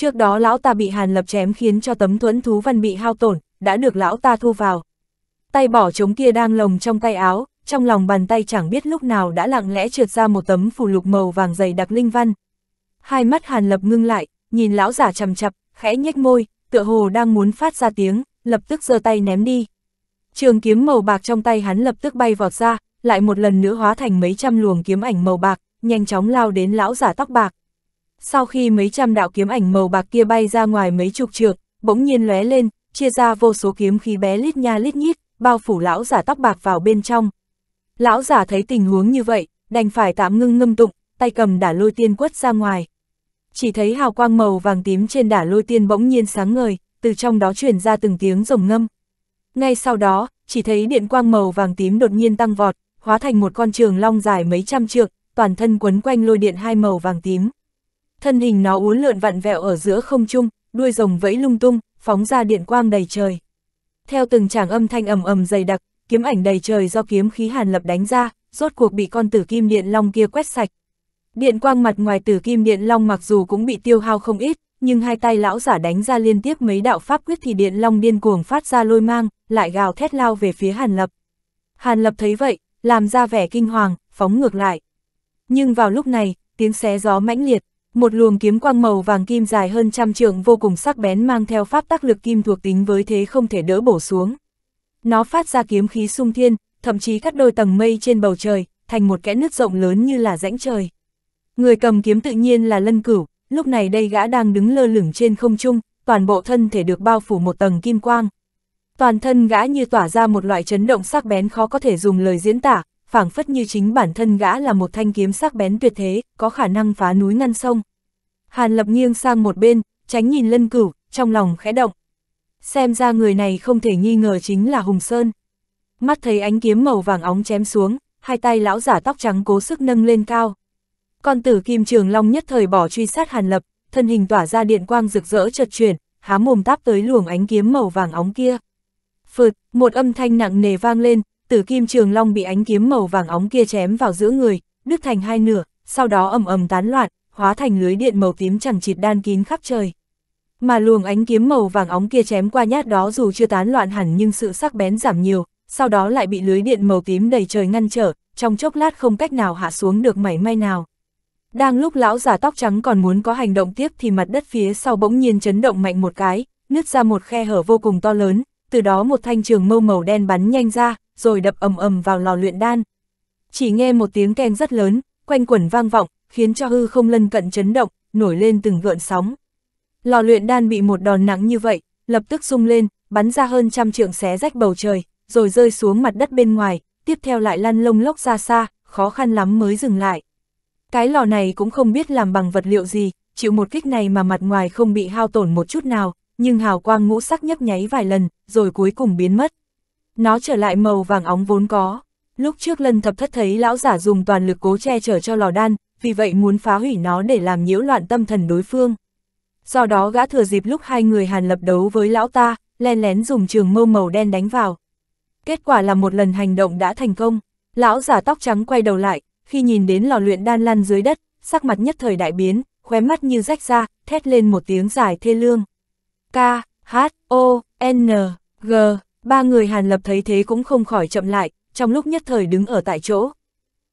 Trước đó lão ta bị Hàn Lập chém khiến cho tấm thuẫn thú văn bị hao tổn, đã được lão ta thu vào. Tay bỏ trống kia đang lồng trong tay áo, trong lòng bàn tay chẳng biết lúc nào đã lặng lẽ trượt ra một tấm phù lục màu vàng dày đặc linh văn. Hai mắt Hàn Lập ngưng lại, nhìn lão giả chầm chập, khẽ nhếch môi, tựa hồ đang muốn phát ra tiếng, lập tức giơ tay ném đi. Trường kiếm màu bạc trong tay hắn lập tức bay vọt ra, lại một lần nữa hóa thành mấy trăm luồng kiếm ảnh màu bạc, nhanh chóng lao đến lão giả tóc bạc. Sau khi mấy trăm đạo kiếm ảnh màu bạc kia bay ra ngoài mấy chục trượng, bỗng nhiên lóe lên, chia ra vô số kiếm khí bé lít nha lít nhít, bao phủ lão giả tóc bạc vào bên trong. Lão giả thấy tình huống như vậy, đành phải tạm ngưng ngâm tụng, tay cầm đả lôi tiên quất ra ngoài. Chỉ thấy hào quang màu vàng tím trên đả lôi tiên bỗng nhiên sáng ngời, từ trong đó truyền ra từng tiếng rồng ngâm. Ngay sau đó, chỉ thấy điện quang màu vàng tím đột nhiên tăng vọt, hóa thành một con trường long dài mấy trăm trượng, toàn thân quấn quanh lôi điện hai màu vàng tím thân hình nó uốn lượn vặn vẹo ở giữa không trung, đuôi rồng vẫy lung tung, phóng ra điện quang đầy trời. Theo từng tràng âm thanh ầm ầm dày đặc, kiếm ảnh đầy trời do kiếm khí hàn lập đánh ra, rốt cuộc bị con tử kim điện long kia quét sạch. Điện quang mặt ngoài tử kim điện long mặc dù cũng bị tiêu hao không ít, nhưng hai tay lão giả đánh ra liên tiếp mấy đạo pháp quyết thì điện long điên cuồng phát ra lôi mang, lại gào thét lao về phía Hàn Lập. Hàn Lập thấy vậy, làm ra vẻ kinh hoàng, phóng ngược lại. Nhưng vào lúc này, tiếng xé gió mãnh liệt, một luồng kiếm quang màu vàng kim dài hơn trăm trượng vô cùng sắc bén mang theo pháp tác lực kim thuộc tính với thế không thể đỡ bổ xuống. Nó phát ra kiếm khí sung thiên, thậm chí cắt đôi tầng mây trên bầu trời, thành một kẽ nứt rộng lớn như là rãnh trời. Người cầm kiếm tự nhiên là Lân Cửu, lúc này đây gã đang đứng lơ lửng trên không trung, toàn bộ thân thể được bao phủ một tầng kim quang. Toàn thân gã như tỏa ra một loại chấn động sắc bén khó có thể dùng lời diễn tả, phảng phất như chính bản thân gã là một thanh kiếm sắc bén tuyệt thế, có khả năng phá núi ngăn sông. Hàn lập nghiêng sang một bên, tránh nhìn lân cửu, trong lòng khẽ động. Xem ra người này không thể nghi ngờ chính là Hùng Sơn. Mắt thấy ánh kiếm màu vàng óng chém xuống, hai tay lão giả tóc trắng cố sức nâng lên cao. Con tử Kim Trường Long nhất thời bỏ truy sát Hàn Lập, thân hình tỏa ra điện quang rực rỡ chợt chuyển, há mồm táp tới luồng ánh kiếm màu vàng óng kia. Phượt, một âm thanh nặng nề vang lên, từ kim trường long bị ánh kiếm màu vàng óng kia chém vào giữa người, đứt thành hai nửa, sau đó ầm ầm tán loạn, hóa thành lưới điện màu tím chẳng chịt đan kín khắp trời. Mà luồng ánh kiếm màu vàng óng kia chém qua nhát đó dù chưa tán loạn hẳn nhưng sự sắc bén giảm nhiều, sau đó lại bị lưới điện màu tím đầy trời ngăn trở, trong chốc lát không cách nào hạ xuống được mảy may nào. Đang lúc lão già tóc trắng còn muốn có hành động tiếp thì mặt đất phía sau bỗng nhiên chấn động mạnh một cái, nứt ra một khe hở vô cùng to lớn, từ đó một thanh trường mâu màu đen bắn nhanh ra, rồi đập ầm ầm vào lò luyện đan. Chỉ nghe một tiếng keng rất lớn, quanh quẩn vang vọng, khiến cho hư không lân cận chấn động, nổi lên từng gợn sóng. Lò luyện đan bị một đòn nặng như vậy, lập tức rung lên, bắn ra hơn trăm trượng xé rách bầu trời, rồi rơi xuống mặt đất bên ngoài, tiếp theo lại lăn lông lốc ra xa, khó khăn lắm mới dừng lại. Cái lò này cũng không biết làm bằng vật liệu gì, chịu một kích này mà mặt ngoài không bị hao tổn một chút nào, nhưng hào quang ngũ sắc nhấp nháy vài lần, rồi cuối cùng biến mất. Nó trở lại màu vàng óng vốn có. Lúc trước lần thập thất thấy lão giả dùng toàn lực cố che chở cho lò đan, vì vậy muốn phá hủy nó để làm nhiễu loạn tâm thần đối phương. Do đó gã thừa dịp lúc hai người hàn lập đấu với lão ta, len lén dùng trường mâu màu đen đánh vào. Kết quả là một lần hành động đã thành công, lão giả tóc trắng quay đầu lại, khi nhìn đến lò luyện đan lăn dưới đất, sắc mặt nhất thời đại biến, khóe mắt như rách ra, thét lên một tiếng dài thê lương. K, H, O, N, G. Ba người Hàn Lập thấy thế cũng không khỏi chậm lại, trong lúc nhất thời đứng ở tại chỗ.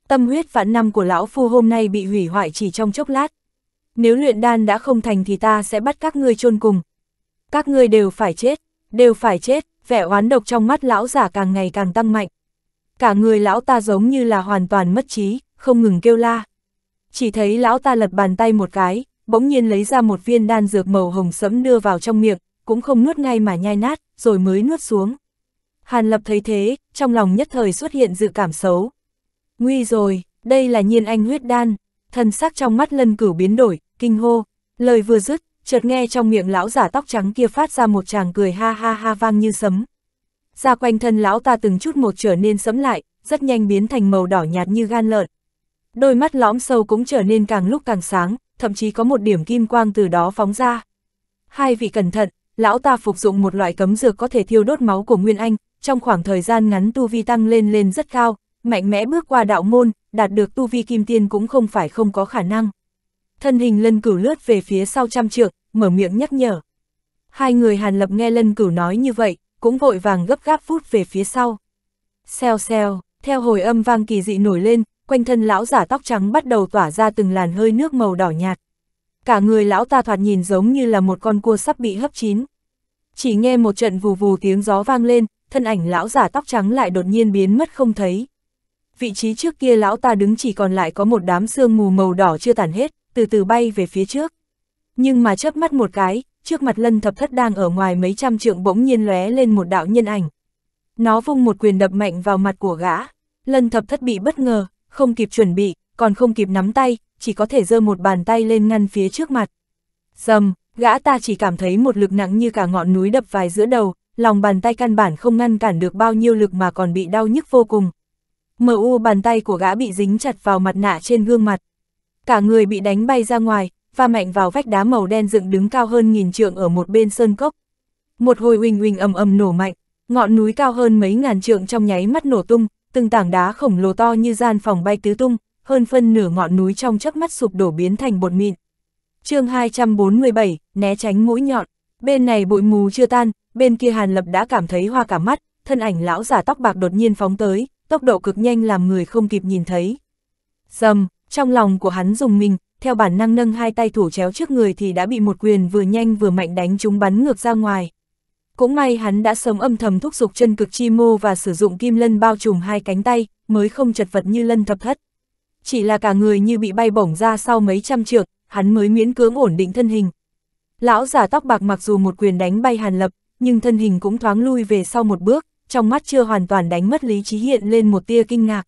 Tâm huyết vạn năm của lão phu hôm nay bị hủy hoại chỉ trong chốc lát. Nếu luyện đan đã không thành thì ta sẽ bắt các ngươi chôn cùng. Các ngươi đều phải chết, đều phải chết, vẻ oán độc trong mắt lão giả càng ngày càng tăng mạnh. Cả người lão ta giống như là hoàn toàn mất trí, không ngừng kêu la. Chỉ thấy lão ta lật bàn tay một cái, bỗng nhiên lấy ra một viên đan dược màu hồng sẫm đưa vào trong miệng, cũng không nuốt ngay mà nhai nát, rồi mới nuốt xuống. Hàn Lập thấy thế, trong lòng nhất thời xuất hiện dự cảm xấu. Nguy rồi, đây là nhiên anh huyết đan, thần sắc trong mắt lân cửu biến đổi, kinh hô, lời vừa dứt, chợt nghe trong miệng lão giả tóc trắng kia phát ra một chàng cười ha ha ha vang như sấm. Ra quanh thân lão ta từng chút một trở nên sẫm lại, rất nhanh biến thành màu đỏ nhạt như gan lợn. Đôi mắt lõm sâu cũng trở nên càng lúc càng sáng, thậm chí có một điểm kim quang từ đó phóng ra. Hai vị cẩn thận, lão ta phục dụng một loại cấm dược có thể thiêu đốt máu của Nguyên Anh, trong khoảng thời gian ngắn tu vi tăng lên lên rất cao, mạnh mẽ bước qua đạo môn, đạt được tu vi kim tiên cũng không phải không có khả năng. Thân hình lân cửu lướt về phía sau trăm trượng, mở miệng nhắc nhở. Hai người Hàn Lập nghe lân cửu nói như vậy, cũng vội vàng gấp gáp phút về phía sau. xeo xeo theo hồi âm vang kỳ dị nổi lên, quanh thân lão giả tóc trắng bắt đầu tỏa ra từng làn hơi nước màu đỏ nhạt cả người lão ta thoạt nhìn giống như là một con cua sắp bị hấp chín. Chỉ nghe một trận vù vù tiếng gió vang lên, thân ảnh lão giả tóc trắng lại đột nhiên biến mất không thấy. Vị trí trước kia lão ta đứng chỉ còn lại có một đám sương mù màu đỏ chưa tàn hết, từ từ bay về phía trước. Nhưng mà chớp mắt một cái, trước mặt lân thập thất đang ở ngoài mấy trăm trượng bỗng nhiên lóe lên một đạo nhân ảnh. Nó vung một quyền đập mạnh vào mặt của gã, lân thập thất bị bất ngờ, không kịp chuẩn bị, còn không kịp nắm tay, chỉ có thể giơ một bàn tay lên ngăn phía trước mặt. Dầm, gã ta chỉ cảm thấy một lực nặng như cả ngọn núi đập vài giữa đầu, lòng bàn tay căn bản không ngăn cản được bao nhiêu lực mà còn bị đau nhức vô cùng. Mờ u bàn tay của gã bị dính chặt vào mặt nạ trên gương mặt. Cả người bị đánh bay ra ngoài, và mạnh vào vách đá màu đen dựng đứng cao hơn nghìn trượng ở một bên sơn cốc. Một hồi huỳnh huỳnh ầm ầm nổ mạnh, ngọn núi cao hơn mấy ngàn trượng trong nháy mắt nổ tung, từng tảng đá khổng lồ to như gian phòng bay tứ tung, hơn phân nửa ngọn núi trong chớp mắt sụp đổ biến thành bột mịn. chương 247, né tránh mũi nhọn, bên này bụi mù chưa tan, bên kia Hàn Lập đã cảm thấy hoa cả mắt, thân ảnh lão giả tóc bạc đột nhiên phóng tới, tốc độ cực nhanh làm người không kịp nhìn thấy. Dầm, trong lòng của hắn dùng mình, theo bản năng nâng hai tay thủ chéo trước người thì đã bị một quyền vừa nhanh vừa mạnh đánh chúng bắn ngược ra ngoài. Cũng may hắn đã sớm âm thầm thúc giục chân cực chi mô và sử dụng kim lân bao trùm hai cánh tay, mới không chật vật như lân thập thất chỉ là cả người như bị bay bổng ra sau mấy trăm trượng, hắn mới miễn cưỡng ổn định thân hình. Lão giả tóc bạc mặc dù một quyền đánh bay Hàn Lập, nhưng thân hình cũng thoáng lui về sau một bước, trong mắt chưa hoàn toàn đánh mất lý trí hiện lên một tia kinh ngạc.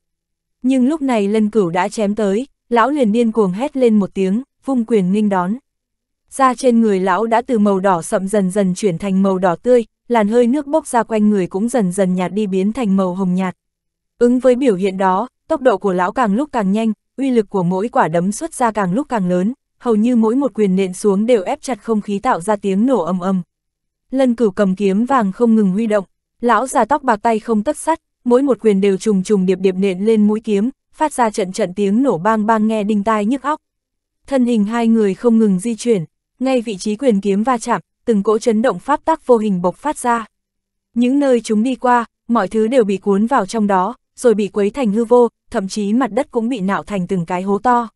Nhưng lúc này lân cửu đã chém tới, lão liền điên cuồng hét lên một tiếng, vung quyền nghênh đón. Da trên người lão đã từ màu đỏ sậm dần dần chuyển thành màu đỏ tươi, làn hơi nước bốc ra quanh người cũng dần dần nhạt đi biến thành màu hồng nhạt. Ứng với biểu hiện đó, Tốc độ của lão càng lúc càng nhanh, uy lực của mỗi quả đấm xuất ra càng lúc càng lớn, hầu như mỗi một quyền nện xuống đều ép chặt không khí tạo ra tiếng nổ ầm ầm. Lân cửu cầm kiếm vàng không ngừng huy động, lão già tóc bạc tay không tất sắt, mỗi một quyền đều trùng trùng điệp điệp nện lên mũi kiếm, phát ra trận trận tiếng nổ bang bang nghe đinh tai nhức óc. Thân hình hai người không ngừng di chuyển, ngay vị trí quyền kiếm va chạm, từng cỗ chấn động pháp tác vô hình bộc phát ra. Những nơi chúng đi qua, mọi thứ đều bị cuốn vào trong đó, rồi bị quấy thành hư vô, thậm chí mặt đất cũng bị nạo thành từng cái hố to.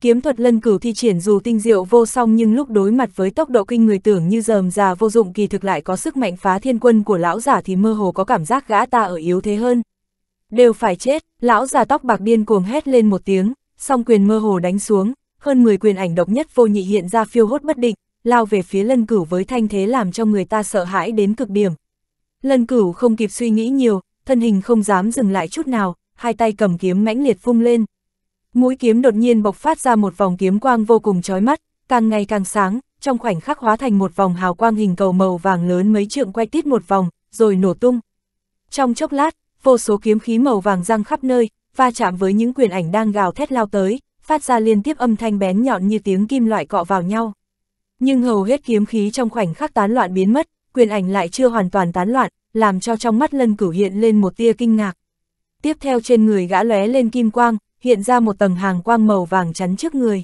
Kiếm thuật lân cửu thi triển dù tinh diệu vô song nhưng lúc đối mặt với tốc độ kinh người tưởng như dờm già vô dụng kỳ thực lại có sức mạnh phá thiên quân của lão giả thì mơ hồ có cảm giác gã ta ở yếu thế hơn. Đều phải chết, lão già tóc bạc điên cuồng hét lên một tiếng, song quyền mơ hồ đánh xuống, hơn 10 quyền ảnh độc nhất vô nhị hiện ra phiêu hốt bất định, lao về phía lân cửu với thanh thế làm cho người ta sợ hãi đến cực điểm. Lân cửu không kịp suy nghĩ nhiều, thân hình không dám dừng lại chút nào, hai tay cầm kiếm mãnh liệt phung lên. Mũi kiếm đột nhiên bộc phát ra một vòng kiếm quang vô cùng chói mắt, càng ngày càng sáng, trong khoảnh khắc hóa thành một vòng hào quang hình cầu màu vàng lớn mấy trượng quay tít một vòng, rồi nổ tung. Trong chốc lát, vô số kiếm khí màu vàng răng khắp nơi, va chạm với những quyền ảnh đang gào thét lao tới, phát ra liên tiếp âm thanh bén nhọn như tiếng kim loại cọ vào nhau. Nhưng hầu hết kiếm khí trong khoảnh khắc tán loạn biến mất, quyền ảnh lại chưa hoàn toàn tán loạn, làm cho trong mắt lân cửu hiện lên một tia kinh ngạc. Tiếp theo trên người gã lóe lên kim quang, hiện ra một tầng hàng quang màu vàng chắn trước người.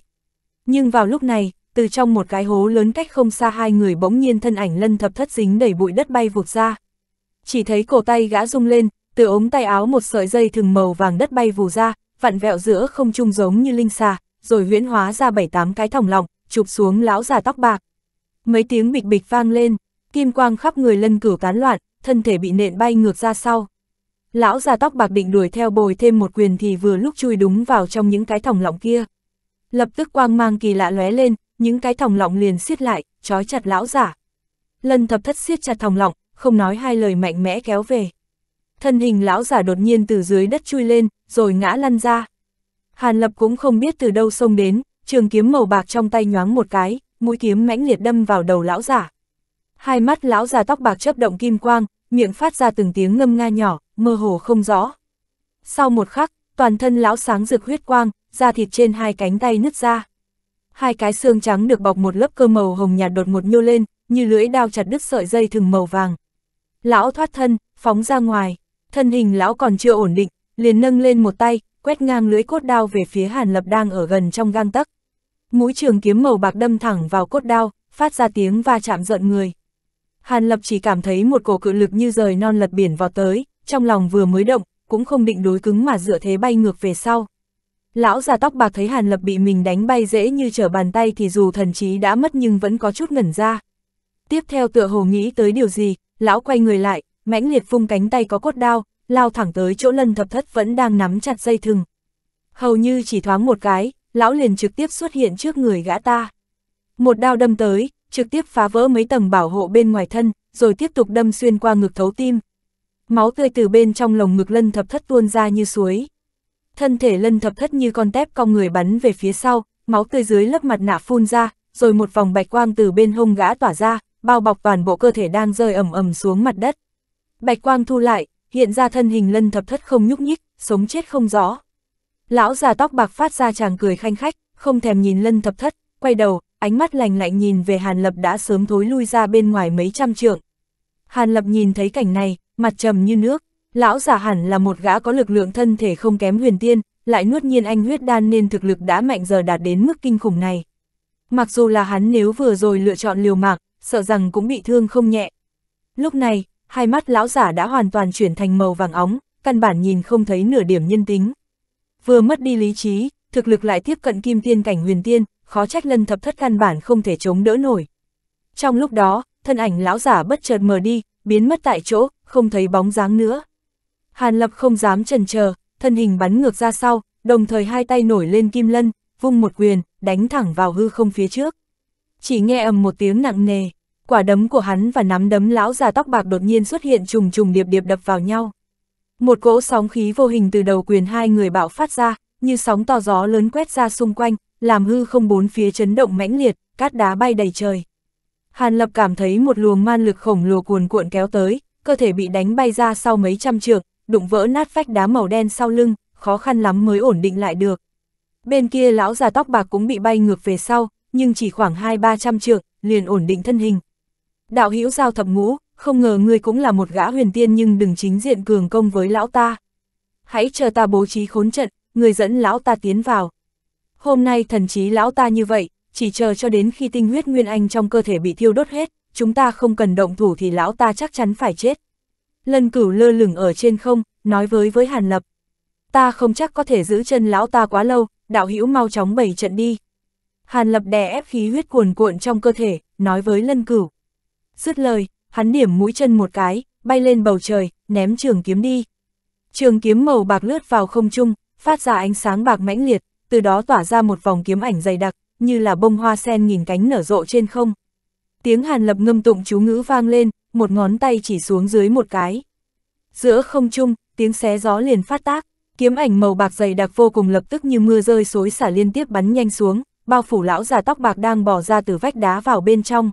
Nhưng vào lúc này, từ trong một cái hố lớn cách không xa hai người bỗng nhiên thân ảnh lân thập thất dính đầy bụi đất bay vụt ra. Chỉ thấy cổ tay gã rung lên, từ ống tay áo một sợi dây thường màu vàng đất bay vù ra, vặn vẹo giữa không trung giống như linh xà, rồi huyễn hóa ra bảy tám cái thòng lọng, chụp xuống lão già tóc bạc. Mấy tiếng bịch bịch vang lên, kim quang khắp người lân cửu tán loạn, thân thể bị nện bay ngược ra sau. Lão già tóc bạc định đuổi theo bồi thêm một quyền thì vừa lúc chui đúng vào trong những cái thòng lọng kia. Lập tức quang mang kỳ lạ lóe lên, những cái thòng lọng liền siết lại, trói chặt lão giả. Lân thập thất siết chặt thòng lọng, không nói hai lời mạnh mẽ kéo về. Thân hình lão giả đột nhiên từ dưới đất chui lên, rồi ngã lăn ra. Hàn lập cũng không biết từ đâu xông đến, trường kiếm màu bạc trong tay nhoáng một cái, mũi kiếm mãnh liệt đâm vào đầu lão giả hai mắt lão già tóc bạc chớp động kim quang, miệng phát ra từng tiếng ngâm nga nhỏ, mơ hồ không rõ. Sau một khắc, toàn thân lão sáng rực huyết quang, da thịt trên hai cánh tay nứt ra. Hai cái xương trắng được bọc một lớp cơ màu hồng nhạt đột một nhô lên, như lưỡi đao chặt đứt sợi dây thừng màu vàng. Lão thoát thân, phóng ra ngoài, thân hình lão còn chưa ổn định, liền nâng lên một tay, quét ngang lưới cốt đao về phía Hàn Lập đang ở gần trong gang tấc. Mũi trường kiếm màu bạc đâm thẳng vào cốt đao, phát ra tiếng va chạm giận người. Hàn Lập chỉ cảm thấy một cổ cự lực như rời non lật biển vào tới, trong lòng vừa mới động, cũng không định đối cứng mà dựa thế bay ngược về sau. Lão già tóc bạc thấy Hàn Lập bị mình đánh bay dễ như trở bàn tay thì dù thần trí đã mất nhưng vẫn có chút ngẩn ra. Tiếp theo tựa hồ nghĩ tới điều gì, lão quay người lại, mãnh liệt vung cánh tay có cốt đao, lao thẳng tới chỗ lân thập thất vẫn đang nắm chặt dây thừng. Hầu như chỉ thoáng một cái, lão liền trực tiếp xuất hiện trước người gã ta. Một đao đâm tới, trực tiếp phá vỡ mấy tầng bảo hộ bên ngoài thân, rồi tiếp tục đâm xuyên qua ngực thấu tim. Máu tươi từ bên trong lồng ngực lân thập thất tuôn ra như suối. Thân thể lân thập thất như con tép cong người bắn về phía sau, máu tươi dưới lớp mặt nạ phun ra, rồi một vòng bạch quang từ bên hông gã tỏa ra, bao bọc toàn bộ cơ thể đang rơi ầm ầm xuống mặt đất. Bạch quang thu lại, hiện ra thân hình lân thập thất không nhúc nhích, sống chết không rõ. Lão già tóc bạc phát ra chàng cười khanh khách, không thèm nhìn lân thập thất, quay đầu, ánh mắt lành lạnh nhìn về Hàn Lập đã sớm thối lui ra bên ngoài mấy trăm trượng. Hàn Lập nhìn thấy cảnh này, mặt trầm như nước, lão giả hẳn là một gã có lực lượng thân thể không kém huyền tiên, lại nuốt nhiên anh huyết đan nên thực lực đã mạnh giờ đạt đến mức kinh khủng này. Mặc dù là hắn nếu vừa rồi lựa chọn liều mạng, sợ rằng cũng bị thương không nhẹ. Lúc này, hai mắt lão giả đã hoàn toàn chuyển thành màu vàng óng, căn bản nhìn không thấy nửa điểm nhân tính. Vừa mất đi lý trí, thực lực lại tiếp cận kim tiên cảnh huyền tiên, khó trách lân thập thất căn bản không thể chống đỡ nổi. Trong lúc đó, thân ảnh lão giả bất chợt mờ đi, biến mất tại chỗ, không thấy bóng dáng nữa. Hàn lập không dám trần chờ, thân hình bắn ngược ra sau, đồng thời hai tay nổi lên kim lân, vung một quyền, đánh thẳng vào hư không phía trước. Chỉ nghe ầm một tiếng nặng nề, quả đấm của hắn và nắm đấm lão già tóc bạc đột nhiên xuất hiện trùng trùng điệp điệp đập vào nhau. Một cỗ sóng khí vô hình từ đầu quyền hai người bạo phát ra, như sóng to gió lớn quét ra xung quanh, làm hư không bốn phía chấn động mãnh liệt, cát đá bay đầy trời. Hàn Lập cảm thấy một luồng man lực khổng lồ cuồn cuộn kéo tới, cơ thể bị đánh bay ra sau mấy trăm trượng, đụng vỡ nát vách đá màu đen sau lưng, khó khăn lắm mới ổn định lại được. Bên kia lão già tóc bạc cũng bị bay ngược về sau, nhưng chỉ khoảng hai ba trăm trượng, liền ổn định thân hình. Đạo hữu giao thập ngũ, không ngờ ngươi cũng là một gã huyền tiên nhưng đừng chính diện cường công với lão ta. Hãy chờ ta bố trí khốn trận, người dẫn lão ta tiến vào hôm nay thần trí lão ta như vậy, chỉ chờ cho đến khi tinh huyết nguyên anh trong cơ thể bị thiêu đốt hết, chúng ta không cần động thủ thì lão ta chắc chắn phải chết. Lân cửu lơ lửng ở trên không, nói với với Hàn Lập. Ta không chắc có thể giữ chân lão ta quá lâu, đạo hữu mau chóng bày trận đi. Hàn Lập đè ép khí huyết cuồn cuộn trong cơ thể, nói với lân cửu. Dứt lời, hắn điểm mũi chân một cái, bay lên bầu trời, ném trường kiếm đi. Trường kiếm màu bạc lướt vào không trung, phát ra ánh sáng bạc mãnh liệt, từ đó tỏa ra một vòng kiếm ảnh dày đặc, như là bông hoa sen nghìn cánh nở rộ trên không. Tiếng Hàn Lập ngâm tụng chú ngữ vang lên, một ngón tay chỉ xuống dưới một cái. Giữa không trung, tiếng xé gió liền phát tác, kiếm ảnh màu bạc dày đặc vô cùng lập tức như mưa rơi xối xả liên tiếp bắn nhanh xuống, bao phủ lão già tóc bạc đang bỏ ra từ vách đá vào bên trong.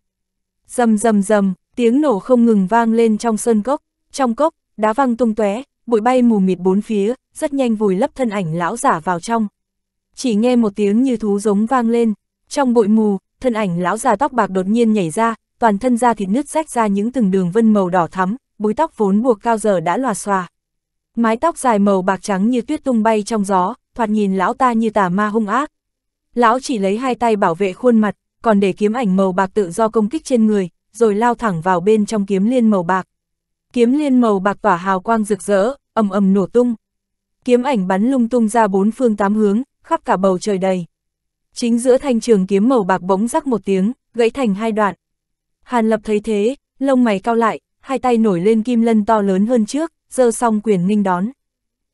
Rầm rầm rầm, tiếng nổ không ngừng vang lên trong sơn cốc, trong cốc, đá văng tung tóe, bụi bay mù mịt bốn phía, rất nhanh vùi lấp thân ảnh lão giả vào trong chỉ nghe một tiếng như thú giống vang lên, trong bụi mù, thân ảnh lão già tóc bạc đột nhiên nhảy ra, toàn thân da thịt nứt rách ra những từng đường vân màu đỏ thắm, búi tóc vốn buộc cao giờ đã lòa xòa. Mái tóc dài màu bạc trắng như tuyết tung bay trong gió, thoạt nhìn lão ta như tà ma hung ác. Lão chỉ lấy hai tay bảo vệ khuôn mặt, còn để kiếm ảnh màu bạc tự do công kích trên người, rồi lao thẳng vào bên trong kiếm liên màu bạc. Kiếm liên màu bạc tỏa hào quang rực rỡ, ầm ầm nổ tung. Kiếm ảnh bắn lung tung ra bốn phương tám hướng, khắp cả bầu trời đầy. Chính giữa thanh trường kiếm màu bạc bỗng rắc một tiếng, gãy thành hai đoạn. Hàn Lập thấy thế, lông mày cao lại, hai tay nổi lên kim lân to lớn hơn trước, giơ song quyền ninh đón.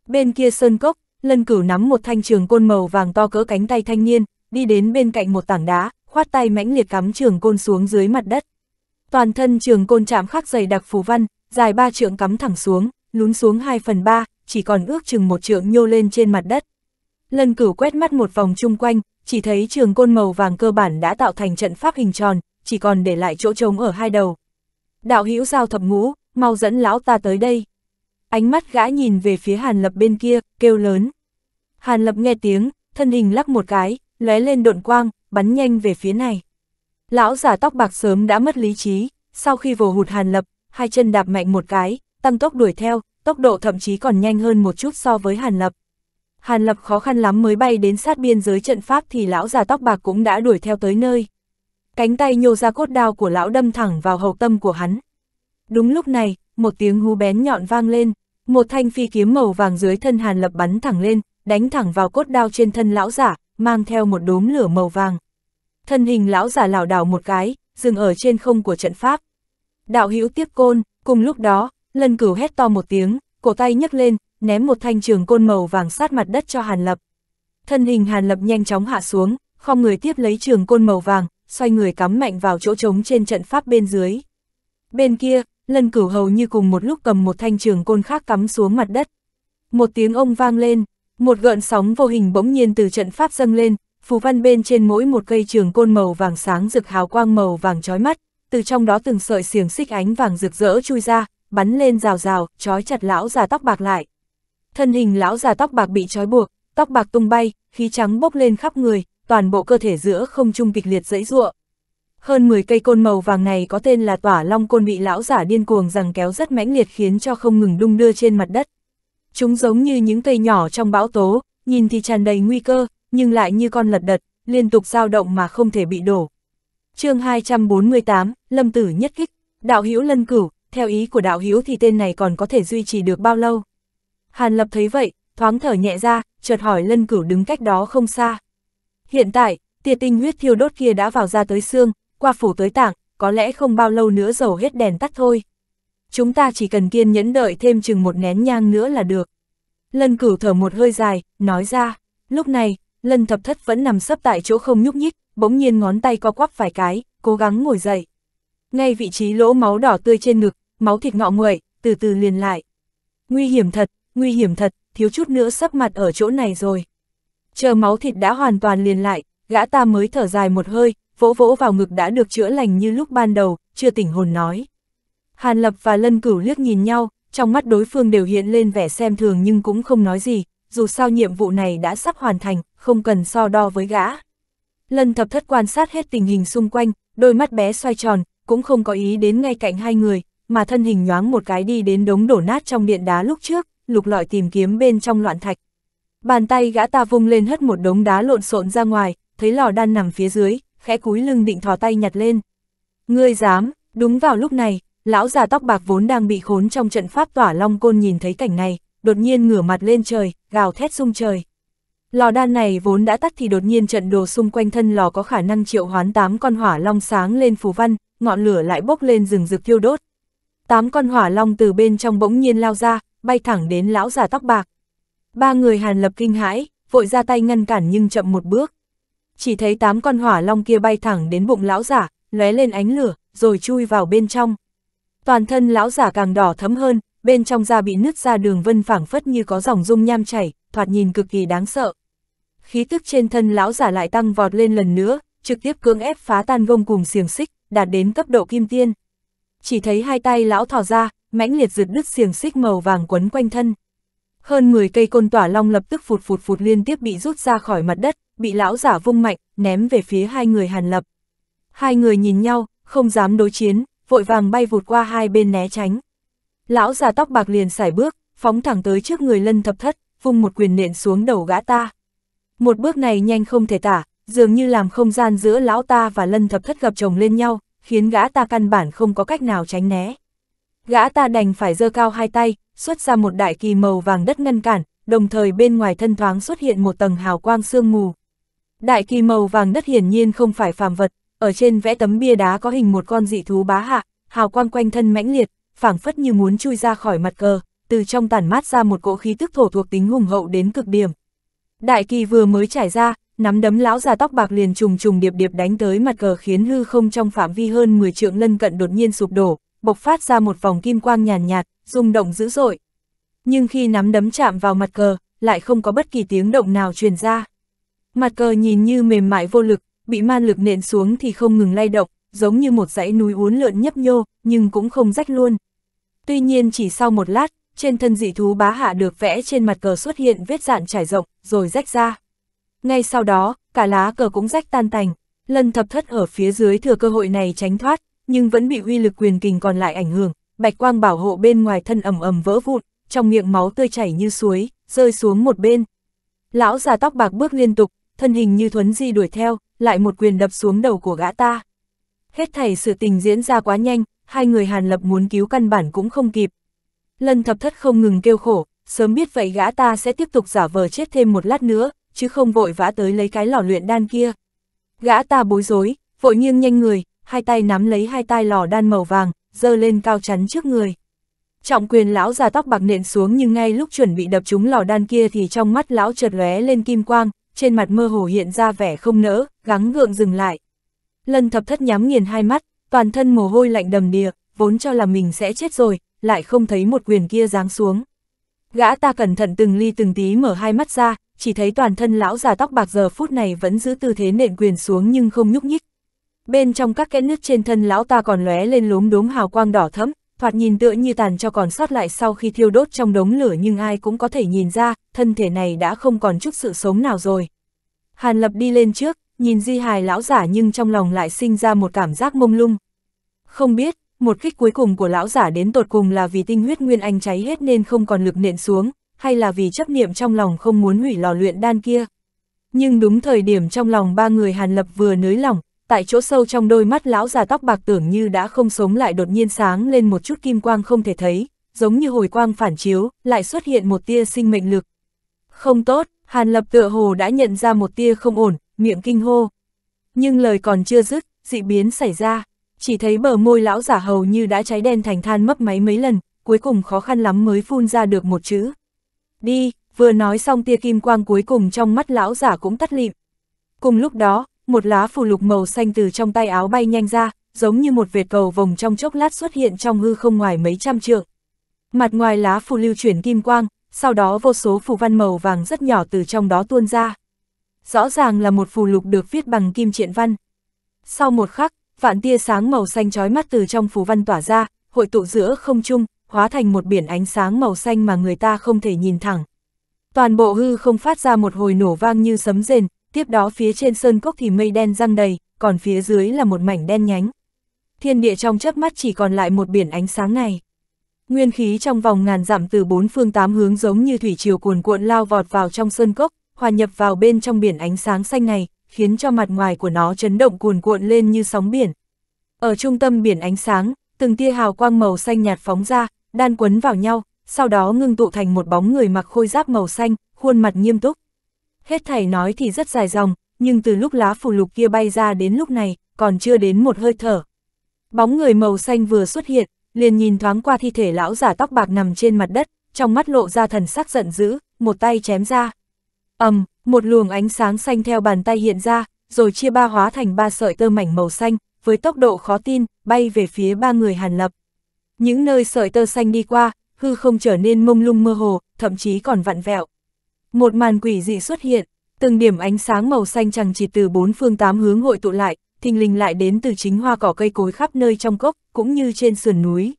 Bên kia sơn cốc, Lân Cửu nắm một thanh trường côn màu vàng to cỡ cánh tay thanh niên, đi đến bên cạnh một tảng đá, khoát tay mãnh liệt cắm trường côn xuống dưới mặt đất. Toàn thân trường côn chạm khắc dày đặc phù văn, dài ba trượng cắm thẳng xuống, lún xuống hai phần ba, chỉ còn ước chừng một trượng nhô lên trên mặt đất. Lân cửu quét mắt một vòng chung quanh, chỉ thấy trường côn màu vàng cơ bản đã tạo thành trận pháp hình tròn, chỉ còn để lại chỗ trống ở hai đầu. Đạo hữu giao thập ngũ, mau dẫn lão ta tới đây. Ánh mắt gã nhìn về phía Hàn Lập bên kia, kêu lớn. Hàn Lập nghe tiếng, thân hình lắc một cái, lóe lên độn quang, bắn nhanh về phía này. Lão giả tóc bạc sớm đã mất lý trí, sau khi vồ hụt Hàn Lập, hai chân đạp mạnh một cái, tăng tốc đuổi theo, tốc độ thậm chí còn nhanh hơn một chút so với Hàn Lập. Hàn Lập khó khăn lắm mới bay đến sát biên giới trận pháp thì lão già tóc bạc cũng đã đuổi theo tới nơi. Cánh tay nhô ra cốt đao của lão đâm thẳng vào hậu tâm của hắn. Đúng lúc này, một tiếng hú bén nhọn vang lên, một thanh phi kiếm màu vàng dưới thân Hàn Lập bắn thẳng lên, đánh thẳng vào cốt đao trên thân lão giả, mang theo một đốm lửa màu vàng. Thân hình lão giả lảo đảo một cái, dừng ở trên không của trận pháp. Đạo hữu tiếp côn, cùng lúc đó, Lân Cửu hét to một tiếng, cổ tay nhấc lên, ném một thanh trường côn màu vàng sát mặt đất cho Hàn Lập. Thân hình Hàn Lập nhanh chóng hạ xuống, không người tiếp lấy trường côn màu vàng, xoay người cắm mạnh vào chỗ trống trên trận pháp bên dưới. Bên kia, lân cửu hầu như cùng một lúc cầm một thanh trường côn khác cắm xuống mặt đất. Một tiếng ông vang lên, một gợn sóng vô hình bỗng nhiên từ trận pháp dâng lên, phù văn bên trên mỗi một cây trường côn màu vàng sáng rực hào quang màu vàng chói mắt, từ trong đó từng sợi xiềng xích ánh vàng rực rỡ chui ra, bắn lên rào rào, chói chặt lão già tóc bạc lại. Thân hình lão già tóc bạc bị trói buộc, tóc bạc tung bay, khí trắng bốc lên khắp người, toàn bộ cơ thể giữa không trung kịch liệt dẫy giụa. Hơn 10 cây côn màu vàng này có tên là tỏa long côn bị lão giả điên cuồng rằng kéo rất mãnh liệt khiến cho không ngừng đung đưa trên mặt đất. Chúng giống như những cây nhỏ trong bão tố, nhìn thì tràn đầy nguy cơ, nhưng lại như con lật đật, liên tục dao động mà không thể bị đổ. chương 248, Lâm Tử nhất kích, đạo hữu lân cửu, theo ý của đạo hữu thì tên này còn có thể duy trì được bao lâu? Hàn Lập thấy vậy, thoáng thở nhẹ ra, chợt hỏi lân cửu đứng cách đó không xa. Hiện tại, tia tinh huyết thiêu đốt kia đã vào ra tới xương, qua phủ tới tảng, có lẽ không bao lâu nữa dầu hết đèn tắt thôi. Chúng ta chỉ cần kiên nhẫn đợi thêm chừng một nén nhang nữa là được. Lân cửu thở một hơi dài, nói ra, lúc này, lân thập thất vẫn nằm sấp tại chỗ không nhúc nhích, bỗng nhiên ngón tay co quắp vài cái, cố gắng ngồi dậy. Ngay vị trí lỗ máu đỏ tươi trên ngực, máu thịt ngọ nguậy, từ từ liền lại. Nguy hiểm thật, nguy hiểm thật, thiếu chút nữa sắp mặt ở chỗ này rồi. Chờ máu thịt đã hoàn toàn liền lại, gã ta mới thở dài một hơi, vỗ vỗ vào ngực đã được chữa lành như lúc ban đầu, chưa tỉnh hồn nói. Hàn Lập và Lân Cửu liếc nhìn nhau, trong mắt đối phương đều hiện lên vẻ xem thường nhưng cũng không nói gì, dù sao nhiệm vụ này đã sắp hoàn thành, không cần so đo với gã. Lân thập thất quan sát hết tình hình xung quanh, đôi mắt bé xoay tròn, cũng không có ý đến ngay cạnh hai người, mà thân hình nhoáng một cái đi đến đống đổ nát trong điện đá lúc trước, lục lọi tìm kiếm bên trong loạn thạch. Bàn tay gã ta vung lên hất một đống đá lộn xộn ra ngoài, thấy lò đan nằm phía dưới, khẽ cúi lưng định thò tay nhặt lên. Ngươi dám, đúng vào lúc này, lão già tóc bạc vốn đang bị khốn trong trận pháp tỏa long côn nhìn thấy cảnh này, đột nhiên ngửa mặt lên trời, gào thét sung trời. Lò đan này vốn đã tắt thì đột nhiên trận đồ xung quanh thân lò có khả năng triệu hoán tám con hỏa long sáng lên phù văn, ngọn lửa lại bốc lên rừng rực thiêu đốt. Tám con hỏa long từ bên trong bỗng nhiên lao ra, bay thẳng đến lão già tóc bạc. Ba người Hàn Lập kinh hãi, vội ra tay ngăn cản nhưng chậm một bước. Chỉ thấy tám con hỏa long kia bay thẳng đến bụng lão giả, lóe lên ánh lửa, rồi chui vào bên trong. Toàn thân lão giả càng đỏ thấm hơn, bên trong da bị nứt ra đường vân phảng phất như có dòng dung nham chảy, thoạt nhìn cực kỳ đáng sợ. Khí tức trên thân lão giả lại tăng vọt lên lần nữa, trực tiếp cưỡng ép phá tan gông cùng xiềng xích, đạt đến cấp độ kim tiên. Chỉ thấy hai tay lão thò ra, mãnh liệt giật đứt xiềng xích màu vàng quấn quanh thân. Hơn 10 cây côn tỏa long lập tức phụt phụt phụt liên tiếp bị rút ra khỏi mặt đất, bị lão giả vung mạnh, ném về phía hai người Hàn Lập. Hai người nhìn nhau, không dám đối chiến, vội vàng bay vụt qua hai bên né tránh. Lão già tóc bạc liền sải bước, phóng thẳng tới trước người lân thập thất, vung một quyền nện xuống đầu gã ta. Một bước này nhanh không thể tả, dường như làm không gian giữa lão ta và lân thập thất gặp chồng lên nhau, khiến gã ta căn bản không có cách nào tránh né. Gã ta đành phải giơ cao hai tay, xuất ra một đại kỳ màu vàng đất ngăn cản, đồng thời bên ngoài thân thoáng xuất hiện một tầng hào quang sương mù. Đại kỳ màu vàng đất hiển nhiên không phải phàm vật, ở trên vẽ tấm bia đá có hình một con dị thú bá hạ, hào quang quanh thân mãnh liệt, phảng phất như muốn chui ra khỏi mặt cờ, từ trong tản mát ra một cỗ khí tức thổ thuộc tính hùng hậu đến cực điểm. Đại kỳ vừa mới trải ra, nắm đấm lão già tóc bạc liền trùng trùng điệp điệp đánh tới mặt cờ khiến hư không trong phạm vi hơn 10 trượng lân cận đột nhiên sụp đổ, bộc phát ra một vòng kim quang nhàn nhạt, nhạt, rung động dữ dội. Nhưng khi nắm đấm chạm vào mặt cờ, lại không có bất kỳ tiếng động nào truyền ra. Mặt cờ nhìn như mềm mại vô lực, bị ma lực nện xuống thì không ngừng lay động, giống như một dãy núi uốn lượn nhấp nhô, nhưng cũng không rách luôn. Tuy nhiên chỉ sau một lát, trên thân dị thú bá hạ được vẽ trên mặt cờ xuất hiện vết dạn trải rộng, rồi rách ra. Ngay sau đó, cả lá cờ cũng rách tan tành, lân thập thất ở phía dưới thừa cơ hội này tránh thoát, nhưng vẫn bị uy lực quyền kình còn lại ảnh hưởng, bạch quang bảo hộ bên ngoài thân ầm ầm vỡ vụn, trong miệng máu tươi chảy như suối, rơi xuống một bên. Lão già tóc bạc bước liên tục, thân hình như thuấn di đuổi theo, lại một quyền đập xuống đầu của gã ta. Hết thảy sự tình diễn ra quá nhanh, hai người Hàn Lập muốn cứu căn bản cũng không kịp. Lân thập thất không ngừng kêu khổ, sớm biết vậy gã ta sẽ tiếp tục giả vờ chết thêm một lát nữa, chứ không vội vã tới lấy cái lò luyện đan kia. Gã ta bối rối, vội nghiêng nhanh người, hai tay nắm lấy hai tai lò đan màu vàng, dơ lên cao chắn trước người. Trọng quyền lão già tóc bạc nện xuống nhưng ngay lúc chuẩn bị đập trúng lò đan kia thì trong mắt lão chợt lóe lên kim quang, trên mặt mơ hồ hiện ra vẻ không nỡ, gắng gượng dừng lại. Lân thập thất nhắm nghiền hai mắt, toàn thân mồ hôi lạnh đầm đìa, vốn cho là mình sẽ chết rồi, lại không thấy một quyền kia giáng xuống. Gã ta cẩn thận từng ly từng tí mở hai mắt ra, chỉ thấy toàn thân lão già tóc bạc giờ phút này vẫn giữ tư thế nện quyền xuống nhưng không nhúc nhích, Bên trong các kẽ nước trên thân lão ta còn lóe lên lốm đốm hào quang đỏ thẫm, thoạt nhìn tựa như tàn cho còn sót lại sau khi thiêu đốt trong đống lửa nhưng ai cũng có thể nhìn ra, thân thể này đã không còn chút sự sống nào rồi. Hàn Lập đi lên trước, nhìn di hài lão giả nhưng trong lòng lại sinh ra một cảm giác mông lung. Không biết, một kích cuối cùng của lão giả đến tột cùng là vì tinh huyết nguyên anh cháy hết nên không còn lực nện xuống, hay là vì chấp niệm trong lòng không muốn hủy lò luyện đan kia. Nhưng đúng thời điểm trong lòng ba người Hàn Lập vừa nới lỏng, tại chỗ sâu trong đôi mắt lão già tóc bạc tưởng như đã không sống lại đột nhiên sáng lên một chút kim quang không thể thấy, giống như hồi quang phản chiếu, lại xuất hiện một tia sinh mệnh lực. Không tốt, Hàn Lập tựa hồ đã nhận ra một tia không ổn, miệng kinh hô. Nhưng lời còn chưa dứt, dị biến xảy ra, chỉ thấy bờ môi lão giả hầu như đã cháy đen thành than mấp máy mấy lần, cuối cùng khó khăn lắm mới phun ra được một chữ. Đi, vừa nói xong tia kim quang cuối cùng trong mắt lão giả cũng tắt lịm. Cùng lúc đó, một lá phù lục màu xanh từ trong tay áo bay nhanh ra, giống như một vệt cầu vòng trong chốc lát xuất hiện trong hư không ngoài mấy trăm trượng. Mặt ngoài lá phù lưu chuyển kim quang, sau đó vô số phù văn màu vàng rất nhỏ từ trong đó tuôn ra. Rõ ràng là một phù lục được viết bằng kim triện văn. Sau một khắc, vạn tia sáng màu xanh chói mắt từ trong phù văn tỏa ra, hội tụ giữa không trung, hóa thành một biển ánh sáng màu xanh mà người ta không thể nhìn thẳng. Toàn bộ hư không phát ra một hồi nổ vang như sấm rền, tiếp đó phía trên sơn cốc thì mây đen răng đầy, còn phía dưới là một mảnh đen nhánh. Thiên địa trong chớp mắt chỉ còn lại một biển ánh sáng này. Nguyên khí trong vòng ngàn dặm từ bốn phương tám hướng giống như thủy triều cuồn cuộn lao vọt vào trong sơn cốc, hòa nhập vào bên trong biển ánh sáng xanh này, khiến cho mặt ngoài của nó chấn động cuồn cuộn lên như sóng biển. Ở trung tâm biển ánh sáng, từng tia hào quang màu xanh nhạt phóng ra, đan quấn vào nhau, sau đó ngưng tụ thành một bóng người mặc khôi giáp màu xanh, khuôn mặt nghiêm túc. Hết thầy nói thì rất dài dòng, nhưng từ lúc lá phù lục kia bay ra đến lúc này, còn chưa đến một hơi thở. Bóng người màu xanh vừa xuất hiện, liền nhìn thoáng qua thi thể lão giả tóc bạc nằm trên mặt đất, trong mắt lộ ra thần sắc giận dữ, một tay chém ra. ầm, một luồng ánh sáng xanh theo bàn tay hiện ra, rồi chia ba hóa thành ba sợi tơ mảnh màu xanh, với tốc độ khó tin, bay về phía ba người Hàn Lập. Những nơi sợi tơ xanh đi qua, hư không trở nên mông lung mơ hồ, thậm chí còn vặn vẹo, một màn quỷ dị xuất hiện, từng điểm ánh sáng màu xanh chẳng chỉ từ bốn phương tám hướng hội tụ lại, thình lình lại đến từ chính hoa cỏ cây cối khắp nơi trong cốc, cũng như trên sườn núi.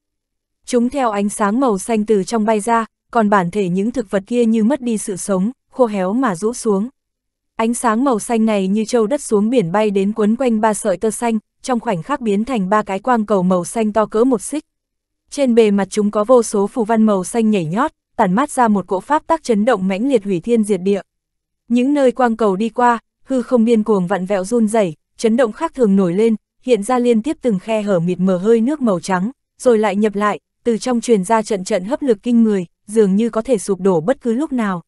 Chúng theo ánh sáng màu xanh từ trong bay ra, còn bản thể những thực vật kia như mất đi sự sống, khô héo mà rũ xuống. Ánh sáng màu xanh này như châu đất xuống biển bay đến quấn quanh ba sợi tơ xanh, trong khoảnh khắc biến thành ba cái quang cầu màu xanh to cỡ một xích. Trên bề mặt chúng có vô số phù văn màu xanh nhảy nhót, tản mát ra một cỗ pháp tác chấn động mãnh liệt hủy thiên diệt địa. Những nơi quang cầu đi qua, hư không biên cuồng vặn vẹo run rẩy, chấn động khác thường nổi lên, hiện ra liên tiếp từng khe hở mịt mờ hơi nước màu trắng, rồi lại nhập lại, từ trong truyền ra trận trận hấp lực kinh người, dường như có thể sụp đổ bất cứ lúc nào.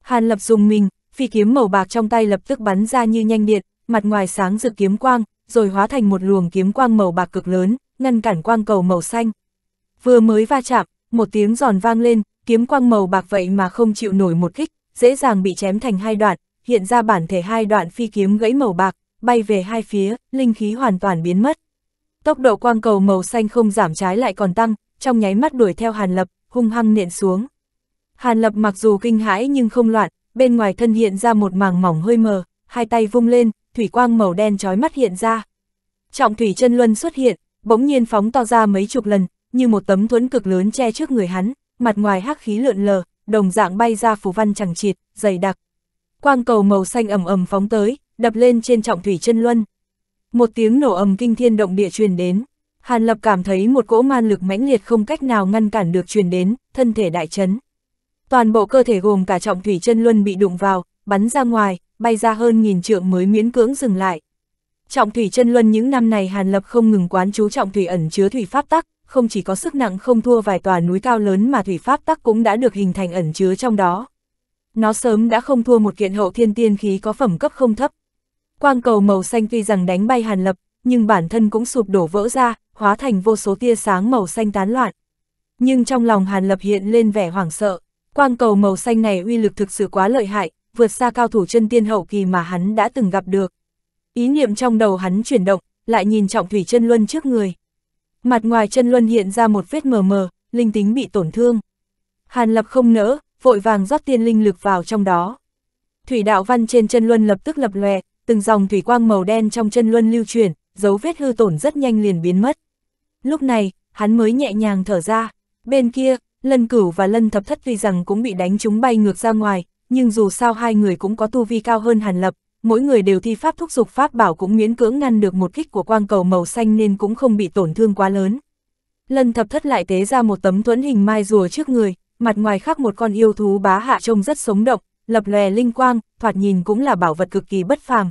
Hàn Lập dùng mình, phi kiếm màu bạc trong tay lập tức bắn ra như nhanh điện, mặt ngoài sáng rực kiếm quang, rồi hóa thành một luồng kiếm quang màu bạc cực lớn, ngăn cản quang cầu màu xanh. Vừa mới va chạm, một tiếng giòn vang lên, kiếm quang màu bạc vậy mà không chịu nổi một kích, dễ dàng bị chém thành hai đoạn, hiện ra bản thể hai đoạn phi kiếm gãy màu bạc, bay về hai phía, linh khí hoàn toàn biến mất. Tốc độ quang cầu màu xanh không giảm trái lại còn tăng, trong nháy mắt đuổi theo Hàn Lập, hung hăng nện xuống. Hàn Lập mặc dù kinh hãi nhưng không loạn, bên ngoài thân hiện ra một màng mỏng hơi mờ, hai tay vung lên, thủy quang màu đen trói mắt hiện ra. Trọng thủy chân luân xuất hiện, bỗng nhiên phóng to ra mấy chục lần, như một tấm thuẫn cực lớn che trước người hắn mặt ngoài hắc khí lượn lờ, đồng dạng bay ra phù văn chẳng chịt, dày đặc. Quang cầu màu xanh ầm ầm phóng tới, đập lên trên trọng thủy chân luân. Một tiếng nổ ầm kinh thiên động địa truyền đến, Hàn Lập cảm thấy một cỗ man lực mãnh liệt không cách nào ngăn cản được truyền đến, thân thể đại chấn. Toàn bộ cơ thể gồm cả trọng thủy chân luân bị đụng vào, bắn ra ngoài, bay ra hơn nghìn trượng mới miễn cưỡng dừng lại. Trọng thủy chân luân những năm này Hàn Lập không ngừng quán chú trọng thủy ẩn chứa thủy pháp tắc, không chỉ có sức nặng không thua vài tòa núi cao lớn mà thủy pháp tắc cũng đã được hình thành ẩn chứa trong đó. Nó sớm đã không thua một kiện hậu thiên tiên khí có phẩm cấp không thấp. Quang cầu màu xanh tuy rằng đánh bay hàn lập, nhưng bản thân cũng sụp đổ vỡ ra, hóa thành vô số tia sáng màu xanh tán loạn. Nhưng trong lòng hàn lập hiện lên vẻ hoảng sợ, quang cầu màu xanh này uy lực thực sự quá lợi hại, vượt xa cao thủ chân tiên hậu kỳ mà hắn đã từng gặp được. Ý niệm trong đầu hắn chuyển động, lại nhìn trọng thủy chân luân trước người mặt ngoài chân luân hiện ra một vết mờ mờ, linh tính bị tổn thương. Hàn lập không nỡ, vội vàng rót tiên linh lực vào trong đó. Thủy đạo văn trên chân luân lập tức lập lòe, từng dòng thủy quang màu đen trong chân luân lưu chuyển, dấu vết hư tổn rất nhanh liền biến mất. Lúc này, hắn mới nhẹ nhàng thở ra. Bên kia, lân cửu và lân thập thất tuy rằng cũng bị đánh chúng bay ngược ra ngoài, nhưng dù sao hai người cũng có tu vi cao hơn hàn lập, mỗi người đều thi pháp thúc dục pháp bảo cũng miễn cưỡng ngăn được một kích của quang cầu màu xanh nên cũng không bị tổn thương quá lớn. Lân thập thất lại tế ra một tấm thuẫn hình mai rùa trước người, mặt ngoài khắc một con yêu thú bá hạ trông rất sống động, lập lòe linh quang, thoạt nhìn cũng là bảo vật cực kỳ bất phàm.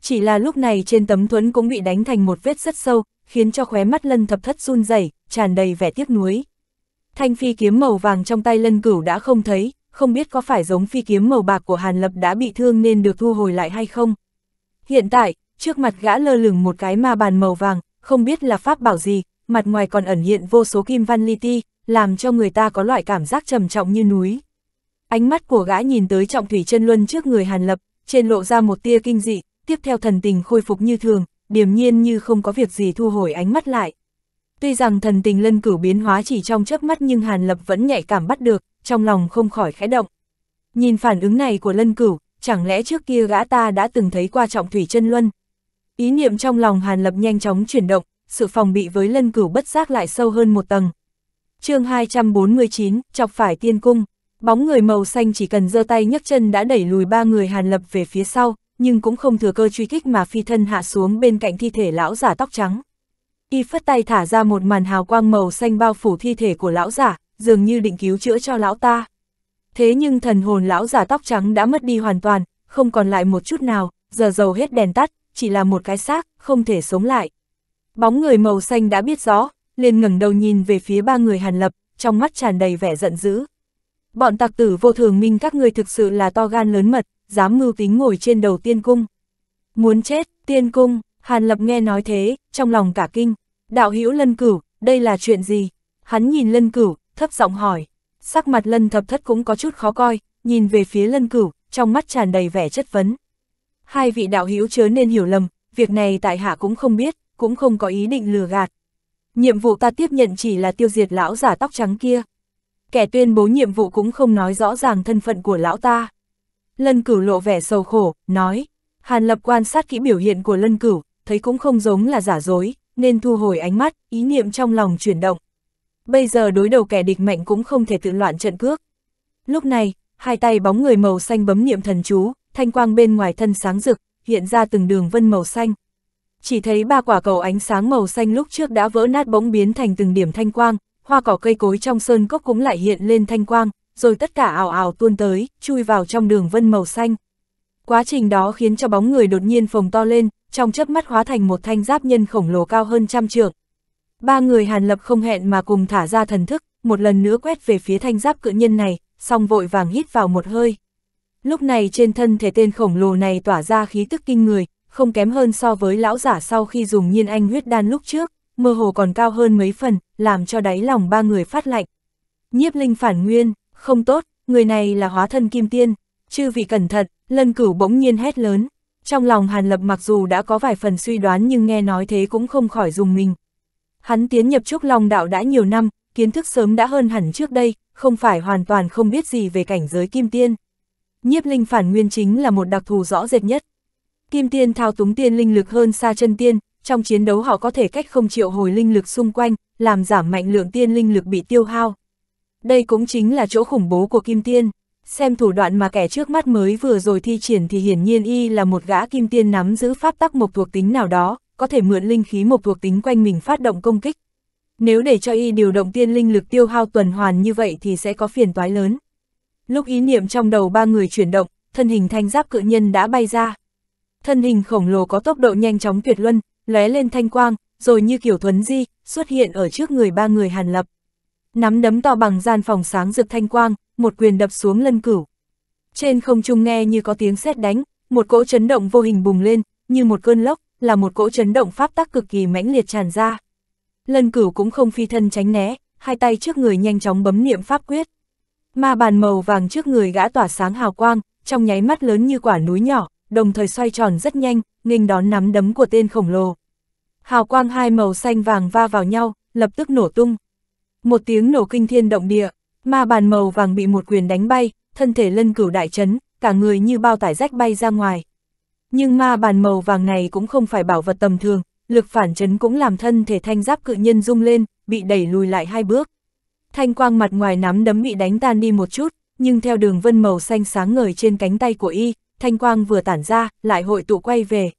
Chỉ là lúc này trên tấm thuẫn cũng bị đánh thành một vết rất sâu, khiến cho khóe mắt lân thập thất run rẩy tràn đầy vẻ tiếc nuối. Thanh phi kiếm màu vàng trong tay lân cửu đã không thấy, không biết có phải giống phi kiếm màu bạc của Hàn Lập đã bị thương nên được thu hồi lại hay không. Hiện tại, trước mặt gã lơ lửng một cái ma bàn màu vàng, không biết là pháp bảo gì, mặt ngoài còn ẩn hiện vô số kim văn li ti, làm cho người ta có loại cảm giác trầm trọng như núi. Ánh mắt của gã nhìn tới trọng thủy chân luân trước người Hàn Lập, trên lộ ra một tia kinh dị, tiếp theo thần tình khôi phục như thường, điềm nhiên như không có việc gì thu hồi ánh mắt lại. Tuy rằng thần tình lân cửu biến hóa chỉ trong chớp mắt nhưng Hàn Lập vẫn nhạy cảm bắt được, trong lòng không khỏi khẽ động. Nhìn phản ứng này của lân cửu, chẳng lẽ trước kia gã ta đã từng thấy qua trọng thủy chân luân. Ý niệm trong lòng Hàn Lập nhanh chóng chuyển động, sự phòng bị với lân cửu bất giác lại sâu hơn một tầng. chương 249, chọc phải tiên cung, bóng người màu xanh chỉ cần giơ tay nhấc chân đã đẩy lùi ba người Hàn Lập về phía sau, nhưng cũng không thừa cơ truy kích mà phi thân hạ xuống bên cạnh thi thể lão giả tóc trắng. Y phất tay thả ra một màn hào quang màu xanh bao phủ thi thể của lão giả, dường như định cứu chữa cho lão ta. Thế nhưng thần hồn lão già tóc trắng đã mất đi hoàn toàn, không còn lại một chút nào, giờ dầu hết đèn tắt, chỉ là một cái xác, không thể sống lại. Bóng người màu xanh đã biết rõ, liền ngẩng đầu nhìn về phía ba người Hàn Lập, trong mắt tràn đầy vẻ giận dữ. Bọn tặc tử vô thường minh các ngươi thực sự là to gan lớn mật, dám mưu tính ngồi trên đầu tiên cung. Muốn chết, tiên cung, Hàn Lập nghe nói thế, trong lòng cả kinh. Đạo hữu lân cửu, đây là chuyện gì? Hắn nhìn lân cửu, thấp giọng hỏi. Sắc mặt lân thập thất cũng có chút khó coi, nhìn về phía lân cửu, trong mắt tràn đầy vẻ chất vấn. Hai vị đạo hữu chớ nên hiểu lầm, việc này tại hạ cũng không biết, cũng không có ý định lừa gạt. Nhiệm vụ ta tiếp nhận chỉ là tiêu diệt lão giả tóc trắng kia. Kẻ tuyên bố nhiệm vụ cũng không nói rõ ràng thân phận của lão ta. Lân cửu lộ vẻ sầu khổ, nói. Hàn lập quan sát kỹ biểu hiện của lân cửu, thấy cũng không giống là giả dối, nên thu hồi ánh mắt, ý niệm trong lòng chuyển động bây giờ đối đầu kẻ địch mạnh cũng không thể tự loạn trận cước. Lúc này, hai tay bóng người màu xanh bấm niệm thần chú, thanh quang bên ngoài thân sáng rực, hiện ra từng đường vân màu xanh. Chỉ thấy ba quả cầu ánh sáng màu xanh lúc trước đã vỡ nát bỗng biến thành từng điểm thanh quang, hoa cỏ cây cối trong sơn cốc cũng lại hiện lên thanh quang, rồi tất cả ảo ảo tuôn tới, chui vào trong đường vân màu xanh. Quá trình đó khiến cho bóng người đột nhiên phồng to lên, trong chớp mắt hóa thành một thanh giáp nhân khổng lồ cao hơn trăm trượng, Ba người Hàn Lập không hẹn mà cùng thả ra thần thức, một lần nữa quét về phía thanh giáp cự nhân này, xong vội vàng hít vào một hơi. Lúc này trên thân thể tên khổng lồ này tỏa ra khí tức kinh người, không kém hơn so với lão giả sau khi dùng nhiên anh huyết đan lúc trước, mơ hồ còn cao hơn mấy phần, làm cho đáy lòng ba người phát lạnh. Nhiếp linh phản nguyên, không tốt, người này là hóa thân kim tiên, chư vị cẩn thận, lân cửu bỗng nhiên hét lớn. Trong lòng Hàn Lập mặc dù đã có vài phần suy đoán nhưng nghe nói thế cũng không khỏi dùng mình, Hắn tiến nhập trúc long đạo đã nhiều năm, kiến thức sớm đã hơn hẳn trước đây, không phải hoàn toàn không biết gì về cảnh giới kim tiên. Nhiếp linh phản nguyên chính là một đặc thù rõ rệt nhất. Kim tiên thao túng tiên linh lực hơn xa chân tiên, trong chiến đấu họ có thể cách không triệu hồi linh lực xung quanh, làm giảm mạnh lượng tiên linh lực bị tiêu hao. Đây cũng chính là chỗ khủng bố của kim tiên. Xem thủ đoạn mà kẻ trước mắt mới vừa rồi thi triển thì hiển nhiên y là một gã kim tiên nắm giữ pháp tắc mộc thuộc tính nào đó, có thể mượn linh khí một thuộc tính quanh mình phát động công kích. Nếu để cho y điều động tiên linh lực tiêu hao tuần hoàn như vậy thì sẽ có phiền toái lớn. Lúc ý niệm trong đầu ba người chuyển động, thân hình thanh giáp cự nhân đã bay ra. Thân hình khổng lồ có tốc độ nhanh chóng tuyệt luân, lóe lên thanh quang, rồi như kiểu thuấn di, xuất hiện ở trước người ba người Hàn Lập. Nắm đấm to bằng gian phòng sáng rực thanh quang, một quyền đập xuống lân cửu. Trên không trung nghe như có tiếng sét đánh, một cỗ chấn động vô hình bùng lên, như một cơn lốc, là một cỗ chấn động pháp tắc cực kỳ mãnh liệt tràn ra. Lân cửu cũng không phi thân tránh né, hai tay trước người nhanh chóng bấm niệm pháp quyết. Ma bàn màu vàng trước người gã tỏa sáng hào quang, trong nháy mắt lớn như quả núi nhỏ, đồng thời xoay tròn rất nhanh, nghênh đón nắm đấm của tên khổng lồ. Hào quang hai màu xanh vàng va vào nhau, lập tức nổ tung. Một tiếng nổ kinh thiên động địa, ma bàn màu vàng bị một quyền đánh bay, thân thể lân cửu đại chấn, cả người như bao tải rách bay ra ngoài. Nhưng ma bàn màu vàng này cũng không phải bảo vật tầm thường, lực phản chấn cũng làm thân thể thanh giáp cự nhân rung lên, bị đẩy lùi lại hai bước. Thanh quang mặt ngoài nắm đấm bị đánh tan đi một chút, nhưng theo đường vân màu xanh sáng ngời trên cánh tay của y, thanh quang vừa tản ra, lại hội tụ quay về.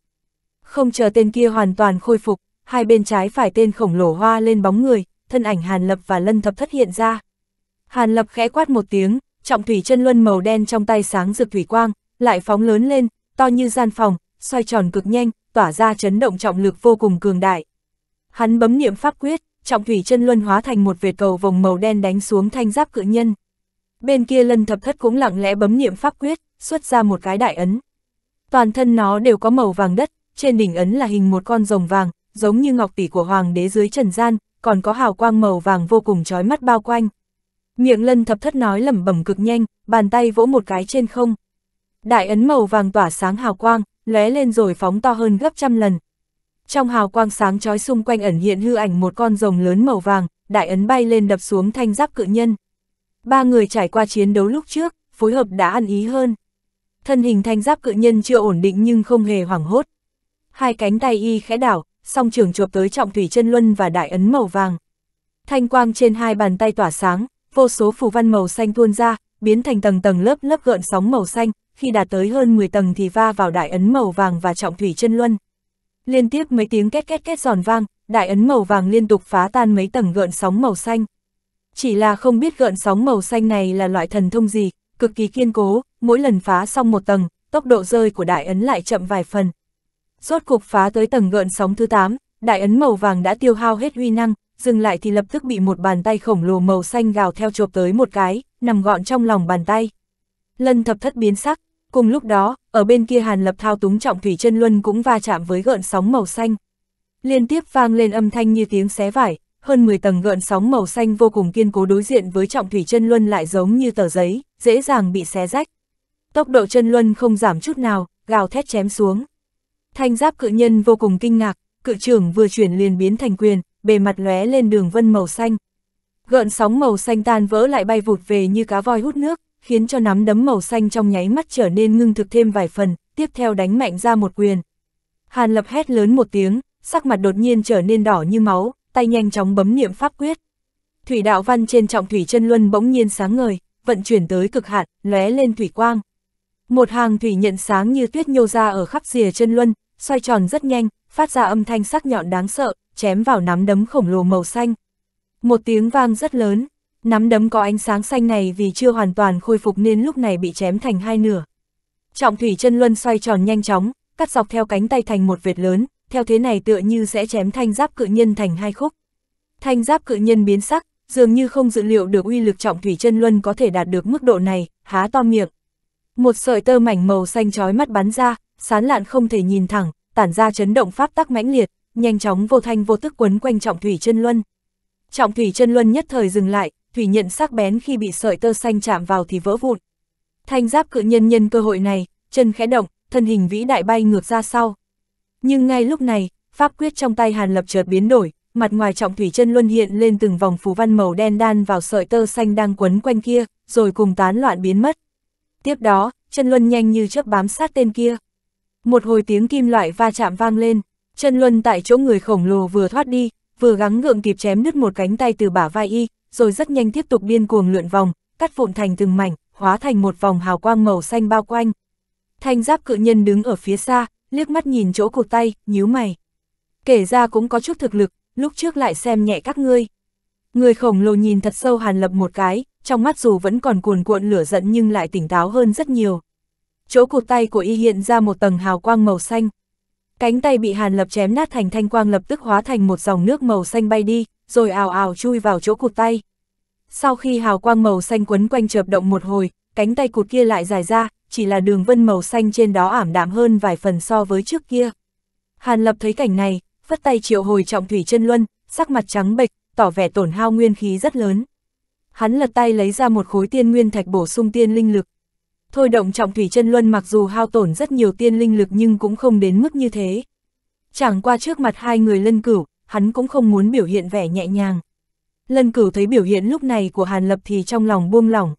Không chờ tên kia hoàn toàn khôi phục, hai bên trái phải tên khổng lồ hoa lên bóng người, thân ảnh Hàn Lập và Lân Thập Thất hiện ra. Hàn Lập khẽ quát một tiếng, trọng thủy chân luân màu đen trong tay sáng rực thủy quang, lại phóng lớn lên, to như gian phòng, xoay tròn cực nhanh, tỏa ra chấn động trọng lực vô cùng cường đại. Hắn bấm niệm pháp quyết, trọng thủy chân luân hóa thành một vệt cầu vòng màu đen đánh xuống thanh giáp cự nhân. Bên kia lân thập thất cũng lặng lẽ bấm niệm pháp quyết, xuất ra một cái đại ấn. Toàn thân nó đều có màu vàng đất, trên đỉnh ấn là hình một con rồng vàng, giống như ngọc tỷ của hoàng đế dưới trần gian, còn có hào quang màu vàng vô cùng chói mắt bao quanh. Miệng lân thập thất nói lẩm bẩm cực nhanh, bàn tay vỗ một cái trên không, đại ấn màu vàng tỏa sáng hào quang, lóe lên rồi phóng to hơn gấp trăm lần. Trong hào quang sáng chói xung quanh ẩn hiện hư ảnh một con rồng lớn màu vàng, đại ấn bay lên đập xuống thanh giáp cự nhân. Ba người trải qua chiến đấu lúc trước, phối hợp đã ăn ý hơn. Thân hình thanh giáp cự nhân chưa ổn định nhưng không hề hoảng hốt. Hai cánh tay y khẽ đảo, song trường chụp tới trọng thủy chân luân và đại ấn màu vàng. Thanh quang trên hai bàn tay tỏa sáng, vô số phù văn màu xanh tuôn ra, biến thành tầng tầng lớp lớp gợn sóng màu xanh, khi đạt tới hơn 10 tầng thì va vào đại ấn màu vàng và trọng thủy chân luân. Liên tiếp mấy tiếng két két két giòn vang, đại ấn màu vàng liên tục phá tan mấy tầng gợn sóng màu xanh. Chỉ là không biết gợn sóng màu xanh này là loại thần thông gì, cực kỳ kiên cố, mỗi lần phá xong một tầng, tốc độ rơi của đại ấn lại chậm vài phần. Rốt cục phá tới tầng gợn sóng thứ 8, đại ấn màu vàng đã tiêu hao hết huy năng, dừng lại thì lập tức bị một bàn tay khổng lồ màu xanh gào theo chộp tới một cái, nằm gọn trong lòng bàn tay. Lân thập thất biến sắc, Cùng lúc đó, ở bên kia Hàn Lập thao túng trọng thủy chân luân cũng va chạm với gợn sóng màu xanh. Liên tiếp vang lên âm thanh như tiếng xé vải, hơn 10 tầng gợn sóng màu xanh vô cùng kiên cố đối diện với trọng thủy chân luân lại giống như tờ giấy, dễ dàng bị xé rách. Tốc độ chân luân không giảm chút nào, gào thét chém xuống. Thanh giáp cự nhân vô cùng kinh ngạc, cự trưởng vừa chuyển liền biến thành quyền, bề mặt lóe lên đường vân màu xanh. Gợn sóng màu xanh tan vỡ lại bay vụt về như cá voi hút nước, khiến cho nắm đấm màu xanh trong nháy mắt trở nên ngưng thực thêm vài phần, tiếp theo đánh mạnh ra một quyền. Hàn lập hét lớn một tiếng, sắc mặt đột nhiên trở nên đỏ như máu, tay nhanh chóng bấm niệm pháp quyết. Thủy đạo văn trên trọng thủy chân luân bỗng nhiên sáng ngời, vận chuyển tới cực hạn, lóe lên thủy quang. Một hàng thủy nhận sáng như tuyết nhô ra ở khắp rìa chân luân, xoay tròn rất nhanh, phát ra âm thanh sắc nhọn đáng sợ, chém vào nắm đấm khổng lồ màu xanh. Một tiếng vang rất lớn, Nắm đấm có ánh sáng xanh này vì chưa hoàn toàn khôi phục nên lúc này bị chém thành hai nửa. Trọng thủy chân luân xoay tròn nhanh chóng, cắt dọc theo cánh tay thành một vệt lớn, theo thế này tựa như sẽ chém thanh giáp cự nhân thành hai khúc. Thanh giáp cự nhân biến sắc, dường như không dự liệu được uy lực trọng thủy chân luân có thể đạt được mức độ này, há to miệng. Một sợi tơ mảnh màu xanh chói mắt bắn ra, sán lạn không thể nhìn thẳng, tản ra chấn động pháp tắc mãnh liệt, nhanh chóng vô thanh vô tức quấn quanh trọng thủy chân luân. Trọng thủy chân luân nhất thời dừng lại, thủy nhận sắc bén khi bị sợi tơ xanh chạm vào thì vỡ vụn. Thanh giáp cự nhân nhân cơ hội này, chân khẽ động, thân hình vĩ đại bay ngược ra sau. Nhưng ngay lúc này, pháp quyết trong tay Hàn Lập chợt biến đổi, mặt ngoài trọng thủy chân luân hiện lên từng vòng phù văn màu đen đan vào sợi tơ xanh đang quấn quanh kia, rồi cùng tán loạn biến mất. Tiếp đó, chân luân nhanh như chớp bám sát tên kia. Một hồi tiếng kim loại va chạm vang lên, chân luân tại chỗ người khổng lồ vừa thoát đi, vừa gắng gượng kịp chém đứt một cánh tay từ bả vai y, rồi rất nhanh tiếp tục điên cuồng lượn vòng, cắt vụn thành từng mảnh, hóa thành một vòng hào quang màu xanh bao quanh. Thanh giáp cự nhân đứng ở phía xa, liếc mắt nhìn chỗ cụt tay, nhíu mày. Kể ra cũng có chút thực lực, lúc trước lại xem nhẹ các ngươi. Người khổng lồ nhìn thật sâu Hàn Lập một cái, trong mắt dù vẫn còn cuồn cuộn lửa giận nhưng lại tỉnh táo hơn rất nhiều. Chỗ cụt tay của y hiện ra một tầng hào quang màu xanh. Cánh tay bị Hàn Lập chém nát thành thanh quang lập tức hóa thành một dòng nước màu xanh bay đi, rồi ào ào chui vào chỗ cụt tay. Sau khi hào quang màu xanh quấn quanh chợp động một hồi, cánh tay cụt kia lại dài ra, chỉ là đường vân màu xanh trên đó ảm đạm hơn vài phần so với trước kia. Hàn Lập thấy cảnh này, phất tay triệu hồi trọng thủy chân luân, sắc mặt trắng bệch, tỏ vẻ tổn hao nguyên khí rất lớn. Hắn lật tay lấy ra một khối tiên nguyên thạch bổ sung tiên linh lực. Thôi động trọng thủy chân luân mặc dù hao tổn rất nhiều tiên linh lực nhưng cũng không đến mức như thế. Chẳng qua trước mặt hai người lân cửu, hắn cũng không muốn biểu hiện vẻ nhẹ nhàng. Lân cửu thấy biểu hiện lúc này của Hàn Lập thì trong lòng buông lỏng.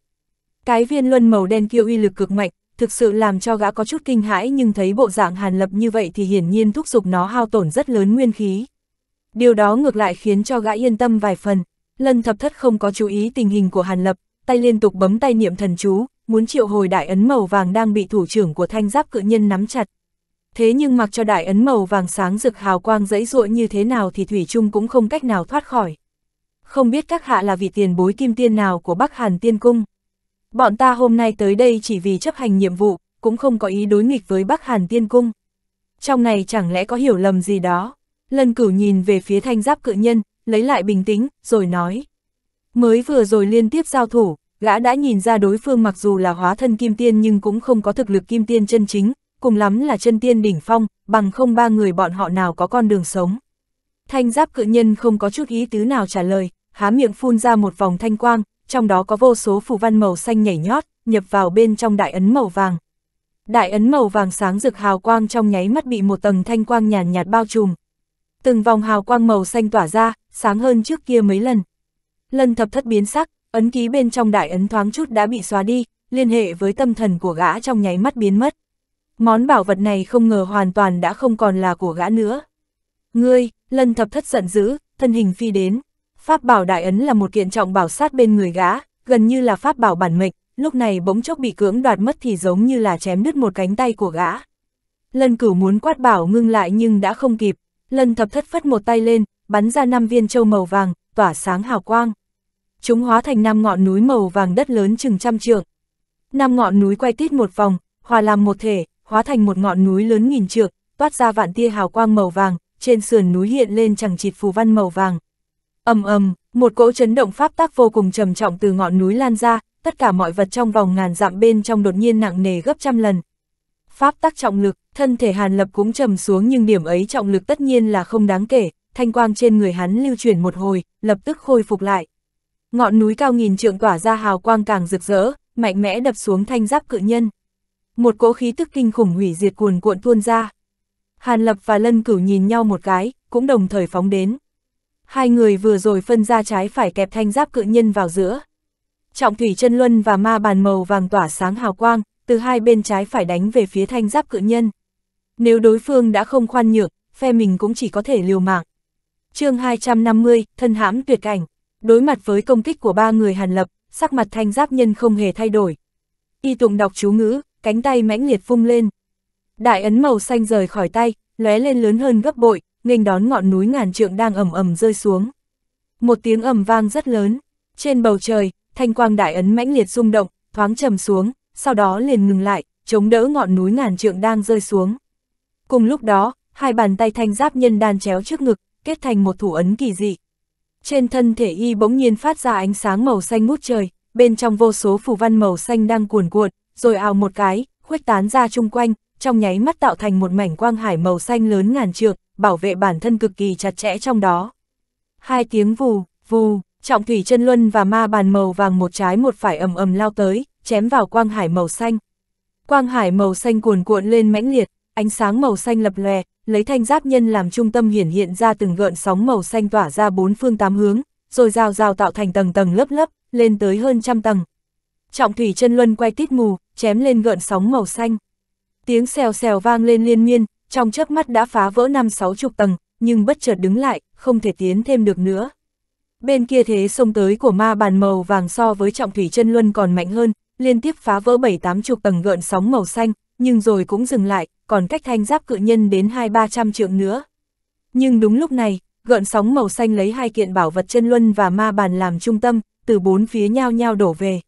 Cái viên luân màu đen kia uy lực cực mạnh, thực sự làm cho gã có chút kinh hãi nhưng thấy bộ dạng Hàn Lập như vậy thì hiển nhiên thúc giục nó hao tổn rất lớn nguyên khí. Điều đó ngược lại khiến cho gã yên tâm vài phần. Lân thập thất không có chú ý tình hình của Hàn Lập, tay liên tục bấm tay niệm thần chú, muốn triệu hồi đại ấn màu vàng đang bị thủ trưởng của thanh giáp cự nhân nắm chặt thế nhưng mặc cho đại ấn màu vàng sáng rực hào quang dẫy dụa như thế nào thì Thủy Trung cũng không cách nào thoát khỏi. Không biết các hạ là vị tiền bối kim tiên nào của Bắc Hàn Tiên Cung. Bọn ta hôm nay tới đây chỉ vì chấp hành nhiệm vụ, cũng không có ý đối nghịch với Bắc Hàn Tiên Cung. Trong này chẳng lẽ có hiểu lầm gì đó. Lân cửu nhìn về phía thanh giáp cự nhân, lấy lại bình tĩnh, rồi nói. Mới vừa rồi liên tiếp giao thủ, gã đã nhìn ra đối phương mặc dù là hóa thân kim tiên nhưng cũng không có thực lực kim tiên chân chính, cùng lắm là chân tiên đỉnh phong, bằng không ba người bọn họ nào có con đường sống. Thanh giáp cự nhân không có chút ý tứ nào trả lời, há miệng phun ra một vòng thanh quang, trong đó có vô số phù văn màu xanh nhảy nhót, nhập vào bên trong đại ấn màu vàng. Đại ấn màu vàng sáng rực hào quang trong nháy mắt bị một tầng thanh quang nhàn nhạt, nhạt bao trùm. Từng vòng hào quang màu xanh tỏa ra, sáng hơn trước kia mấy lần. Lần thập thất biến sắc, ấn ký bên trong đại ấn thoáng chút đã bị xóa đi, liên hệ với tâm thần của gã trong nháy mắt biến mất. Món bảo vật này không ngờ hoàn toàn đã không còn là của gã nữa. Ngươi, lân thập thất giận dữ, thân hình phi đến. Pháp bảo đại ấn là một kiện trọng bảo sát bên người gã, gần như là pháp bảo bản mệnh, lúc này bỗng chốc bị cưỡng đoạt mất thì giống như là chém đứt một cánh tay của gã. Lân cửu muốn quát bảo ngưng lại nhưng đã không kịp, lân thập thất phất một tay lên, bắn ra năm viên châu màu vàng, tỏa sáng hào quang. Chúng hóa thành năm ngọn núi màu vàng đất lớn chừng trăm trượng. Năm ngọn núi quay tít một vòng, hòa làm một thể, hóa thành một ngọn núi lớn nghìn trượng, toát ra vạn tia hào quang màu vàng, trên sườn núi hiện lên chẳng chịt phù văn màu vàng. Ầm ầm, một cỗ chấn động pháp tác vô cùng trầm trọng từ ngọn núi lan ra, tất cả mọi vật trong vòng ngàn dặm bên trong đột nhiên nặng nề gấp trăm lần. Pháp tác trọng lực, thân thể Hàn Lập cũng trầm xuống nhưng điểm ấy trọng lực tất nhiên là không đáng kể, thanh quang trên người hắn lưu chuyển một hồi, lập tức khôi phục lại. Ngọn núi cao nghìn trượng tỏa ra hào quang càng rực rỡ, mạnh mẽ đập xuống thanh giáp cự nhân một cỗ khí tức kinh khủng hủy diệt cuồn cuộn tuôn ra. Hàn Lập và Lân Cửu nhìn nhau một cái, cũng đồng thời phóng đến. Hai người vừa rồi phân ra trái phải kẹp thanh giáp cự nhân vào giữa. Trọng thủy chân luân và ma bàn màu vàng tỏa sáng hào quang, từ hai bên trái phải đánh về phía thanh giáp cự nhân. Nếu đối phương đã không khoan nhượng, phe mình cũng chỉ có thể liều mạng. chương 250, thân hãm tuyệt cảnh. Đối mặt với công kích của ba người Hàn Lập, sắc mặt thanh giáp nhân không hề thay đổi. Y tụng đọc chú ngữ, cánh tay mãnh liệt vung lên. Đại ấn màu xanh rời khỏi tay, lóe lên lớn hơn gấp bội, nghênh đón ngọn núi ngàn trượng đang ầm ầm rơi xuống. Một tiếng ầm vang rất lớn, trên bầu trời, thanh quang đại ấn mãnh liệt rung động, thoáng trầm xuống, sau đó liền ngừng lại, chống đỡ ngọn núi ngàn trượng đang rơi xuống. Cùng lúc đó, hai bàn tay thanh giáp nhân đan chéo trước ngực, kết thành một thủ ấn kỳ dị. Trên thân thể y bỗng nhiên phát ra ánh sáng màu xanh ngút trời, bên trong vô số phủ văn màu xanh đang cuồn cuộn, rồi ào một cái, khuếch tán ra chung quanh, trong nháy mắt tạo thành một mảnh quang hải màu xanh lớn ngàn trượng, bảo vệ bản thân cực kỳ chặt chẽ trong đó. Hai tiếng vù, vù, trọng thủy chân luân và ma bàn màu vàng một trái một phải ầm ầm lao tới, chém vào quang hải màu xanh. Quang hải màu xanh cuồn cuộn lên mãnh liệt, ánh sáng màu xanh lập lòe, lấy thanh giáp nhân làm trung tâm hiển hiện ra từng gợn sóng màu xanh tỏa ra bốn phương tám hướng, rồi rào rào tạo thành tầng tầng lớp lớp, lên tới hơn trăm tầng, trọng thủy chân luân quay tít mù, chém lên gợn sóng màu xanh. Tiếng xèo xèo vang lên liên miên, trong chớp mắt đã phá vỡ năm sáu chục tầng, nhưng bất chợt đứng lại, không thể tiến thêm được nữa. Bên kia thế sông tới của ma bàn màu vàng so với trọng thủy chân luân còn mạnh hơn, liên tiếp phá vỡ bảy tám chục tầng gợn sóng màu xanh, nhưng rồi cũng dừng lại, còn cách thanh giáp cự nhân đến hai ba trăm trượng nữa. Nhưng đúng lúc này, gợn sóng màu xanh lấy hai kiện bảo vật chân luân và ma bàn làm trung tâm, từ bốn phía nhau nhau đổ về.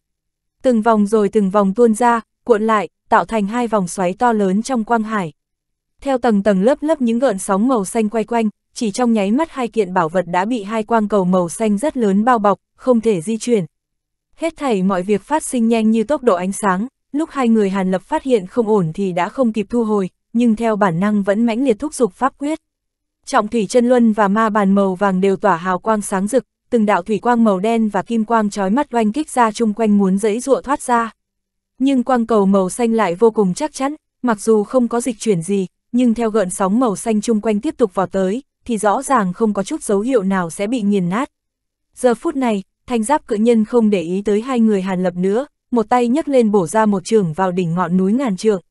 Từng vòng rồi từng vòng tuôn ra, cuộn lại, tạo thành hai vòng xoáy to lớn trong quang hải. Theo tầng tầng lớp lớp những gợn sóng màu xanh quay quanh, chỉ trong nháy mắt hai kiện bảo vật đã bị hai quang cầu màu xanh rất lớn bao bọc, không thể di chuyển. Hết thảy mọi việc phát sinh nhanh như tốc độ ánh sáng, lúc hai người Hàn Lập phát hiện không ổn thì đã không kịp thu hồi, nhưng theo bản năng vẫn mãnh liệt thúc giục pháp quyết. Trọng thủy chân luân và ma bàn màu vàng đều tỏa hào quang sáng rực, từng đạo thủy quang màu đen và kim quang trói mắt oanh kích ra chung quanh muốn dẫy dụa thoát ra. Nhưng quang cầu màu xanh lại vô cùng chắc chắn, mặc dù không có dịch chuyển gì, nhưng theo gợn sóng màu xanh chung quanh tiếp tục vào tới, thì rõ ràng không có chút dấu hiệu nào sẽ bị nghiền nát. Giờ phút này, thanh giáp cự nhân không để ý tới hai người hàn lập nữa, một tay nhấc lên bổ ra một trường vào đỉnh ngọn núi ngàn trượng.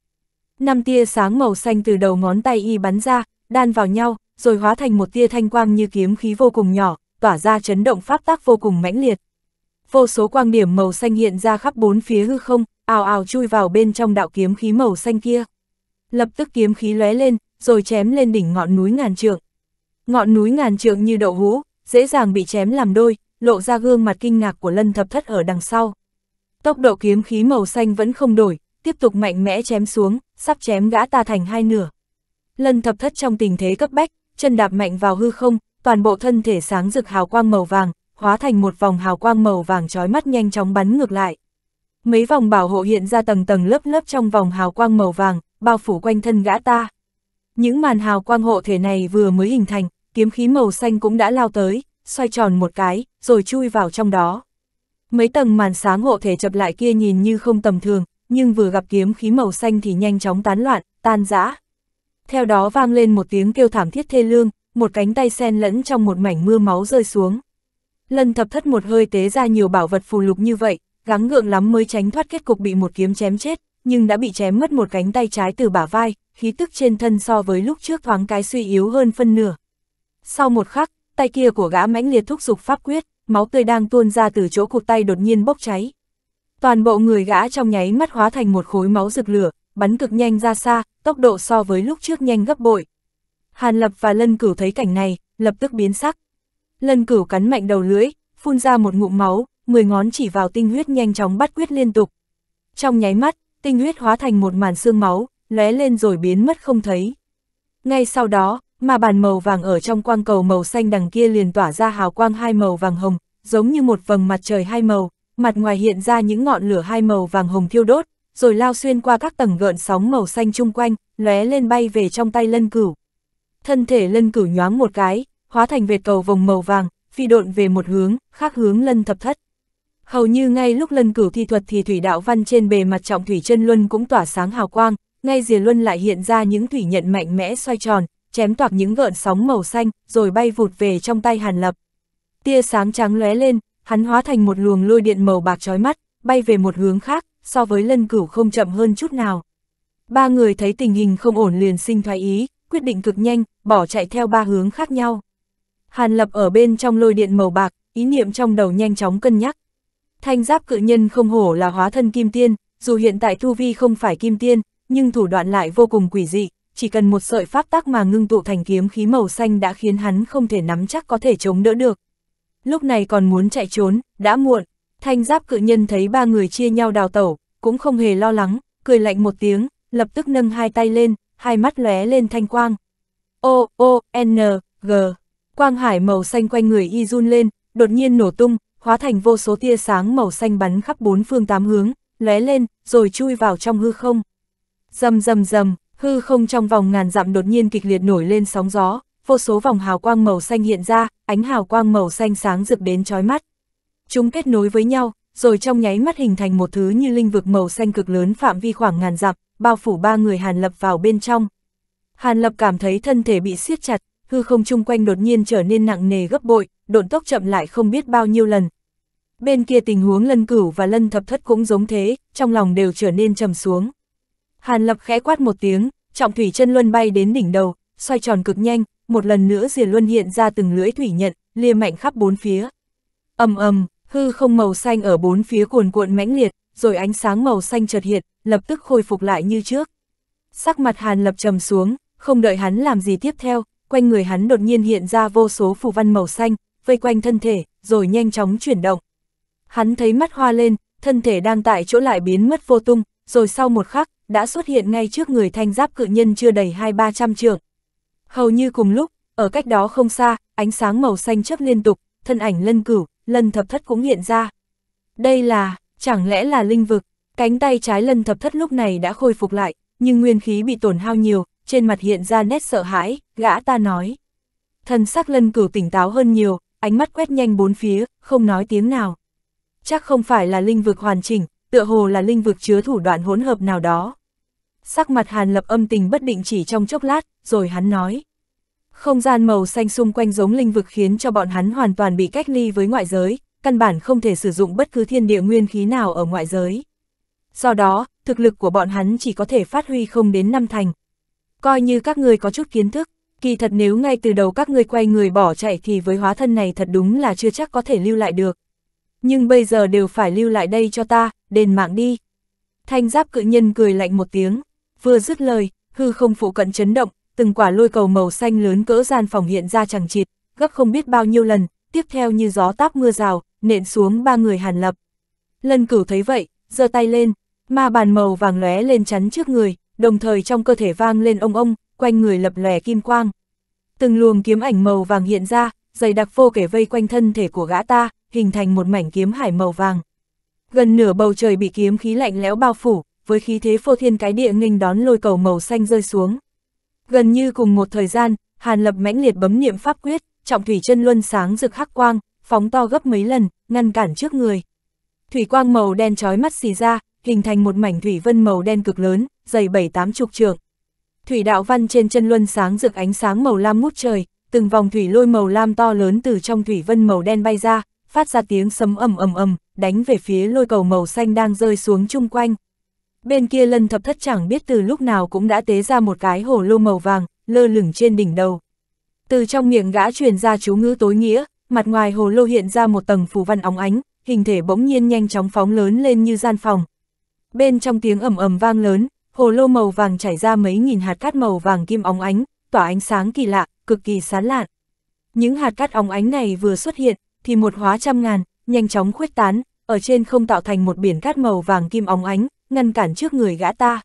Năm tia sáng màu xanh từ đầu ngón tay y bắn ra, đan vào nhau, rồi hóa thành một tia thanh quang như kiếm khí vô cùng nhỏ, tỏa ra chấn động pháp tác vô cùng mãnh liệt. Vô số quang điểm màu xanh hiện ra khắp bốn phía hư không, ào ào chui vào bên trong đạo kiếm khí màu xanh kia. Lập tức kiếm khí lóe lên, rồi chém lên đỉnh ngọn núi ngàn trượng. Ngọn núi ngàn trượng như đậu hũ, dễ dàng bị chém làm đôi, lộ ra gương mặt kinh ngạc của lân thập thất ở đằng sau. Tốc độ kiếm khí màu xanh vẫn không đổi, tiếp tục mạnh mẽ chém xuống, sắp chém gã ta thành hai nửa. Lân thập thất trong tình thế cấp bách, chân đạp mạnh vào hư không, toàn bộ thân thể sáng rực hào quang màu vàng, hóa thành một vòng hào quang màu vàng chói mắt nhanh chóng bắn ngược lại. Mấy vòng bảo hộ hiện ra tầng tầng lớp lớp trong vòng hào quang màu vàng, bao phủ quanh thân gã ta. Những màn hào quang hộ thể này vừa mới hình thành, kiếm khí màu xanh cũng đã lao tới, xoay tròn một cái, rồi chui vào trong đó. Mấy tầng màn sáng hộ thể chập lại kia nhìn như không tầm thường, nhưng vừa gặp kiếm khí màu xanh thì nhanh chóng tán loạn, tan rã. Theo đó vang lên một tiếng kêu thảm thiết thê lương, một cánh tay sen lẫn trong một mảnh mưa máu rơi xuống. Lân thập thất một hơi tế ra nhiều bảo vật phù lục như vậy, gắng gượng lắm mới tránh thoát kết cục bị một kiếm chém chết, nhưng đã bị chém mất một cánh tay trái từ bả vai, khí tức trên thân so với lúc trước thoáng cái suy yếu hơn phân nửa. Sau một khắc, tay kia của gã mãnh liệt thúc dục pháp quyết, máu tươi đang tuôn ra từ chỗ cụt tay đột nhiên bốc cháy. Toàn bộ người gã trong nháy mắt hóa thành một khối máu rực lửa, bắn cực nhanh ra xa, tốc độ so với lúc trước nhanh gấp bội, Hàn Lập và Lân Cửu thấy cảnh này, lập tức biến sắc. Lân Cửu cắn mạnh đầu lưỡi, phun ra một ngụm máu, mười ngón chỉ vào tinh huyết nhanh chóng bắt quyết liên tục. Trong nháy mắt, tinh huyết hóa thành một màn xương máu, lóe lên rồi biến mất không thấy. Ngay sau đó, mà bàn màu vàng ở trong quang cầu màu xanh đằng kia liền tỏa ra hào quang hai màu vàng hồng, giống như một vầng mặt trời hai màu, mặt ngoài hiện ra những ngọn lửa hai màu vàng hồng thiêu đốt, rồi lao xuyên qua các tầng gợn sóng màu xanh chung quanh, lóe lên bay về trong tay Lân Cửu thân thể lân cửu nhoáng một cái, hóa thành vệt cầu vòng màu vàng, phi độn về một hướng, khác hướng lân thập thất. Hầu như ngay lúc lân cửu thi thuật thì thủy đạo văn trên bề mặt trọng thủy chân luân cũng tỏa sáng hào quang, ngay dìa luân lại hiện ra những thủy nhận mạnh mẽ xoay tròn, chém toạc những gợn sóng màu xanh, rồi bay vụt về trong tay Hàn Lập. Tia sáng trắng lóe lên, hắn hóa thành một luồng lôi điện màu bạc chói mắt, bay về một hướng khác, so với lân cửu không chậm hơn chút nào. Ba người thấy tình hình không ổn liền sinh thoái ý, quyết định cực nhanh, bỏ chạy theo ba hướng khác nhau. Hàn lập ở bên trong lôi điện màu bạc, ý niệm trong đầu nhanh chóng cân nhắc. Thanh giáp cự nhân không hổ là hóa thân kim tiên, dù hiện tại Thu Vi không phải kim tiên, nhưng thủ đoạn lại vô cùng quỷ dị, chỉ cần một sợi pháp tắc mà ngưng tụ thành kiếm khí màu xanh đã khiến hắn không thể nắm chắc có thể chống đỡ được. Lúc này còn muốn chạy trốn, đã muộn, thanh giáp cự nhân thấy ba người chia nhau đào tẩu, cũng không hề lo lắng, cười lạnh một tiếng, lập tức nâng hai tay lên, hai mắt lóe lên thanh quang. O, O, N, G. Quang hải màu xanh quanh người y run lên, đột nhiên nổ tung, hóa thành vô số tia sáng màu xanh bắn khắp bốn phương tám hướng, lóe lên, rồi chui vào trong hư không. Dầm dầm dầm, hư không trong vòng ngàn dặm đột nhiên kịch liệt nổi lên sóng gió, vô số vòng hào quang màu xanh hiện ra, ánh hào quang màu xanh sáng rực đến chói mắt. Chúng kết nối với nhau, rồi trong nháy mắt hình thành một thứ như linh vực màu xanh cực lớn phạm vi khoảng ngàn dặm, bao phủ ba người Hàn Lập vào bên trong. Hàn Lập cảm thấy thân thể bị siết chặt, hư không chung quanh đột nhiên trở nên nặng nề gấp bội, độn tốc chậm lại không biết bao nhiêu lần. Bên kia tình huống lân cửu và lân thập thất cũng giống thế, trong lòng đều trở nên trầm xuống. Hàn Lập khẽ quát một tiếng, trọng thủy chân luân bay đến đỉnh đầu, xoay tròn cực nhanh, một lần nữa diền luân hiện ra từng lưỡi thủy nhận, lia mạnh khắp bốn phía. ầm ầm, hư không màu xanh ở bốn phía cuồn cuộn mãnh liệt, rồi ánh sáng màu xanh chợt hiện, lập tức khôi phục lại như trước. Sắc mặt Hàn Lập trầm xuống, không đợi hắn làm gì tiếp theo, quanh người hắn đột nhiên hiện ra vô số phù văn màu xanh, vây quanh thân thể, rồi nhanh chóng chuyển động. Hắn thấy mắt hoa lên, thân thể đang tại chỗ lại biến mất vô tung, rồi sau một khắc, đã xuất hiện ngay trước người thanh giáp cự nhân chưa đầy hai ba trăm trượng. Hầu như cùng lúc, ở cách đó không xa, ánh sáng màu xanh chớp liên tục, thân ảnh lân cửu, lân thập thất cũng hiện ra. Đây là, Chẳng lẽ là linh vực? Cánh tay trái lân thập thất lúc này đã khôi phục lại, nhưng nguyên khí bị tổn hao nhiều, trên mặt hiện ra nét sợ hãi, gã ta nói. Thần sắc lân cửu tỉnh táo hơn nhiều, ánh mắt quét nhanh bốn phía, không nói tiếng nào. Chắc không phải là linh vực hoàn chỉnh, tựa hồ là linh vực chứa thủ đoạn hỗn hợp nào đó. Sắc mặt hàn lập âm tình bất định chỉ trong chốc lát, rồi hắn nói. Không gian màu xanh xung quanh giống linh vực khiến cho bọn hắn hoàn toàn bị cách ly với ngoại giới, căn bản không thể sử dụng bất cứ thiên địa nguyên khí nào ở ngoại giới. Do đó, thực lực của bọn hắn chỉ có thể phát huy không đến năm thành. Coi như các người có chút kiến thức, kỳ thật nếu ngay từ đầu các người quay người bỏ chạy thì với hóa thân này thật đúng là chưa chắc có thể lưu lại được. Nhưng bây giờ đều phải lưu lại đây cho ta, đền mạng đi. Thanh giáp cự nhân cười lạnh một tiếng, vừa dứt lời, hư không phụ cận chấn động, từng quả lôi cầu màu xanh lớn cỡ gian phòng hiện ra chẳng chịt, gấp không biết bao nhiêu lần, tiếp theo như gió táp mưa rào, nện xuống ba người hàn lập. Lân cửu thấy vậy, giơ tay lên, ma bàn màu vàng lóe lên chắn trước người, đồng thời trong cơ thể vang lên ông ông, quanh người lập lòe kim quang. Từng luồng kiếm ảnh màu vàng hiện ra, dày đặc vô kể vây quanh thân thể của gã ta, hình thành một mảnh kiếm hải màu vàng. Gần nửa bầu trời bị kiếm khí lạnh lẽo bao phủ, với khí thế phô thiên cái địa nghênh đón lôi cầu màu xanh rơi xuống. Gần như cùng một thời gian, Hàn Lập mãnh liệt bấm niệm pháp quyết, trọng thủy chân luân sáng rực hắc quang, phóng to gấp mấy lần, ngăn cản trước người. Thủy quang màu đen trói mắt xì ra, hình thành một mảnh thủy vân màu đen cực lớn, dày bảy tám chục trường. Thủy đạo văn trên chân luân sáng rực ánh sáng màu lam ngút trời, từng vòng thủy lôi màu lam to lớn từ trong thủy vân màu đen bay ra, phát ra tiếng sấm ầm ầm ầm, đánh về phía lôi cầu màu xanh đang rơi xuống chung quanh. Bên kia lân thập thất chẳng biết từ lúc nào cũng đã tế ra một cái hồ lô màu vàng, lơ lửng trên đỉnh đầu. Từ trong miệng gã truyền ra chú ngữ tối nghĩa, mặt ngoài hồ lô hiện ra một tầng phù văn óng ánh, hình thể bỗng nhiên nhanh chóng phóng lớn lên như gian phòng. Bên trong tiếng ầm ầm vang lớn, hồ lô màu vàng chảy ra mấy nghìn hạt cát màu vàng kim óng ánh, tỏa ánh sáng kỳ lạ, cực kỳ sán lạn. Những hạt cát óng ánh này vừa xuất hiện, thì một hóa trăm ngàn, nhanh chóng khuếch tán, ở trên không tạo thành một biển cát màu vàng kim óng ánh, ngăn cản trước người gã ta.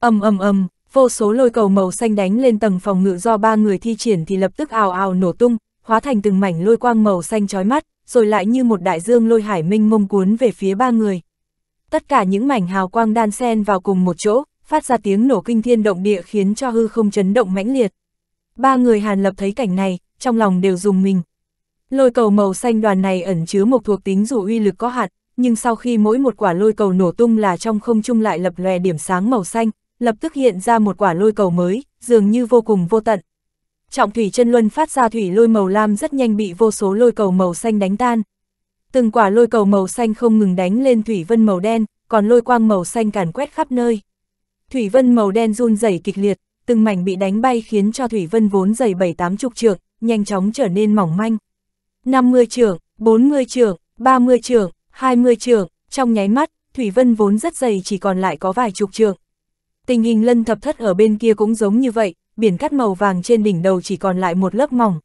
Ầm ầm ầm, vô số lôi cầu màu xanh đánh lên tầng phòng ngự do ba người thi triển thì lập tức ào ào nổ tung, hóa thành từng mảnh lôi quang màu xanh chói mắt, rồi lại như một đại dương lôi hải minh mông cuốn về phía ba người. Tất cả những mảnh hào quang đan xen vào cùng một chỗ, phát ra tiếng nổ kinh thiên động địa khiến cho hư không chấn động mãnh liệt. Ba người Hàn Lập thấy cảnh này, trong lòng đều dùng mình. Lôi cầu màu xanh đoàn này ẩn chứa một thuộc tính dù uy lực có hạn, nhưng sau khi mỗi một quả lôi cầu nổ tung là trong không trung lại lập lòe điểm sáng màu xanh, lập tức hiện ra một quả lôi cầu mới, dường như vô cùng vô tận trọng thủy chân luân phát ra thủy lôi màu lam rất nhanh bị vô số lôi cầu màu xanh đánh tan. Từng quả lôi cầu màu xanh không ngừng đánh lên thủy vân màu đen, còn lôi quang màu xanh càn quét khắp nơi. Thủy vân màu đen run rẩy kịch liệt, từng mảnh bị đánh bay khiến cho thủy vân vốn dày bảy tám chục trượng, nhanh chóng trở nên mỏng manh. 50 trượng, 40 trượng, 30 trượng, 20 trượng, trong nháy mắt, thủy vân vốn rất dày chỉ còn lại có vài chục trượng. Tình hình lân thập thất ở bên kia cũng giống như vậy, biển cát màu vàng trên đỉnh đầu chỉ còn lại một lớp mỏng.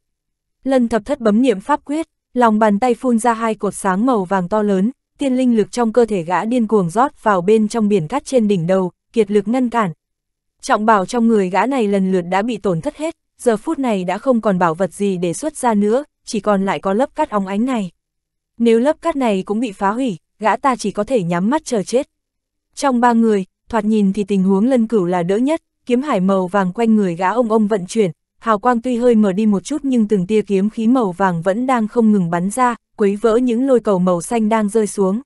Lân thập thất bấm niệm pháp quyết, lòng bàn tay phun ra hai cột sáng màu vàng to lớn, tiên linh lực trong cơ thể gã điên cuồng rót vào bên trong biển cát trên đỉnh đầu, kiệt lực ngăn cản. Trọng bảo trong người gã này lần lượt đã bị tổn thất hết, giờ phút này đã không còn bảo vật gì để xuất ra nữa, chỉ còn lại có lớp cát óng ánh này. Nếu lớp cát này cũng bị phá hủy, gã ta chỉ có thể nhắm mắt chờ chết. Trong ba người, thoạt nhìn thì tình huống lân cửu là đỡ nhất, kiếm hải màu vàng quanh người gã ông ông vận chuyển, hào quang tuy hơi mở đi một chút nhưng từng tia kiếm khí màu vàng vẫn đang không ngừng bắn ra, quấy vỡ những lôi cầu màu xanh đang rơi xuống.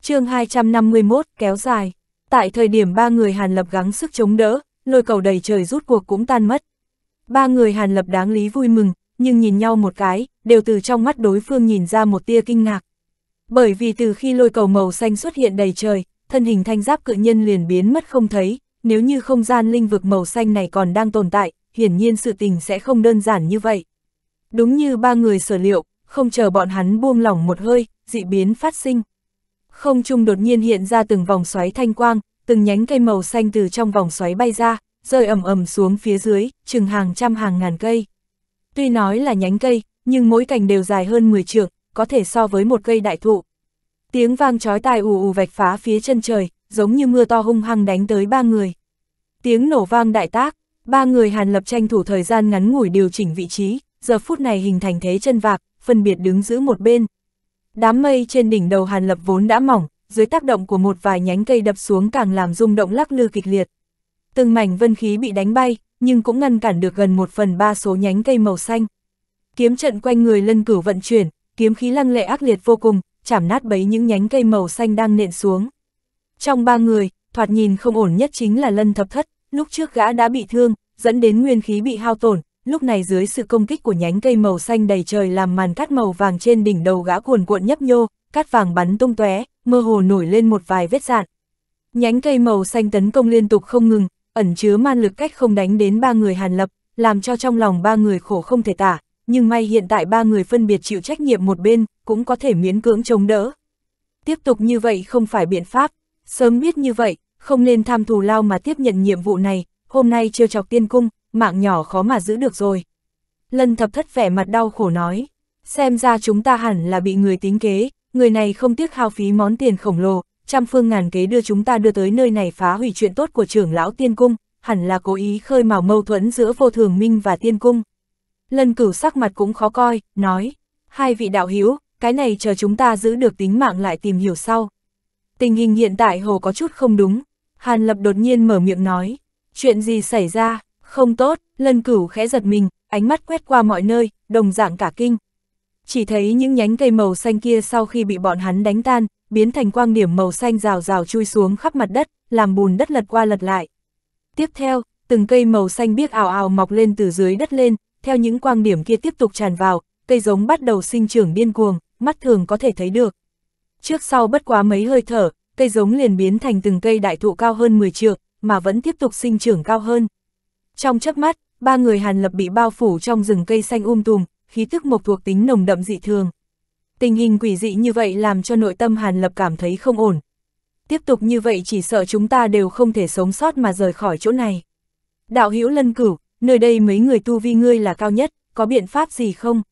chương 251 kéo dài, tại thời điểm ba người Hàn Lập gắng sức chống đỡ, lôi cầu đầy trời rút cuộc cũng tan mất. Ba người Hàn Lập đáng lý vui mừng, nhưng nhìn nhau một cái, đều từ trong mắt đối phương nhìn ra một tia kinh ngạc. Bởi vì từ khi lôi cầu màu xanh xuất hiện đầy trời, thân hình thanh giáp cự nhân liền biến mất không thấy, nếu như không gian linh vực màu xanh này còn đang tồn tại, hiển nhiên sự tình sẽ không đơn giản như vậy. Đúng như ba người sở liệu, không chờ bọn hắn buông lỏng một hơi, dị biến phát sinh. Không trung đột nhiên hiện ra từng vòng xoáy thanh quang, từng nhánh cây màu xanh từ trong vòng xoáy bay ra, rơi ầm ầm xuống phía dưới, chừng hàng trăm hàng ngàn cây. Tuy nói là nhánh cây, nhưng mỗi cành đều dài hơn 10 trượng, có thể so với một cây đại thụ. Tiếng vang chói tai ù ù vạch phá phía chân trời, giống như mưa to hung hăng đánh tới ba người. Tiếng nổ vang đại tác, ba người Hàn Lập tranh thủ thời gian ngắn ngủi điều chỉnh vị trí, giờ phút này hình thành thế chân vạc, phân biệt đứng giữ một bên. Đám mây trên đỉnh đầu Hàn Lập vốn đã mỏng, dưới tác động của một vài nhánh cây đập xuống càng làm rung động lắc lư kịch liệt. Từng mảnh vân khí bị đánh bay, nhưng cũng ngăn cản được gần một phần ba số nhánh cây màu xanh. Kiếm trận quanh người lân cửu vận chuyển, kiếm khí lăng lệ ác liệt vô cùng, chảm nát bấy những nhánh cây màu xanh đang nện xuống. Trong ba người, thoạt nhìn không ổn nhất chính là lân thập thất, lúc trước gã đã bị thương, dẫn đến nguyên khí bị hao tổn, lúc này dưới sự công kích của nhánh cây màu xanh đầy trời làm màn cát màu vàng trên đỉnh đầu gã cuồn cuộn nhấp nhô, cát vàng bắn tung tóe, mơ hồ nổi lên một vài vết dạn. Nhánh cây màu xanh tấn công liên tục không ngừng, ẩn chứa man lực cách không đánh đến ba người Hàn Lập, làm cho trong lòng ba người khổ không thể tả, nhưng may hiện tại ba người phân biệt chịu trách nhiệm một bên, cũng có thể miễn cưỡng chống đỡ. Tiếp tục như vậy không phải biện pháp, sớm biết như vậy, không nên tham thù lao mà tiếp nhận nhiệm vụ này, hôm nay trêu chọc tiên cung, mạng nhỏ khó mà giữ được rồi. Lân thập thất vẻ mặt đau khổ nói, xem ra chúng ta hẳn là bị người tính kế, người này không tiếc hao phí món tiền khổng lồ, trăm phương ngàn kế đưa chúng ta đưa tới nơi này phá hủy chuyện tốt của trưởng lão tiên cung, hẳn là cố ý khơi mào mâu thuẫn giữa vô thường minh và tiên cung. Lân cửu sắc mặt cũng khó coi, nói, hai vị đạo hiếu, cái này chờ chúng ta giữ được tính mạng lại tìm hiểu sau. Tình hình hiện tại hồ có chút không đúng, Hàn Lập đột nhiên mở miệng nói, chuyện gì xảy ra, không tốt, lân cửu khẽ giật mình, ánh mắt quét qua mọi nơi, đồng dạng cả kinh. Chỉ thấy những nhánh cây màu xanh kia sau khi bị bọn hắn đánh tan, biến thành quang điểm màu xanh rào rào chui xuống khắp mặt đất, làm bùn đất lật qua lật lại. Tiếp theo, từng cây màu xanh biếc ảo ảo mọc lên từ dưới đất lên, theo những quang điểm kia tiếp tục tràn vào, cây giống bắt đầu sinh trưởng điên cuồng, mắt thường có thể thấy được. Trước sau bất quá mấy hơi thở, cây giống liền biến thành từng cây đại thụ cao hơn 10 trượng, mà vẫn tiếp tục sinh trưởng cao hơn. Trong chớp mắt, ba người Hàn Lập bị bao phủ trong rừng cây xanh um tùm, khí tức mộc thuộc tính nồng đậm dị thường. Tình hình quỷ dị như vậy làm cho nội tâm Hàn Lập cảm thấy không ổn. Tiếp tục như vậy chỉ sợ chúng ta đều không thể sống sót mà rời khỏi chỗ này. Đạo hữu lân cửu, nơi đây mấy người tu vi ngươi là cao nhất, có biện pháp gì không?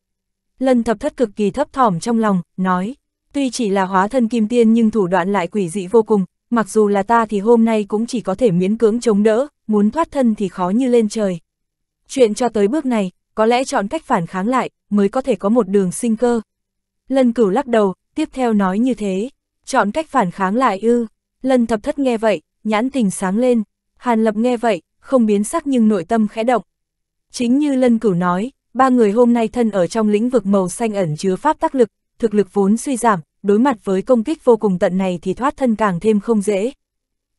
Lân thập thất cực kỳ thấp thỏm trong lòng, nói. Tuy chỉ là hóa thân kim tiên nhưng thủ đoạn lại quỷ dị vô cùng, mặc dù là ta thì hôm nay cũng chỉ có thể miễn cưỡng chống đỡ, muốn thoát thân thì khó như lên trời. Chuyện cho tới bước này, có lẽ chọn cách phản kháng lại, mới có thể có một đường sinh cơ. Lân cửu lắc đầu, tiếp theo nói như thế, chọn cách phản kháng lại ư. Lân thập thất nghe vậy, nhãn tình sáng lên, hàn lập nghe vậy, không biến sắc nhưng nội tâm khẽ động. Chính như lân cửu nói, ba người hôm nay thân ở trong lĩnh vực màu xanh ẩn chứa pháp tác lực, thực lực vốn suy giảm, đối mặt với công kích vô cùng tận này thì thoát thân càng thêm không dễ.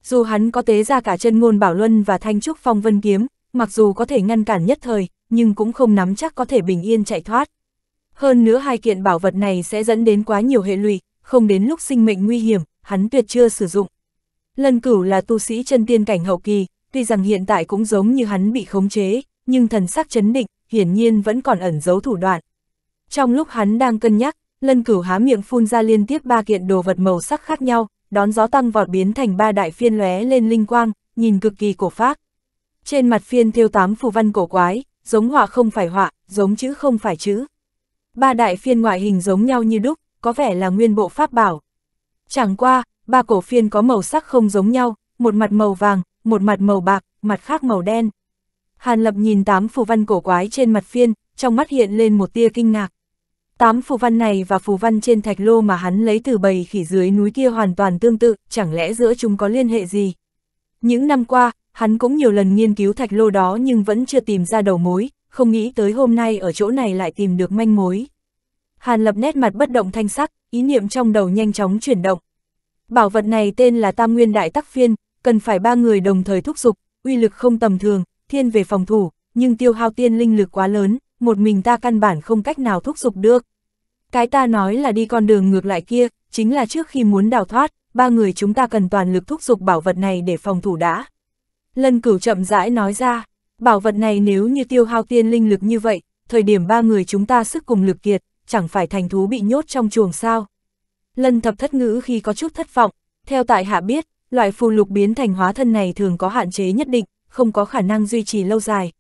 Dù hắn có tế ra cả chân ngôn Bảo Luân và Thanh Trúc Phong Vân Kiếm, mặc dù có thể ngăn cản nhất thời, nhưng cũng không nắm chắc có thể bình yên chạy thoát. Hơn nữa hai kiện bảo vật này sẽ dẫn đến quá nhiều hệ lụy, không đến lúc sinh mệnh nguy hiểm, hắn tuyệt chưa sử dụng. Lân cửu là tu sĩ chân tiên cảnh hậu kỳ, tuy rằng hiện tại cũng giống như hắn bị khống chế, nhưng thần sắc chấn định, hiển nhiên vẫn còn ẩn giấu thủ đoạn. Trong lúc hắn đang cân nhắc, lân cửu há miệng phun ra liên tiếp ba kiện đồ vật màu sắc khác nhau, đón gió tăng vọt biến thành ba đại phiên lóe lên linh quang, nhìn cực kỳ cổ phác. Trên mặt phiên thiêu tám phù văn cổ quái, giống họa không phải họa, giống chữ không phải chữ. Ba đại phiên ngoại hình giống nhau như đúc, có vẻ là nguyên bộ pháp bảo. Chẳng qua, ba cổ phiên có màu sắc không giống nhau, một mặt màu vàng, một mặt màu bạc, mặt khác màu đen. Hàn Lập nhìn tám phù văn cổ quái trên mặt phiên, trong mắt hiện lên một tia kinh ngạc. Tám phù văn này và phù văn trên thạch lô mà hắn lấy từ bầy khỉ dưới núi kia hoàn toàn tương tự, chẳng lẽ giữa chúng có liên hệ gì? Những năm qua, hắn cũng nhiều lần nghiên cứu thạch lô đó nhưng vẫn chưa tìm ra đầu mối, không nghĩ tới hôm nay ở chỗ này lại tìm được manh mối. Hàn lập nét mặt bất động thanh sắc, ý niệm trong đầu nhanh chóng chuyển động. Bảo vật này tên là Tam Nguyên Đại Tắc Phiên, cần phải ba người đồng thời thúc giục, uy lực không tầm thường, thiên về phòng thủ, nhưng tiêu hao tiên linh lực quá lớn, một mình ta căn bản không cách nào thúc giục được. Cái ta nói là đi con đường ngược lại kia, chính là trước khi muốn đào thoát, ba người chúng ta cần toàn lực thúc giục bảo vật này để phòng thủ đã. Lân cửu chậm rãi nói ra, bảo vật này nếu như tiêu hao tiên linh lực như vậy, thời điểm ba người chúng ta sức cùng lực kiệt, chẳng phải thành thú bị nhốt trong chuồng sao. Lân thập thất ngữ khi có chút thất vọng, theo tại hạ biết, loại phù lục biến thành hóa thân này thường có hạn chế nhất định, không có khả năng duy trì lâu dài,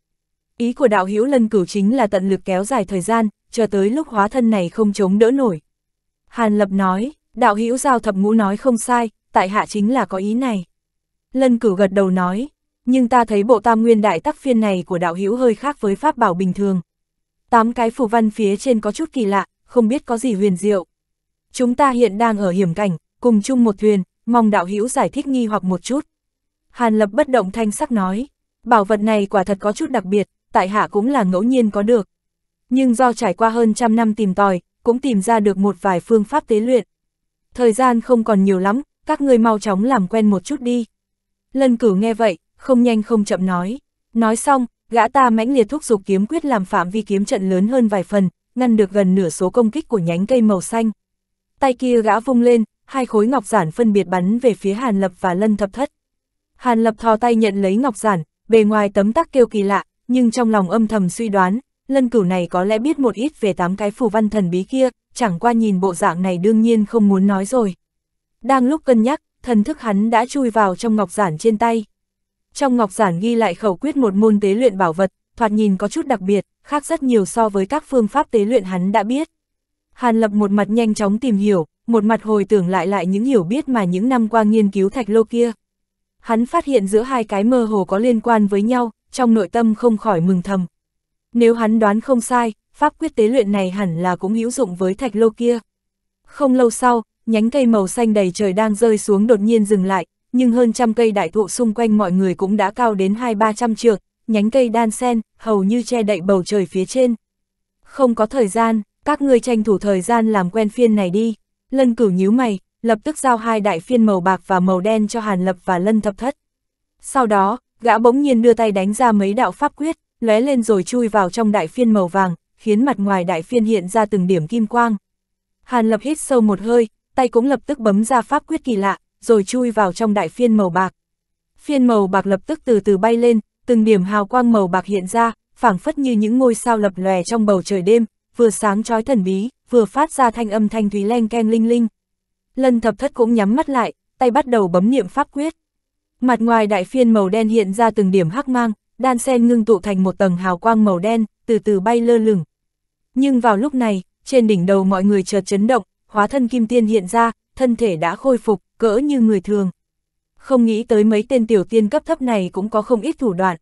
Ý của đạo hữu lân cửu chính là tận lực kéo dài thời gian, chờ tới lúc hóa thân này không chống đỡ nổi. Hàn Lập nói, đạo hữu giao thập ngũ nói không sai, tại hạ chính là có ý này. Lân cửu gật đầu nói, nhưng ta thấy bộ tam nguyên đại tắc phiên này của đạo hữu hơi khác với pháp bảo bình thường. Tám cái phù văn phía trên có chút kỳ lạ, không biết có gì huyền diệu. Chúng ta hiện đang ở hiểm cảnh, cùng chung một thuyền, mong đạo hữu giải thích nghi hoặc một chút. Hàn Lập bất động thanh sắc nói, bảo vật này quả thật có chút đặc biệt, tại hạ cũng là ngẫu nhiên có được. Nhưng do trải qua hơn trăm năm tìm tòi, cũng tìm ra được một vài phương pháp tế luyện. Thời gian không còn nhiều lắm, các ngươi mau chóng làm quen một chút đi. Lân cửu nghe vậy, không nhanh không chậm nói. Nói xong, gã ta mãnh liệt thúc giục kiếm quyết làm phạm vi kiếm trận lớn hơn vài phần, ngăn được gần nửa số công kích của nhánh cây màu xanh. Tay kia gã vung lên, hai khối ngọc giản phân biệt bắn về phía Hàn Lập và Lân Thập Thất. Hàn Lập thò tay nhận lấy ngọc giản, bề ngoài tấm tắc kêu kỳ lạ, nhưng trong lòng âm thầm suy đoán, lân cửu này có lẽ biết một ít về tám cái phù văn thần bí kia, chẳng qua nhìn bộ dạng này đương nhiên không muốn nói rồi. Đang lúc cân nhắc, thần thức hắn đã chui vào trong ngọc giản trên tay. Trong ngọc giản ghi lại khẩu quyết một môn tế luyện bảo vật, thoạt nhìn có chút đặc biệt, khác rất nhiều so với các phương pháp tế luyện hắn đã biết. Hàn Lập một mặt nhanh chóng tìm hiểu, một mặt hồi tưởng lại lại những hiểu biết mà những năm qua nghiên cứu thạch lô kia. Hắn phát hiện giữa hai cái mơ hồ có liên quan với nhau, trong nội tâm không khỏi mừng thầm. Nếu hắn đoán không sai, pháp quyết tế luyện này hẳn là cũng hữu dụng với thạch lô kia. Không lâu sau, nhánh cây màu xanh đầy trời đang rơi xuống đột nhiên dừng lại, nhưng hơn trăm cây đại thụ xung quanh mọi người cũng đã cao đến hai ba trăm trượng, nhánh cây đan sen, hầu như che đậy bầu trời phía trên. Không có thời gian, các ngươi tranh thủ thời gian làm quen phiên này đi. Lân cửu nhíu mày, lập tức giao hai đại phiên màu bạc và màu đen cho Hàn Lập và Lân Thập Thất. Sau đó, gã bỗng nhiên đưa tay đánh ra mấy đạo pháp quyết, lóe lên rồi chui vào trong đại phiên màu vàng, khiến mặt ngoài đại phiên hiện ra từng điểm kim quang. Hàn Lập hít sâu một hơi, tay cũng lập tức bấm ra pháp quyết kỳ lạ, rồi chui vào trong đại phiên màu bạc. Phiên màu bạc lập tức từ từ bay lên, từng điểm hào quang màu bạc hiện ra, phảng phất như những ngôi sao lập lòe trong bầu trời đêm, vừa sáng chói thần bí, vừa phát ra thanh âm thanh thúy leng keng linh linh. Lân thập thất cũng nhắm mắt lại, tay bắt đầu bấm niệm pháp quyết. Mặt ngoài đại phiên màu đen hiện ra từng điểm hắc mang, đan sen ngưng tụ thành một tầng hào quang màu đen, từ từ bay lơ lửng. Nhưng vào lúc này, trên đỉnh đầu mọi người chợt chấn động, hóa thân kim tiên hiện ra, thân thể đã khôi phục, cỡ như người thường. Không nghĩ tới mấy tên tiểu tiên cấp thấp này cũng có không ít thủ đoạn.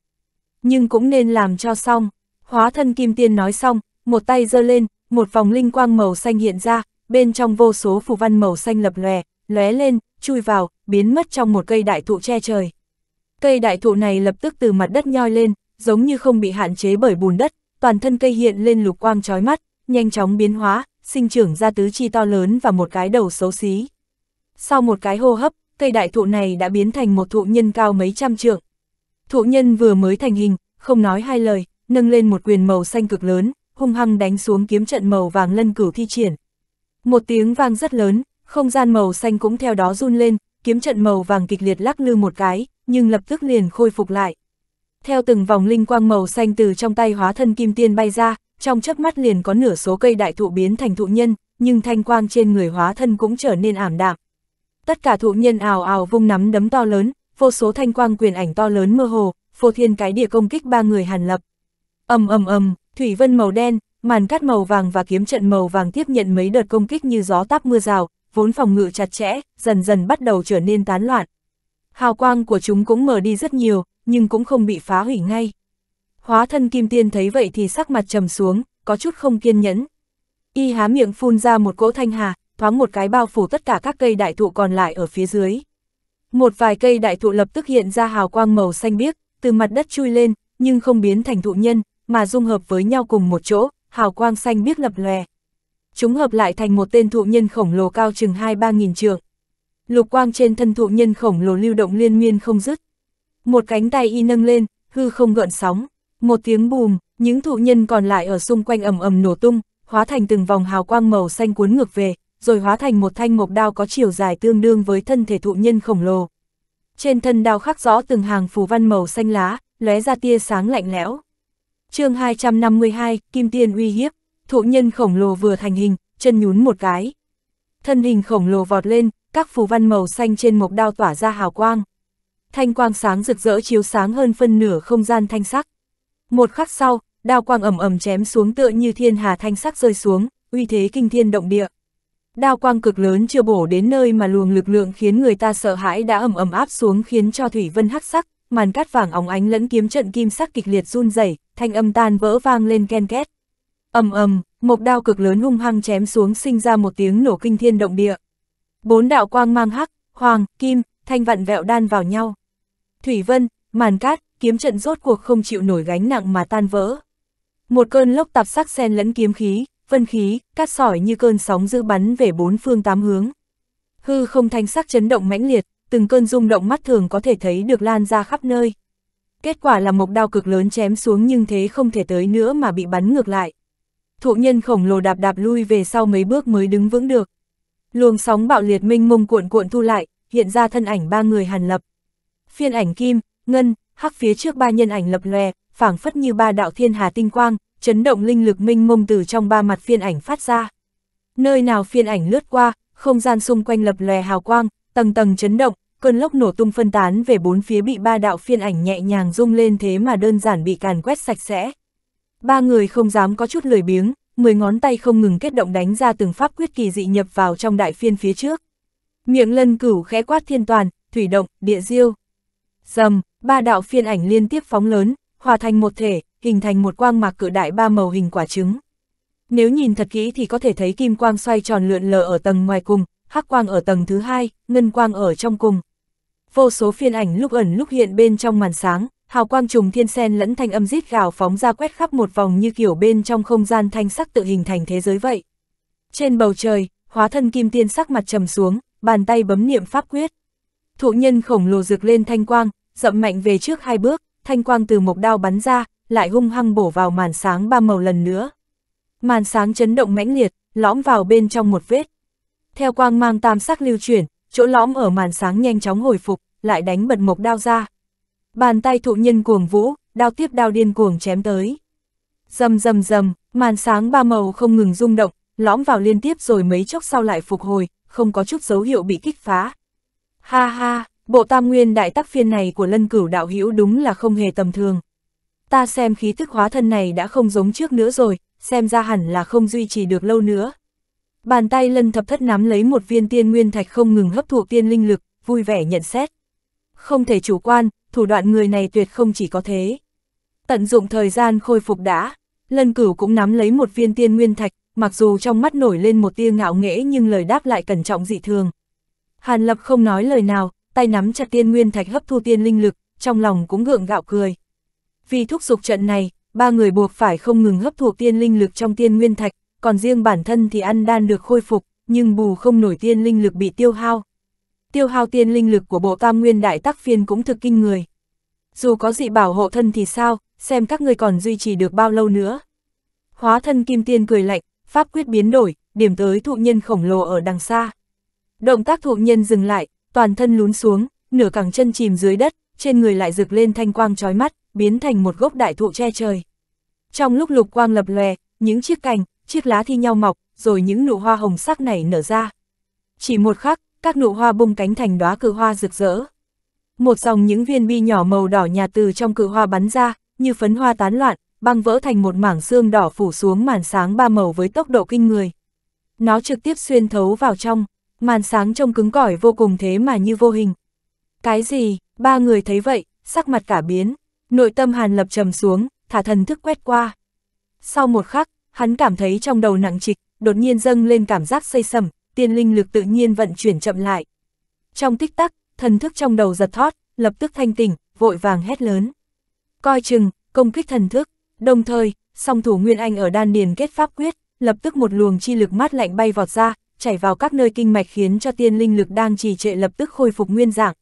Nhưng cũng nên làm cho xong. Hóa thân kim tiên nói xong, một tay giơ lên, một vòng linh quang màu xanh hiện ra, bên trong vô số phù văn màu xanh lập lòe, lóe lên, chui vào, biến mất trong một cây đại thụ che trời. Cây đại thụ này lập tức từ mặt đất nhoi lên, giống như không bị hạn chế bởi bùn đất, toàn thân cây hiện lên lục quang chói mắt, nhanh chóng biến hóa, sinh trưởng ra tứ chi to lớn và một cái đầu xấu xí. Sau một cái hô hấp, cây đại thụ này đã biến thành một thụ nhân cao mấy trăm trượng. Thụ nhân vừa mới thành hình, không nói hai lời, nâng lên một quyền màu xanh cực lớn, hung hăng đánh xuống kiếm trận màu vàng lân cửu thi triển. Một tiếng vang rất lớn, không gian màu xanh cũng theo đó run lên, kiếm trận màu vàng kịch liệt lắc lư một cái, nhưng lập tức liền khôi phục lại. Theo từng vòng linh quang màu xanh từ trong tay hóa thân kim tiên bay ra, trong chớp mắt liền có nửa số cây đại thụ biến thành thụ nhân, nhưng thanh quang trên người hóa thân cũng trở nên ảm đạm. Tất cả thụ nhân ào ào vung nắm đấm to lớn, vô số thanh quang quyền ảnh to lớn mơ hồ, phô thiên cái địa công kích ba người Hàn Lập. Ầm ầm ầm, thủy vân màu đen, màn cát màu vàng và kiếm trận màu vàng tiếp nhận mấy đợt công kích như gió táp mưa rào, vốn phòng ngự chặt chẽ, dần dần bắt đầu trở nên tán loạn. Hào quang của chúng cũng mờ đi rất nhiều, nhưng cũng không bị phá hủy ngay. Hóa thân kim tiên thấy vậy thì sắc mặt trầm xuống, có chút không kiên nhẫn. Y há miệng phun ra một cỗ thanh hà, thoáng một cái bao phủ tất cả các cây đại thụ còn lại ở phía dưới. Một vài cây đại thụ lập tức hiện ra hào quang màu xanh biếc, từ mặt đất chui lên, nhưng không biến thành thụ nhân, mà dung hợp với nhau cùng một chỗ, hào quang xanh biếc lập lòe, chúng hợp lại thành một tên thụ nhân khổng lồ cao chừng hai ba nghìn trượng. Lục quang trên thân thụ nhân khổng lồ lưu động liên miên không dứt. Một cánh tay y nâng lên, hư không gợn sóng, một tiếng bùm, những thụ nhân còn lại ở xung quanh ầm ầm nổ tung, hóa thành từng vòng hào quang màu xanh cuốn ngược về, rồi hóa thành một thanh mộc đao có chiều dài tương đương với thân thể thụ nhân khổng lồ. Trên thân đao khắc rõ từng hàng phù văn màu xanh lá, lóe ra tia sáng lạnh lẽo. Chương 252, Kim Tiên uy hiếp thụ nhân khổng lồ vừa thành hình, chân nhún một cái. Thân hình khổng lồ vọt lên, các phù văn màu xanh trên mộc đao tỏa ra hào quang. Thanh quang sáng rực rỡ chiếu sáng hơn phân nửa không gian thanh sắc. Một khắc sau, đao quang ầm ầm chém xuống tựa như thiên hà thanh sắc rơi xuống, uy thế kinh thiên động địa. Đao quang cực lớn chưa bổ đến nơi mà luồng lực lượng khiến người ta sợ hãi đã ầm ầm áp xuống khiến cho thủy vân hắc sắc, màn cát vàng óng ánh lẫn kiếm trận kim sắc kịch liệt run rẩy, thanh âm tan vỡ vang lên ken két ầm ầm, một đao cực lớn hung hăng chém xuống sinh ra một tiếng nổ kinh thiên động địa. Bốn đạo quang mang hắc, hoàng, kim, thanh vặn vẹo đan vào nhau. Thủy vân, màn cát, kiếm trận rốt cuộc không chịu nổi gánh nặng mà tan vỡ. Một cơn lốc tạp sắc xen lẫn kiếm khí, vân khí, cát sỏi như cơn sóng dữ bắn về bốn phương tám hướng. Hư không thanh sắc chấn động mãnh liệt, từng cơn rung động mắt thường có thể thấy được lan ra khắp nơi. Kết quả là một đao cực lớn chém xuống nhưng thế không thể tới nữa mà bị bắn ngược lại thụ nhân khổng lồ đạp đạp lui về sau mấy bước mới đứng vững được. Luồng sóng bạo liệt minh mông cuộn cuộn thu lại, hiện ra thân ảnh ba người hàn lập. Phiên ảnh kim, ngân, hắc phía trước ba nhân ảnh lập lòe, phảng phất như ba đạo thiên hà tinh quang, chấn động linh lực minh mông từ trong ba mặt phiên ảnh phát ra. Nơi nào phiên ảnh lướt qua, không gian xung quanh lập lòe hào quang, tầng tầng chấn động, cơn lốc nổ tung phân tán về bốn phía bị ba đạo phiên ảnh nhẹ nhàng rung lên thế mà đơn giản bị càn quét sạch sẽ. Ba người không dám có chút lười biếng, mười ngón tay không ngừng kết động đánh ra từng pháp quyết kỳ dị nhập vào trong đại phiên phía trước. Miệng lân cửu khẽ quát thiên toàn, thủy động, địa diêu. Dầm, ba đạo phiên ảnh liên tiếp phóng lớn, hòa thành một thể, hình thành một quang mạc cự đại ba màu hình quả trứng. Nếu nhìn thật kỹ thì có thể thấy kim quang xoay tròn lượn lờ ở tầng ngoài cùng, hắc quang ở tầng thứ hai, ngân quang ở trong cùng. Vô số phiên ảnh lúc ẩn lúc hiện bên trong màn sáng, hào quang trùng thiên sen lẫn thanh âm rít gào phóng ra quét khắp một vòng như kiểu bên trong không gian thanh sắc tự hình thành thế giới vậy. Trên bầu trời, hóa thân kim tiên sắc mặt trầm xuống, bàn tay bấm niệm pháp quyết. Thụ nhân khổng lồ rực lên thanh quang, dậm mạnh về trước hai bước, thanh quang từ một đao bắn ra, lại hung hăng bổ vào màn sáng ba màu lần nữa. Màn sáng chấn động mãnh liệt, lõm vào bên trong một vết. Theo quang mang tam sắc lưu chuyển, chỗ lõm ở màn sáng nhanh chóng hồi phục, lại đánh bật một đao ra. Bàn tay thụ nhân cuồng vũ, đao tiếp đao điên cuồng chém tới. Dầm dầm dầm, màn sáng ba màu không ngừng rung động, lõm vào liên tiếp rồi mấy chốc sau lại phục hồi, không có chút dấu hiệu bị kích phá. Ha ha, bộ tam nguyên đại tắc phiên này của lân cửu đạo hữu đúng là không hề tầm thường. Ta xem khí thức hóa thân này đã không giống trước nữa rồi, xem ra hẳn là không duy trì được lâu nữa. Bàn tay lân thập thất nắm lấy một viên tiên nguyên thạch không ngừng hấp thụ tiên linh lực, vui vẻ nhận xét. Không thể chủ quan, thủ đoạn người này tuyệt không chỉ có thế. Tận dụng thời gian khôi phục đã, lân cửu cũng nắm lấy một viên tiên nguyên thạch, mặc dù trong mắt nổi lên một tia ngạo nghễ nhưng lời đáp lại cẩn trọng dị thường. Hàn Lập không nói lời nào, tay nắm chặt tiên nguyên thạch hấp thu tiên linh lực, trong lòng cũng gượng gạo cười. Vì thúc dục trận này, ba người buộc phải không ngừng hấp thụ tiên linh lực trong tiên nguyên thạch, còn riêng bản thân thì ăn đan được khôi phục, nhưng bù không nổi tiên linh lực bị tiêu hao, tiêu hao tiên linh lực của bộ tam nguyên đại tác phiên cũng thực kinh người. Dù có dị bảo hộ thân thì sao, xem các ngươi còn duy trì được bao lâu nữa. Hóa thân kim tiên cười lạnh, pháp quyết biến đổi, điểm tới thụ nhân khổng lồ ở đằng xa. Động tác thụ nhân dừng lại, toàn thân lún xuống, nửa cẳng chân chìm dưới đất, trên người lại rực lên thanh quang trói mắt, biến thành một gốc đại thụ che trời. Trong lúc lục quang lập lòe, những chiếc cành, chiếc lá thi nhau mọc, rồi những nụ hoa hồng sắc này nở ra. Chỉ một khắc, các nụ hoa bung cánh thành đóa cự hoa rực rỡ. Một dòng những viên bi nhỏ màu đỏ nhạt từ trong cự hoa bắn ra, như phấn hoa tán loạn, băng vỡ thành một mảng xương đỏ phủ xuống màn sáng ba màu với tốc độ kinh người. Nó trực tiếp xuyên thấu vào trong, màn sáng trông cứng cỏi vô cùng thế mà như vô hình. Cái gì, ba người thấy vậy, sắc mặt cả biến, nội tâm hàn lập trầm xuống, thả thần thức quét qua. Sau một khắc, hắn cảm thấy trong đầu nặng trịch, đột nhiên dâng lên cảm giác xây sầm, tiên linh lực tự nhiên vận chuyển chậm lại. Trong tích tắc, thần thức trong đầu giật thót, lập tức thanh tỉnh, vội vàng hét lớn. Coi chừng, công kích thần thức, đồng thời, song thủ Nguyên Anh ở đan điền kết pháp quyết, lập tức một luồng chi lực mát lạnh bay vọt ra, chảy vào các nơi kinh mạch khiến cho tiên linh lực đang trì trệ lập tức khôi phục nguyên dạng.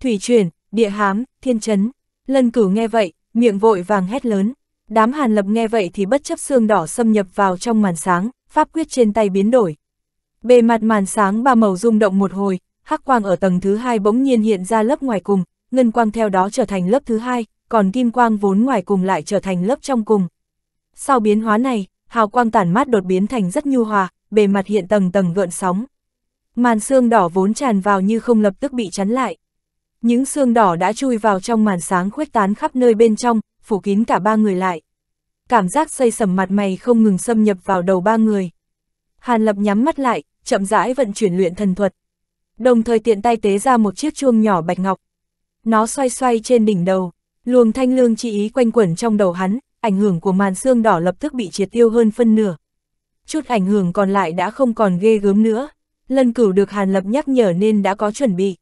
Thủy chuyển, địa hám, thiên chấn, lân cửu nghe vậy, miệng vội vàng hét lớn. Đám hàn lập nghe vậy thì bất chấp xương đỏ xâm nhập vào trong màn sáng, pháp quyết trên tay biến đổi, Bề mặt màn sáng ba màu rung động một hồi, hắc quang ở tầng thứ hai bỗng nhiên hiện ra lớp ngoài cùng, ngân quang theo đó trở thành lớp thứ hai, còn kim quang vốn ngoài cùng lại trở thành lớp trong cùng. Sau biến hóa này, hào quang tản mát đột biến thành rất nhu hòa, bề mặt hiện tầng tầng gợn sóng. Màn xương đỏ vốn tràn vào như không lập tức bị chắn lại. Những xương đỏ đã chui vào trong màn sáng khuếch tán khắp nơi bên trong, phủ kín cả ba người lại. Cảm giác xây sầm mặt mày không ngừng xâm nhập vào đầu ba người. Hàn Lập nhắm mắt lại, chậm rãi vận chuyển luyện thần thuật. Đồng thời tiện tay tế ra một chiếc chuông nhỏ bạch ngọc. Nó xoay xoay trên đỉnh đầu, luồng thanh lương chi ý quanh quẩn trong đầu hắn, ảnh hưởng của màn xương đỏ lập tức bị triệt tiêu hơn phân nửa. Chút ảnh hưởng còn lại đã không còn ghê gớm nữa, lần cửu được Hàn Lập nhắc nhở nên đã có chuẩn bị.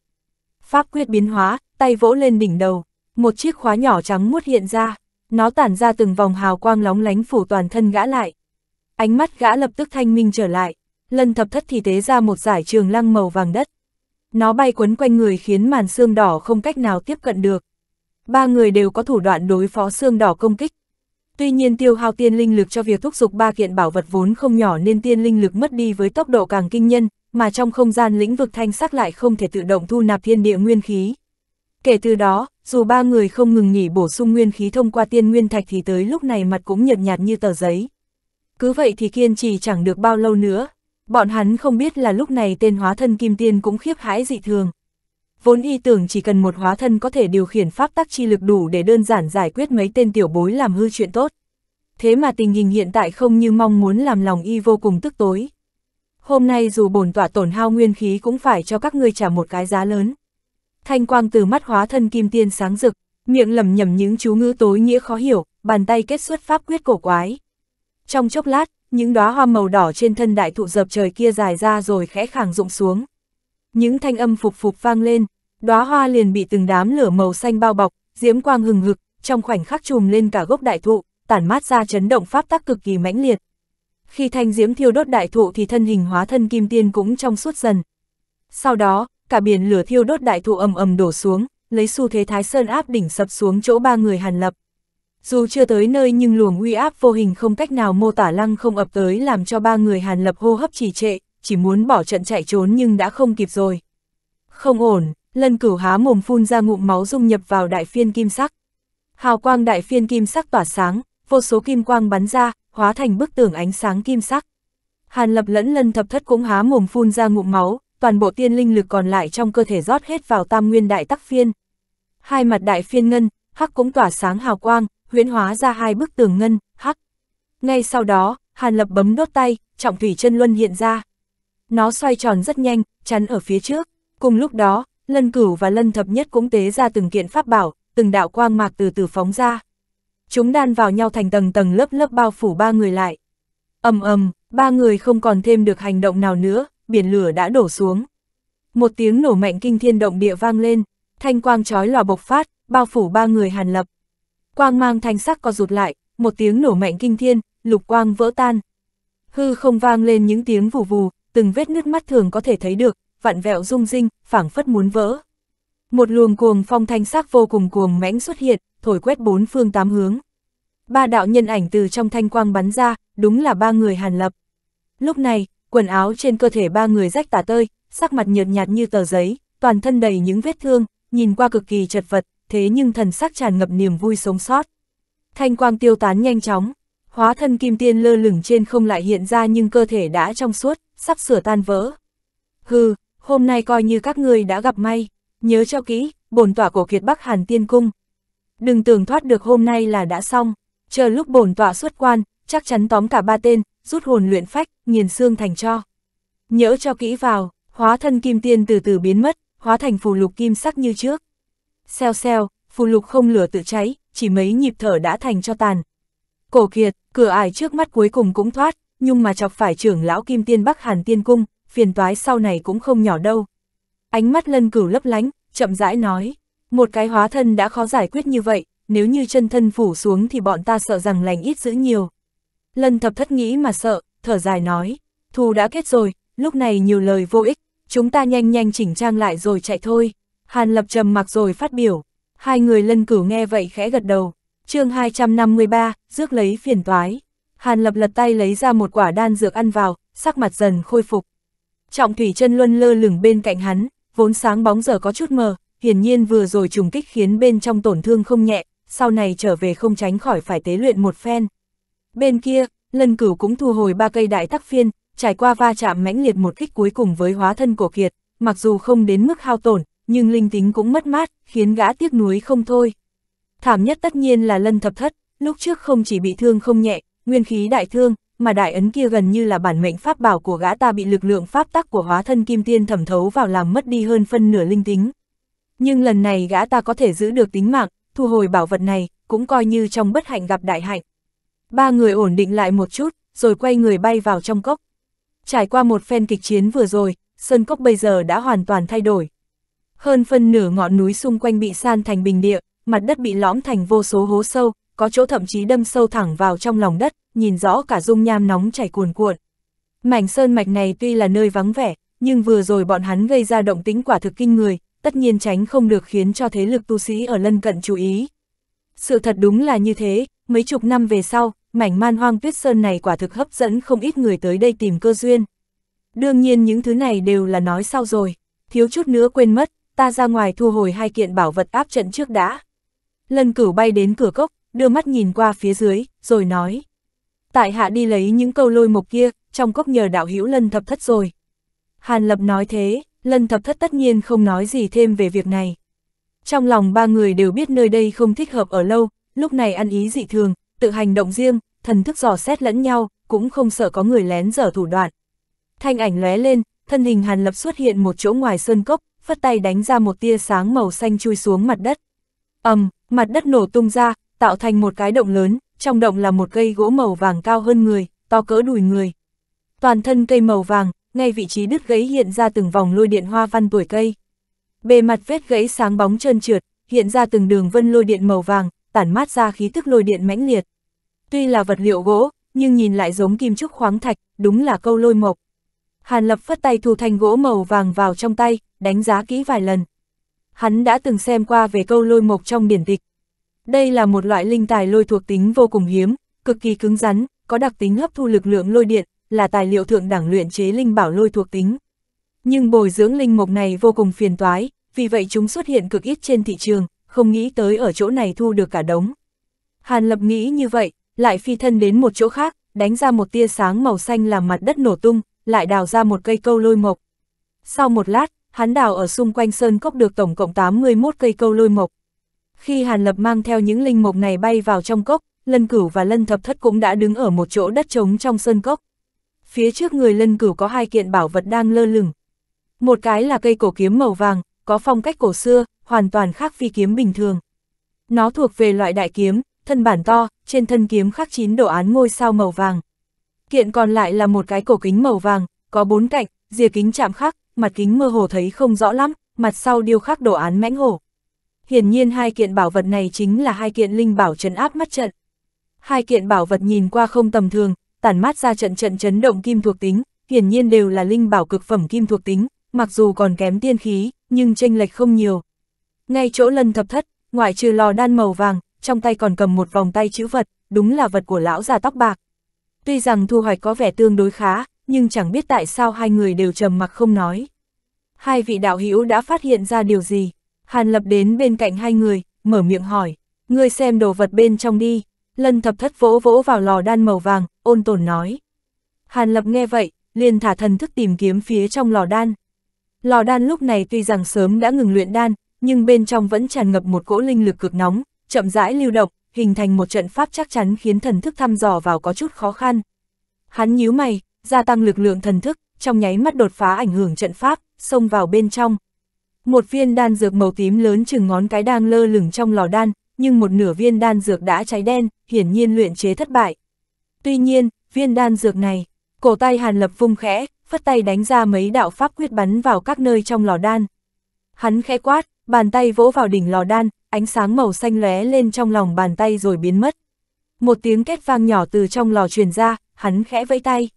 Pháp quyết biến hóa, tay vỗ lên đỉnh đầu, một chiếc khóa nhỏ trắng muốt hiện ra, nó tản ra từng vòng hào quang lóng lánh phủ toàn thân gã lại. Ánh mắt gã lập tức thanh minh trở lại, lân thập thất thì tế ra một giải trường lăng màu vàng đất. Nó bay quấn quanh người khiến màn xương đỏ không cách nào tiếp cận được. Ba người đều có thủ đoạn đối phó xương đỏ công kích. Tuy nhiên tiêu hao tiên linh lực cho việc thúc giục ba kiện bảo vật vốn không nhỏ nên tiên linh lực mất đi với tốc độ càng kinh nhân, mà trong không gian lĩnh vực thanh sắc lại không thể tự động thu nạp thiên địa nguyên khí. Kể từ đó, dù ba người không ngừng nghỉ bổ sung nguyên khí thông qua tiên nguyên thạch thì tới lúc này mặt cũng nhợt nhạt như tờ giấy. Cứ vậy thì kiên trì chẳng được bao lâu nữa, Bọn hắn không biết là lúc này tên hóa thân kim tiên cũng khiếp hãi dị thường. Vốn y tưởng chỉ cần một hóa thân có thể điều khiển pháp tắc chi lực đủ để đơn giản giải quyết mấy tên tiểu bối làm hư chuyện tốt. Thế mà tình hình hiện tại không như mong muốn làm lòng y vô cùng tức tối. Hôm nay dù bổn tỏa tổn hao nguyên khí cũng phải cho các ngươi trả một cái giá lớn. Thanh quang từ mắt hóa thân kim tiên sáng rực, miệng lầm nhầm những chú ngữ tối nghĩa khó hiểu, bàn tay kết xuất pháp quyết cổ quái. Trong chốc lát, những đóa hoa màu đỏ trên thân đại thụ dập trời kia dài ra rồi khẽ khàng rụng xuống. Những thanh âm phục phục vang lên, đóa hoa liền bị từng đám lửa màu xanh bao bọc, diễm quang hừng hực, trong khoảnh khắc trùm lên cả gốc đại thụ, tản mát ra chấn động pháp tắc cực kỳ mãnh liệt. Khi thanh diễm thiêu đốt đại thụ thì thân hình hóa thân kim tiên cũng trong suốt dần. Sau đó, cả biển lửa thiêu đốt đại thụ ầm ầm đổ xuống, lấy xu thế Thái Sơn áp đỉnh sập xuống chỗ ba người Hàn Lập. Dù chưa tới nơi nhưng luồng uy áp vô hình không cách nào mô tả lăng không ập tới làm cho ba người hàn lập hô hấp trì trệ, chỉ muốn bỏ trận chạy trốn nhưng đã không kịp rồi. Không ổn, lân cửu há mồm phun ra ngụm máu dung nhập vào đại phiên kim sắc. Hào quang đại phiên kim sắc tỏa sáng, vô số kim quang bắn ra, hóa thành bức tường ánh sáng kim sắc. Hàn lập lẫn lân thập thất cũng há mồm phun ra ngụm máu, toàn bộ tiên linh lực còn lại trong cơ thể rót hết vào tam nguyên đại tắc phiên. Hai mặt đại phiên ngân, hắc cũng tỏa sáng hào quang, huyễn hóa ra hai bức tường ngân, hắc. Ngay sau đó, Hàn Lập bấm đốt tay, trọng thủy chân luân hiện ra. Nó xoay tròn rất nhanh, chắn ở phía trước. Cùng lúc đó, lân cửu và lân thập nhất cũng tế ra từng kiện pháp bảo, từng đạo quang mạc từ từ phóng ra. Chúng đan vào nhau thành tầng tầng lớp lớp bao phủ ba người lại. ầm ầm, ba người không còn thêm được hành động nào nữa, biển lửa đã đổ xuống. Một tiếng nổ mạnh kinh thiên động địa vang lên, thanh quang chói lò bộc phát, bao phủ ba người Hàn Lập. Quang mang thanh sắc co rụt lại, một tiếng nổ mạnh kinh thiên, lục quang vỡ tan. Hư không vang lên những tiếng vù vù, từng vết nứt mắt thường có thể thấy được, vặn vẹo rung rinh, phảng phất muốn vỡ. Một luồng cuồng phong thanh sắc vô cùng cuồng mãnh xuất hiện, thổi quét bốn phương tám hướng. Ba đạo nhân ảnh từ trong thanh quang bắn ra, đúng là ba người Hàn Lập. Lúc này, quần áo trên cơ thể ba người rách tả tơi, sắc mặt nhợt nhạt như tờ giấy, toàn thân đầy những vết thương, nhìn qua cực kỳ chật vật, thế nhưng thần sắc tràn ngập niềm vui sống sót. Thanh quang tiêu tán nhanh chóng, hóa thân kim tiên lơ lửng trên không lại hiện ra nhưng cơ thể đã trong suốt, sắp sửa tan vỡ. Hừ, hôm nay coi như các ngươi đã gặp may, nhớ cho kỹ, bổn tọa cổ kiệt Bắc Hàn Tiên Cung. Đừng tưởng thoát được hôm nay là đã xong, chờ lúc bổn tọa xuất quan, chắc chắn tóm cả ba tên, rút hồn luyện phách, nghiền xương thành cho. Nhớ cho kỹ vào, hóa thân kim tiên từ từ biến mất, hóa thành phù lục kim sắc như trước xeo xeo phù lục không lửa tự cháy, chỉ mấy nhịp thở đã thành cho tàn. Cổ kiệt, cửa ải trước mắt cuối cùng cũng thoát, nhưng mà chọc phải trưởng lão kim tiên Bắc Hàn Tiên Cung, phiền toái sau này cũng không nhỏ đâu. Ánh mắt lân cửu lấp lánh, chậm rãi nói, một cái hóa thân đã khó giải quyết như vậy, nếu như chân thân phủ xuống thì bọn ta sợ rằng lành ít giữ nhiều. Lân thập thất nghĩ mà sợ, thở dài nói, thù đã kết rồi, lúc này nhiều lời vô ích, chúng ta nhanh nhanh chỉnh trang lại rồi chạy thôi. Hàn Lập trầm mặc rồi phát biểu, hai người lân cửu nghe vậy khẽ gật đầu. chương 253, rước lấy phiền toái. Hàn Lập lật tay lấy ra một quả đan dược ăn vào, sắc mặt dần khôi phục. Trọng Thủy chân Luân lơ lửng bên cạnh hắn, vốn sáng bóng giờ có chút mờ, hiển nhiên vừa rồi trùng kích khiến bên trong tổn thương không nhẹ, sau này trở về không tránh khỏi phải tế luyện một phen. Bên kia, Lân Cửu cũng thu hồi ba cây đại tắc phiên, trải qua va chạm mãnh liệt một kích cuối cùng với hóa thân cổ kiệt, mặc dù không đến mức hao tổn, nhưng linh tính cũng mất mát, khiến gã tiếc nuối không thôi. Thảm nhất tất nhiên là lân thập thất, lúc trước không chỉ bị thương không nhẹ, nguyên khí đại thương, mà đại ấn kia gần như là bản mệnh pháp bảo của gã ta bị lực lượng pháp tắc của hóa thân kim tiên thẩm thấu vào làm mất đi hơn phân nửa linh tính. Nhưng lần này gã ta có thể giữ được tính mạng, thu hồi bảo vật này, cũng coi như trong bất hạnh gặp đại hạnh. Ba người ổn định lại một chút, rồi quay người bay vào trong cốc. Trải qua một phen kịch chiến vừa rồi, sơn cốc bây giờ đã hoàn toàn thay đổi, hơn phân nửa ngọn núi xung quanh bị san thành bình địa, mặt đất bị lõm thành vô số hố sâu, có chỗ thậm chí đâm sâu thẳng vào trong lòng đất, nhìn rõ cả dung nham nóng chảy cuồn cuộn. Mảnh sơn mạch này tuy là nơi vắng vẻ, nhưng vừa rồi bọn hắn gây ra động tĩnh quả thực kinh người, tất nhiên tránh không được khiến cho thế lực tu sĩ ở lân cận chú ý. Sự thật đúng là như thế, mấy chục năm về sau, mảnh man hoang tuyết sơn này quả thực hấp dẫn không ít người tới đây tìm cơ duyên. Đương nhiên những thứ này đều là nói sau rồi, thiếu chút nữa quên mất, ta ra ngoài thu hồi hai kiện bảo vật áp trận trước đã. Lân cửu bay đến cửa cốc, đưa mắt nhìn qua phía dưới, rồi nói. Tại hạ đi lấy những câu lôi mục kia, trong cốc nhờ đạo hữu lân thập thất rồi. Hàn lập nói thế, lân thập thất tất nhiên không nói gì thêm về việc này. Trong lòng ba người đều biết nơi đây không thích hợp ở lâu, lúc này ăn ý dị thường, tự hành động riêng, thần thức dò xét lẫn nhau, cũng không sợ có người lén dở thủ đoạn. Thanh ảnh lóe lên, thân hình Hàn Lập xuất hiện một chỗ ngoài sơn cốc, phất tay đánh ra một tia sáng màu xanh chui xuống mặt đất. ầm, um, mặt đất nổ tung ra, tạo thành một cái động lớn, trong động là một cây gỗ màu vàng cao hơn người, to cỡ đùi người. Toàn thân cây màu vàng, ngay vị trí đứt gãy hiện ra từng vòng lôi điện hoa văn tuổi cây. Bề mặt vết gãy sáng bóng trơn trượt, hiện ra từng đường vân lôi điện màu vàng, tản mát ra khí tức lôi điện mãnh liệt. Tuy là vật liệu gỗ, nhưng nhìn lại giống kim trúc khoáng thạch, đúng là câu lôi mộc. Hàn Lập phất tay thu thanh gỗ màu vàng vào trong tay, đánh giá kỹ vài lần. Hắn đã từng xem qua về câu lôi mộc trong biển tịch. Đây là một loại linh tài lôi thuộc tính vô cùng hiếm, cực kỳ cứng rắn, có đặc tính hấp thu lực lượng lôi điện, là tài liệu thượng đẳng luyện chế linh bảo lôi thuộc tính. Nhưng bồi dưỡng linh mộc này vô cùng phiền toái, vì vậy chúng xuất hiện cực ít trên thị trường, không nghĩ tới ở chỗ này thu được cả đống. Hàn Lập nghĩ như vậy, lại phi thân đến một chỗ khác, đánh ra một tia sáng màu xanh làm mặt đất nổ tung, lại đào ra một cây câu lôi mộc. Sau một lát, hắn đào ở xung quanh sơn cốc được tổng cộng 81 cây câu lôi mộc. Khi Hàn Lập mang theo những linh mộc này bay vào trong cốc, Lân Cửu và Lân Thập Thất cũng đã đứng ở một chỗ đất trống trong sơn cốc. Phía trước người Lân Cửu có hai kiện bảo vật đang lơ lửng. Một cái là cây cổ kiếm màu vàng, có phong cách cổ xưa, hoàn toàn khác phi kiếm bình thường. Nó thuộc về loại đại kiếm, thân bản to, trên thân kiếm khắc chín đồ án ngôi sao màu vàng. Kiện còn lại là một cái cổ kính màu vàng, có bốn cạnh, rìa kính chạm khắc, mặt kính mơ hồ thấy không rõ lắm, mặt sau điêu khắc đồ án mãnh hổ. Hiển nhiên hai kiện bảo vật này chính là hai kiện linh bảo trấn áp mắt trận. Hai kiện bảo vật nhìn qua không tầm thường, tản mát ra trận trận chấn động kim thuộc tính, hiển nhiên đều là linh bảo cực phẩm kim thuộc tính, mặc dù còn kém tiên khí, nhưng chênh lệch không nhiều. Ngay chỗ lần thập thất, ngoại trừ lò đan màu vàng, trong tay còn cầm một vòng tay chữ vật, đúng là vật của lão già tóc bạc tuy rằng thu hoạch có vẻ tương đối khá, nhưng chẳng biết tại sao hai người đều trầm mặc không nói. Hai vị đạo hữu đã phát hiện ra điều gì? Hàn Lập đến bên cạnh hai người, mở miệng hỏi, ngươi xem đồ vật bên trong đi. Lân thập thất vỗ vỗ vào lò đan màu vàng, ôn tồn nói. Hàn Lập nghe vậy, liền thả thần thức tìm kiếm phía trong lò đan. Lò đan lúc này tuy rằng sớm đã ngừng luyện đan, nhưng bên trong vẫn tràn ngập một cỗ linh lực cực nóng, chậm rãi lưu động, hình thành một trận pháp chắc chắn khiến thần thức thăm dò vào có chút khó khăn. Hắn nhíu mày, gia tăng lực lượng thần thức, trong nháy mắt đột phá ảnh hưởng trận pháp, xông vào bên trong. Một viên đan dược màu tím lớn chừng ngón cái đang lơ lửng trong lò đan, nhưng một nửa viên đan dược đã cháy đen, hiển nhiên luyện chế thất bại. Tuy nhiên, viên đan dược này, cổ tay Hàn Lập vung khẽ, phất tay đánh ra mấy đạo pháp quyết bắn vào các nơi trong lò đan. Hắn khẽ quát, bàn tay vỗ vào đỉnh lò đan, ánh sáng màu xanh lóe lên trong lòng bàn tay rồi biến mất. Một tiếng két vang nhỏ từ trong lò truyền ra, hắn khẽ vẫy tay.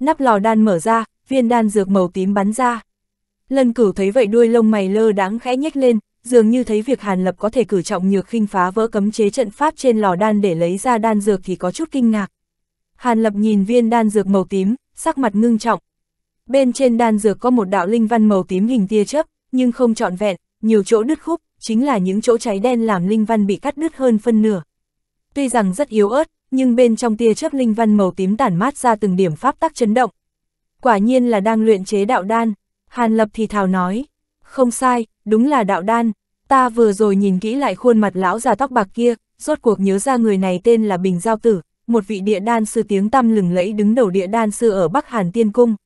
Nắp lò đan mở ra, viên đan dược màu tím bắn ra. Lân cửu thấy vậy đuôi lông mày lơ đáng khẽ nhếch lên, dường như thấy việc Hàn Lập có thể cử trọng nhược khinh phá vỡ cấm chế trận pháp trên lò đan để lấy ra đan dược thì có chút kinh ngạc. Hàn Lập nhìn viên đan dược màu tím, sắc mặt ngưng trọng. Bên trên đan dược có một đạo linh văn màu tím hình tia chớp, nhưng không trọn vẹn, nhiều chỗ đứt khúc, chính là những chỗ cháy đen làm linh văn bị cắt đứt hơn phân nửa. Tuy rằng rất yếu ớt, nhưng bên trong tia chớp linh văn màu tím tản mát ra từng điểm pháp tắc chấn động. Quả nhiên là đang luyện chế đạo đan, Hàn Lập thì thào nói, không sai, đúng là đạo đan, ta vừa rồi nhìn kỹ lại khuôn mặt lão già tóc bạc kia, rốt cuộc nhớ ra người này tên là Bình Giao Tử, một vị địa đan sư tiếng tăm lừng lẫy đứng đầu địa đan sư ở Bắc Hàn Tiên Cung.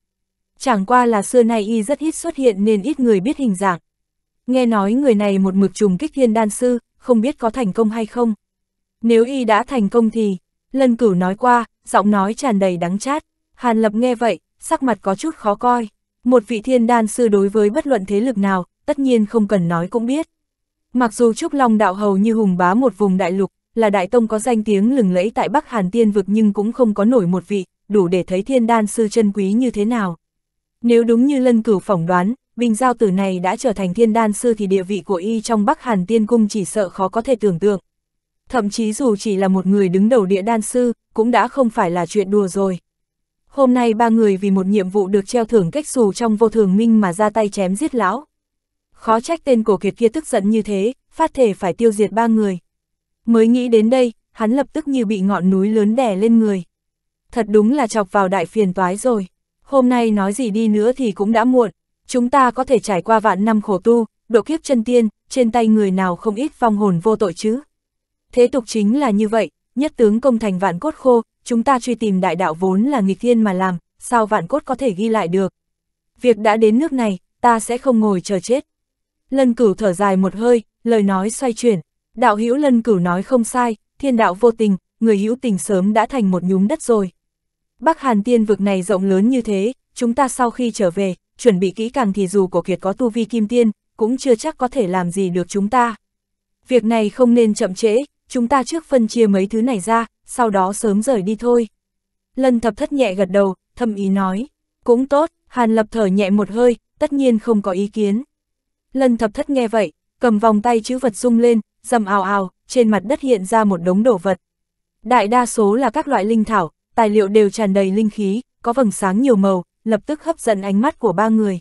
Chẳng qua là xưa nay y rất ít xuất hiện nên ít người biết hình dạng. Nghe nói người này một mực trùng kích thiên đan sư, không biết có thành công hay không. Nếu y đã thành công thì, lân cửu nói qua, giọng nói tràn đầy đắng chát. Hàn lập nghe vậy, sắc mặt có chút khó coi. Một vị thiên đan sư đối với bất luận thế lực nào, tất nhiên không cần nói cũng biết. Mặc dù Trúc Long đạo hầu như hùng bá một vùng đại lục, là đại tông có danh tiếng lừng lẫy tại Bắc Hàn Tiên vực nhưng cũng không có nổi một vị, đủ để thấy thiên đan sư chân quý như thế nào. Nếu đúng như lân cửu phỏng đoán, Bình giao tử này đã trở thành thiên đan sư thì địa vị của y trong Bắc Hàn Tiên Cung chỉ sợ khó có thể tưởng tượng. Thậm chí dù chỉ là một người đứng đầu địa đan sư, cũng đã không phải là chuyện đùa rồi. Hôm nay ba người vì một nhiệm vụ được treo thưởng cách xù trong vô thường minh mà ra tay chém giết lão. Khó trách tên cổ kiệt kia tức giận như thế, phát thể phải tiêu diệt ba người. Mới nghĩ đến đây, hắn lập tức như bị ngọn núi lớn đè lên người. Thật đúng là chọc vào đại phiền toái rồi. Hôm nay nói gì đi nữa thì cũng đã muộn chúng ta có thể trải qua vạn năm khổ tu, độ kiếp chân tiên, trên tay người nào không ít phong hồn vô tội chứ. Thế tục chính là như vậy, nhất tướng công thành vạn cốt khô, chúng ta truy tìm đại đạo vốn là nghịch thiên mà làm, sao vạn cốt có thể ghi lại được. Việc đã đến nước này, ta sẽ không ngồi chờ chết. Lân cửu thở dài một hơi, lời nói xoay chuyển. Đạo hữu lân cửu nói không sai, thiên đạo vô tình, người hữu tình sớm đã thành một nhúm đất rồi. Bắc Hàn tiên vực này rộng lớn như thế, chúng ta sau khi trở về, chuẩn bị kỹ càng thì dù cổ kiệt có tu vi kim tiên, cũng chưa chắc có thể làm gì được chúng ta. Việc này không nên chậm trễ, chúng ta trước phân chia mấy thứ này ra, sau đó sớm rời đi thôi. Lân thập thất nhẹ gật đầu, thâm ý nói. Cũng tốt, Hàn lập thở nhẹ một hơi, tất nhiên không có ý kiến. Lân thập thất nghe vậy, cầm vòng tay chữ vật sung lên, dầm ào ào, trên mặt đất hiện ra một đống đổ vật. Đại đa số là các loại linh thảo, tài liệu đều tràn đầy linh khí, có vầng sáng nhiều màu, lập tức hấp dẫn ánh mắt của ba người.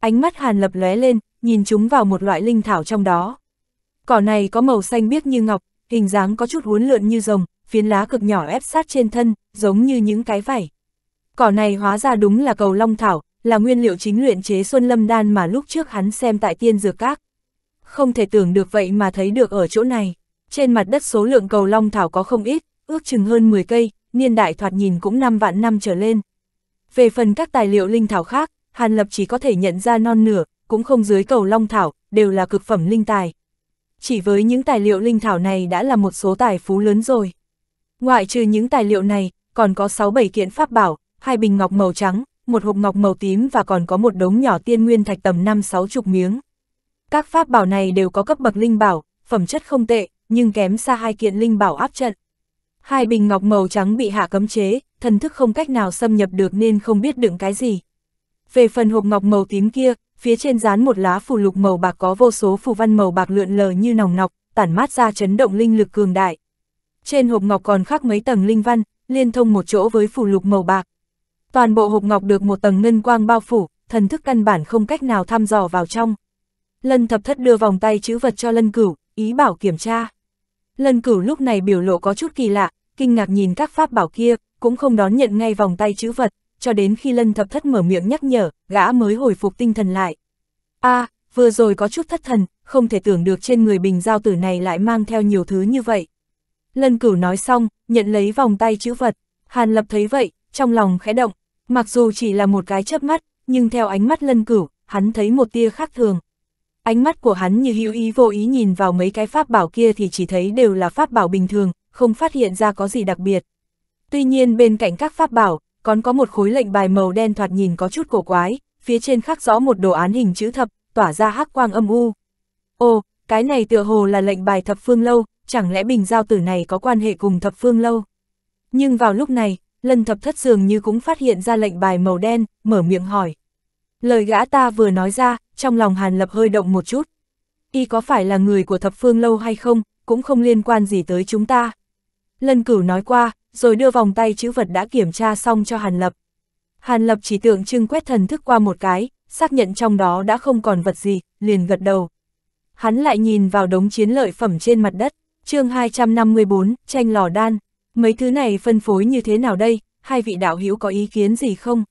Ánh mắt Hàn Lập lóe lên, nhìn chúng vào một loại linh thảo trong đó. Cỏ này có màu xanh biếc như ngọc, hình dáng có chút uốn lượn như rồng, phiến lá cực nhỏ ép sát trên thân, giống như những cái vảy. Cỏ này hóa ra đúng là cầu long thảo, là nguyên liệu chính luyện chế Xuân Lâm Đan mà lúc trước hắn xem tại tiên dược các. Không thể tưởng được vậy mà thấy được ở chỗ này. Trên mặt đất số lượng cầu long thảo có không ít, ước chừng hơn 10 cây, niên đại thoạt nhìn cũng 5 vạn năm trở lên. Về phần các tài liệu linh thảo khác, Hàn Lập chỉ có thể nhận ra non nửa, cũng không dưới cầu long thảo, đều là cực phẩm linh tài. Chỉ với những tài liệu linh thảo này đã là một số tài phú lớn rồi. Ngoại trừ những tài liệu này, còn có 6-7 kiện pháp bảo, hai bình ngọc màu trắng, một hộp ngọc màu tím và còn có một đống nhỏ tiên nguyên thạch tầm 5-6 chục miếng. Các pháp bảo này đều có cấp bậc linh bảo, phẩm chất không tệ, nhưng kém xa hai kiện linh bảo áp trận. Hai bình ngọc màu trắng bị hạ cấm chế, thần thức không cách nào xâm nhập được nên không biết đựng cái gì. Về phần hộp ngọc màu tím kia, phía trên dán một lá phù lục màu bạc có vô số phù văn màu bạc lượn lờ như nòng nọc, tản mát ra chấn động linh lực cường đại. Trên hộp ngọc còn khắc mấy tầng linh văn, liên thông một chỗ với phù lục màu bạc. Toàn bộ hộp ngọc được một tầng ngân quang bao phủ, thần thức căn bản không cách nào thăm dò vào trong. Lân thập thất đưa vòng tay chữ vật cho lân cửu, ý bảo kiểm tra. Lân cửu lúc này biểu lộ có chút kỳ lạ, kinh ngạc nhìn các pháp bảo kia, cũng không đón nhận ngay vòng tay chữ vật, cho đến khi lân thập thất mở miệng nhắc nhở, gã mới hồi phục tinh thần lại. a à, vừa rồi có chút thất thần, không thể tưởng được trên người bình giao tử này lại mang theo nhiều thứ như vậy. Lân cửu nói xong, nhận lấy vòng tay chữ vật, Hàn Lập thấy vậy, trong lòng khẽ động, mặc dù chỉ là một cái chớp mắt, nhưng theo ánh mắt lân cửu, hắn thấy một tia khác thường. Ánh mắt của hắn như hữu ý vô ý nhìn vào mấy cái pháp bảo kia thì chỉ thấy đều là pháp bảo bình thường, không phát hiện ra có gì đặc biệt. Tuy nhiên bên cạnh các pháp bảo, còn có một khối lệnh bài màu đen thoạt nhìn có chút cổ quái, phía trên khắc rõ một đồ án hình chữ thập, tỏa ra hắc quang âm u. Ồ, cái này tựa hồ là lệnh bài thập phương lâu, chẳng lẽ bình giao tử này có quan hệ cùng thập phương lâu? Nhưng vào lúc này, lần thập thất dường như cũng phát hiện ra lệnh bài màu đen, mở miệng hỏi. Lời gã ta vừa nói ra, trong lòng Hàn Lập hơi động một chút. Y có phải là người của thập phương lâu hay không, cũng không liên quan gì tới chúng ta. Lân cửu nói qua, rồi đưa vòng tay chữ vật đã kiểm tra xong cho Hàn Lập. Hàn Lập chỉ tượng trưng quét thần thức qua một cái, xác nhận trong đó đã không còn vật gì, liền gật đầu. Hắn lại nhìn vào đống chiến lợi phẩm trên mặt đất, chương 254, tranh lò đan. Mấy thứ này phân phối như thế nào đây, hai vị đạo hữu có ý kiến gì không?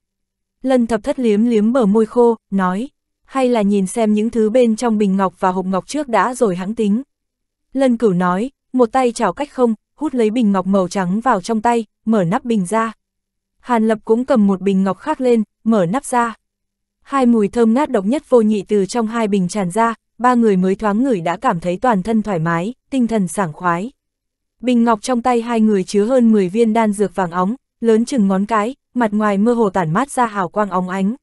Lân thập thất liếm liếm bờ môi khô, nói, hay là nhìn xem những thứ bên trong bình ngọc và hộp ngọc trước đã rồi hãng tính. Lân cửu nói, một tay chào cách không, hút lấy bình ngọc màu trắng vào trong tay, mở nắp bình ra. Hàn Lập cũng cầm một bình ngọc khác lên, mở nắp ra. Hai mùi thơm ngát độc nhất vô nhị từ trong hai bình tràn ra, ba người mới thoáng ngửi đã cảm thấy toàn thân thoải mái, tinh thần sảng khoái. Bình ngọc trong tay hai người chứa hơn 10 viên đan dược vàng óng, lớn chừng ngón cái, mặt ngoài mơ hồ tản mát ra hào quang óng ánh.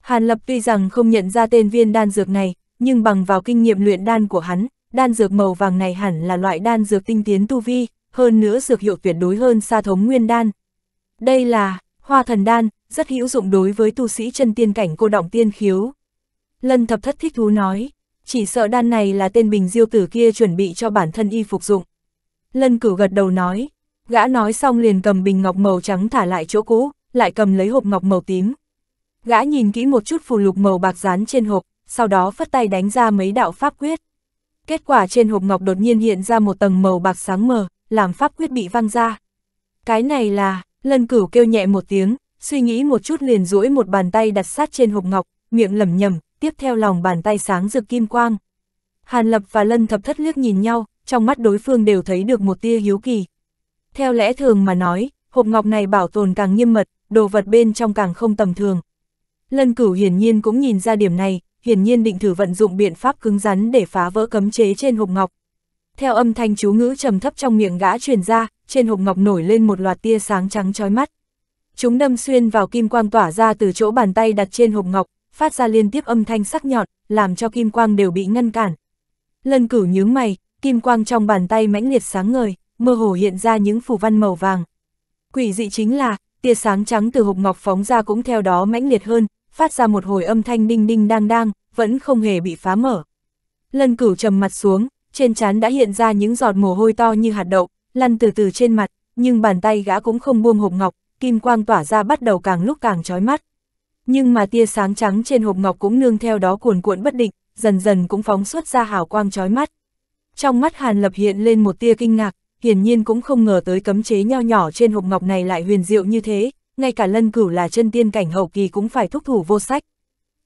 Hàn Lập tuy rằng không nhận ra tên viên đan dược này, nhưng bằng vào kinh nghiệm luyện đan của hắn, đan dược màu vàng này hẳn là loại đan dược tinh tiến tu vi, hơn nữa dược hiệu tuyệt đối hơn sa thống nguyên đan. Đây là hoa thần đan, rất hữu dụng đối với tu sĩ chân tiên cảnh cô động tiên khiếu. Lân thập thất thích thú nói, chỉ sợ đan này là tên bình diêu tử kia chuẩn bị cho bản thân y phục dụng. Lân cửu gật đầu nói, gã nói xong liền cầm bình ngọc màu trắng thả lại chỗ cũ, lại cầm lấy hộp ngọc màu tím. Gã nhìn kỹ một chút phù lục màu bạc dán trên hộp, sau đó phất tay đánh ra mấy đạo pháp quyết. Kết quả trên hộp ngọc đột nhiên hiện ra một tầng màu bạc sáng mờ, làm pháp quyết bị văng ra. Cái này là, lân cửu kêu nhẹ một tiếng, suy nghĩ một chút liền duỗi một bàn tay đặt sát trên hộp ngọc, miệng lẩm nhẩm, tiếp theo lòng bàn tay sáng rực kim quang. Hàn Lập và Lân Thập Thất liếc nhìn nhau, trong mắt đối phương đều thấy được một tia hiếu kỳ. Theo lẽ thường mà nói, hộp ngọc này bảo tồn càng nghiêm mật, đồ vật bên trong càng không tầm thường. Lân Cửu hiển nhiên cũng nhìn ra điểm này, hiển nhiên định thử vận dụng biện pháp cứng rắn để phá vỡ cấm chế trên hộp ngọc, theo âm thanh chú ngữ trầm thấp trong miệng gã truyền ra, trên hộp ngọc nổi lên một loạt tia sáng trắng chói mắt. Chúng đâm xuyên vào kim quang tỏa ra từ chỗ bàn tay đặt trên hộp ngọc, phát ra liên tiếp âm thanh sắc nhọn, làm cho kim quang đều bị ngăn cản. Lân cửu nhướng mày, kim quang trong bàn tay mãnh liệt sáng ngời, mơ hồ hiện ra những phù văn màu vàng. Quỷ dị chính là, tia sáng trắng từ hộp ngọc phóng ra cũng theo đó mãnh liệt hơn, phát ra một hồi âm thanh đinh đinh đang đang, vẫn không hề bị phá mở. Lân cửu trầm mặt xuống, trên trán đã hiện ra những giọt mồ hôi to như hạt đậu, lăn từ từ trên mặt, nhưng bàn tay gã cũng không buông hộp ngọc, kim quang tỏa ra bắt đầu càng lúc càng chói mắt. Nhưng mà tia sáng trắng trên hộp ngọc cũng nương theo đó cuồn cuộn bất định, dần dần cũng phóng xuất ra hào quang chói mắt. Trong mắt Hàn Lập hiện lên một tia kinh ngạc, hiển nhiên cũng không ngờ tới cấm chế nho nhỏ trên hộp ngọc này lại huyền diệu như thế, ngay cả lân cửu là chân tiên cảnh hậu kỳ cũng phải thúc thủ vô sách.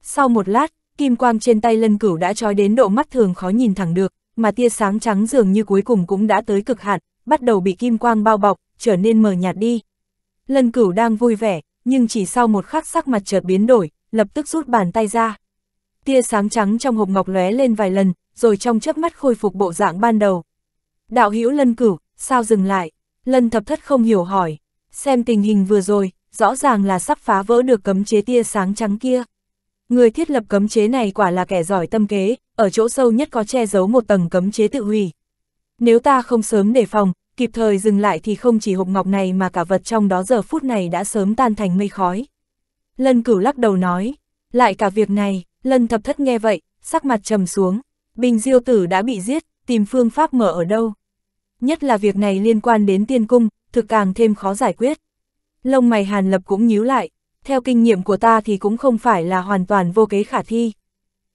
Sau một lát, kim quang trên tay lân cửu đã chói đến độ mắt thường khó nhìn thẳng được, mà tia sáng trắng dường như cuối cùng cũng đã tới cực hạn, bắt đầu bị kim quang bao bọc, trở nên mờ nhạt đi. Lân cửu đang vui vẻ, nhưng chỉ sau một khắc sắc mặt chợt biến đổi, lập tức rút bàn tay ra. Tia sáng trắng trong hộp ngọc lóe lên vài lần, rồi trong chớp mắt khôi phục bộ dạng ban đầu. Đạo hữu lân cửu, sao dừng lại? Lân thập thất không hiểu hỏi, xem tình hình vừa rồi, rõ ràng là sắp phá vỡ được cấm chế tia sáng trắng kia. Người thiết lập cấm chế này quả là kẻ giỏi tâm kế, ở chỗ sâu nhất có che giấu một tầng cấm chế tự hủy. Nếu ta không sớm đề phòng, kịp thời dừng lại thì không chỉ hộp ngọc này mà cả vật trong đó giờ phút này đã sớm tan thành mây khói. Lân cửu lắc đầu nói, lại cả việc này, lân thập thất nghe vậy, sắc mặt trầm xuống, bình diêu tử đã bị giết, tìm phương pháp mở ở đâu. Nhất là việc này liên quan đến tiên cung, thực càng thêm khó giải quyết. Lông mày hàn lập cũng nhíu lại, theo kinh nghiệm của ta thì cũng không phải là hoàn toàn vô kế khả thi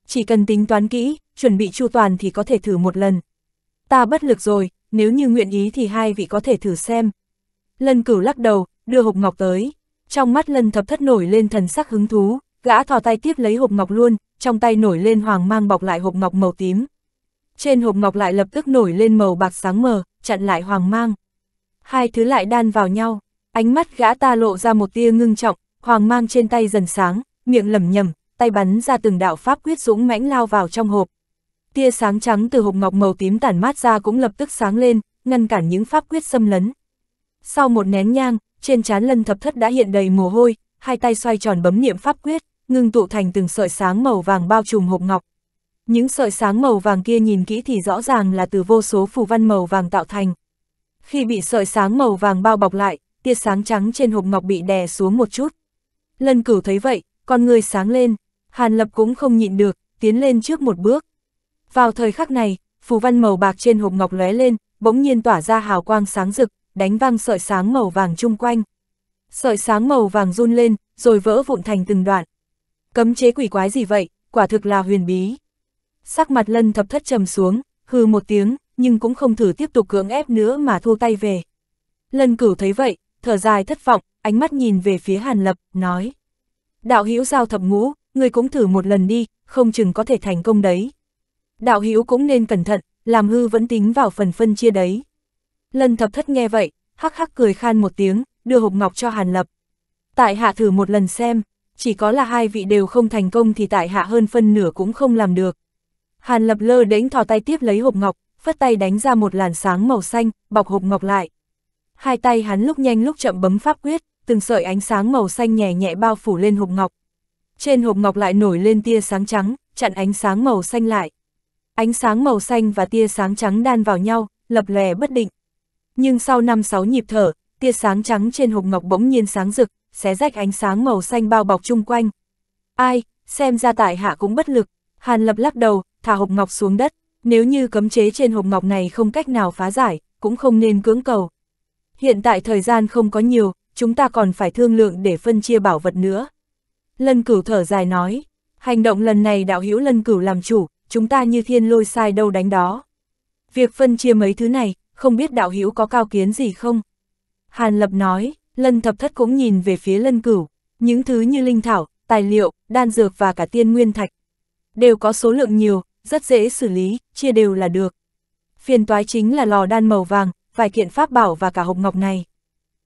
chỉ cần tính toán kỹ, chuẩn bị chu toàn thì có thể thử một lần. Ta bất lực rồi, nếu như nguyện ý thì hai vị có thể thử xem. Lân cửu lắc đầu, đưa hộp ngọc tới. Trong mắt lân thập thất nổi lên thần sắc hứng thú, gã thò tay tiếp lấy hộp ngọc luôn, trong tay nổi lên hoàng mang bọc lại hộp ngọc màu tím. Trên hộp ngọc lại lập tức nổi lên màu bạc sáng mờ, chặn lại hoàng mang. Hai thứ lại đan vào nhau, ánh mắt gã ta lộ ra một tia ngưng trọng, hoàng mang trên tay dần sáng, miệng lẩm nhẩm tay bắn ra từng đạo pháp quyết dũng mãnh lao vào trong hộp. Tia sáng trắng từ hộp ngọc màu tím tản mát ra cũng lập tức sáng lên, ngăn cản những pháp quyết xâm lấn. Sau một nén nhang, trên trán Lân Thập Thất đã hiện đầy mồ hôi, hai tay xoay tròn bấm niệm pháp quyết, ngưng tụ thành từng sợi sáng màu vàng bao trùm hộp ngọc. Những sợi sáng màu vàng kia nhìn kỹ thì rõ ràng là từ vô số phù văn màu vàng tạo thành. Khi bị sợi sáng màu vàng bao bọc lại, tia sáng trắng trên hộp ngọc bị đè xuống một chút. Lân cửu thấy vậy, con người sáng lên. Hàn Lập cũng không nhịn được, tiến lên trước một bước. Vào thời khắc này, phù văn màu bạc trên hộp ngọc lóe lên, bỗng nhiên tỏa ra hào quang sáng rực, đánh vang sợi sáng màu vàng chung quanh. Sợi sáng màu vàng run lên, rồi vỡ vụn thành từng đoạn. Cấm chế quỷ quái gì vậy, quả thực là huyền bí. Sắc mặt lân thập thất trầm xuống, hừ một tiếng, nhưng cũng không thử tiếp tục cưỡng ép nữa mà thua tay về. Lân cửu thấy vậy, thở dài thất vọng, ánh mắt nhìn về phía Hàn Lập, nói. Đạo hữu giao thập ngũ, ngươi cũng thử một lần đi, không chừng có thể thành công đấy. Đạo hữu cũng nên cẩn thận, làm hư vẫn tính vào phần phân chia đấy. Lân thập thất nghe vậy, hắc hắc cười khan một tiếng, đưa hộp ngọc cho Hàn Lập. Tại hạ thử một lần xem, chỉ có là hai vị đều không thành công thì tại hạ hơn phân nửa cũng không làm được. Hàn Lập lơ đánh thò tay tiếp lấy hộp ngọc, phất tay đánh ra một làn sáng màu xanh, bọc hộp ngọc lại. Hai tay hắn lúc nhanh lúc chậm bấm pháp quyết, từng sợi ánh sáng màu xanh nhẹ nhẹ bao phủ lên hộp ngọc, trên hộp ngọc lại nổi lên tia sáng trắng, chặn ánh sáng màu xanh lại. Ánh sáng màu xanh và tia sáng trắng đan vào nhau, lập lè bất định. Nhưng sau 5-6 nhịp thở, tia sáng trắng trên hộp ngọc bỗng nhiên sáng rực, xé rách ánh sáng màu xanh bao bọc chung quanh. Ai, xem ra tại hạ cũng bất lực, Hàn Lập lắc đầu, thả hộp ngọc xuống đất, nếu như cấm chế trên hộp ngọc này không cách nào phá giải, cũng không nên cưỡng cầu. Hiện tại thời gian không có nhiều, chúng ta còn phải thương lượng để phân chia bảo vật nữa. Lân cửu thở dài nói, hành động lần này đạo hữu lân cửu làm chủ, chúng ta như thiên lôi sai đâu đánh đó. Việc phân chia mấy thứ này, không biết đạo hữu có cao kiến gì không? Hàn Lập nói, lân thập thất cũng nhìn về phía lân cửu, những thứ như linh thảo, tài liệu, đan dược và cả tiên nguyên thạch. Đều có số lượng nhiều, rất dễ xử lý, chia đều là được. Phiền toái chính là lò đan màu vàng, vài kiện pháp bảo và cả hộp ngọc này.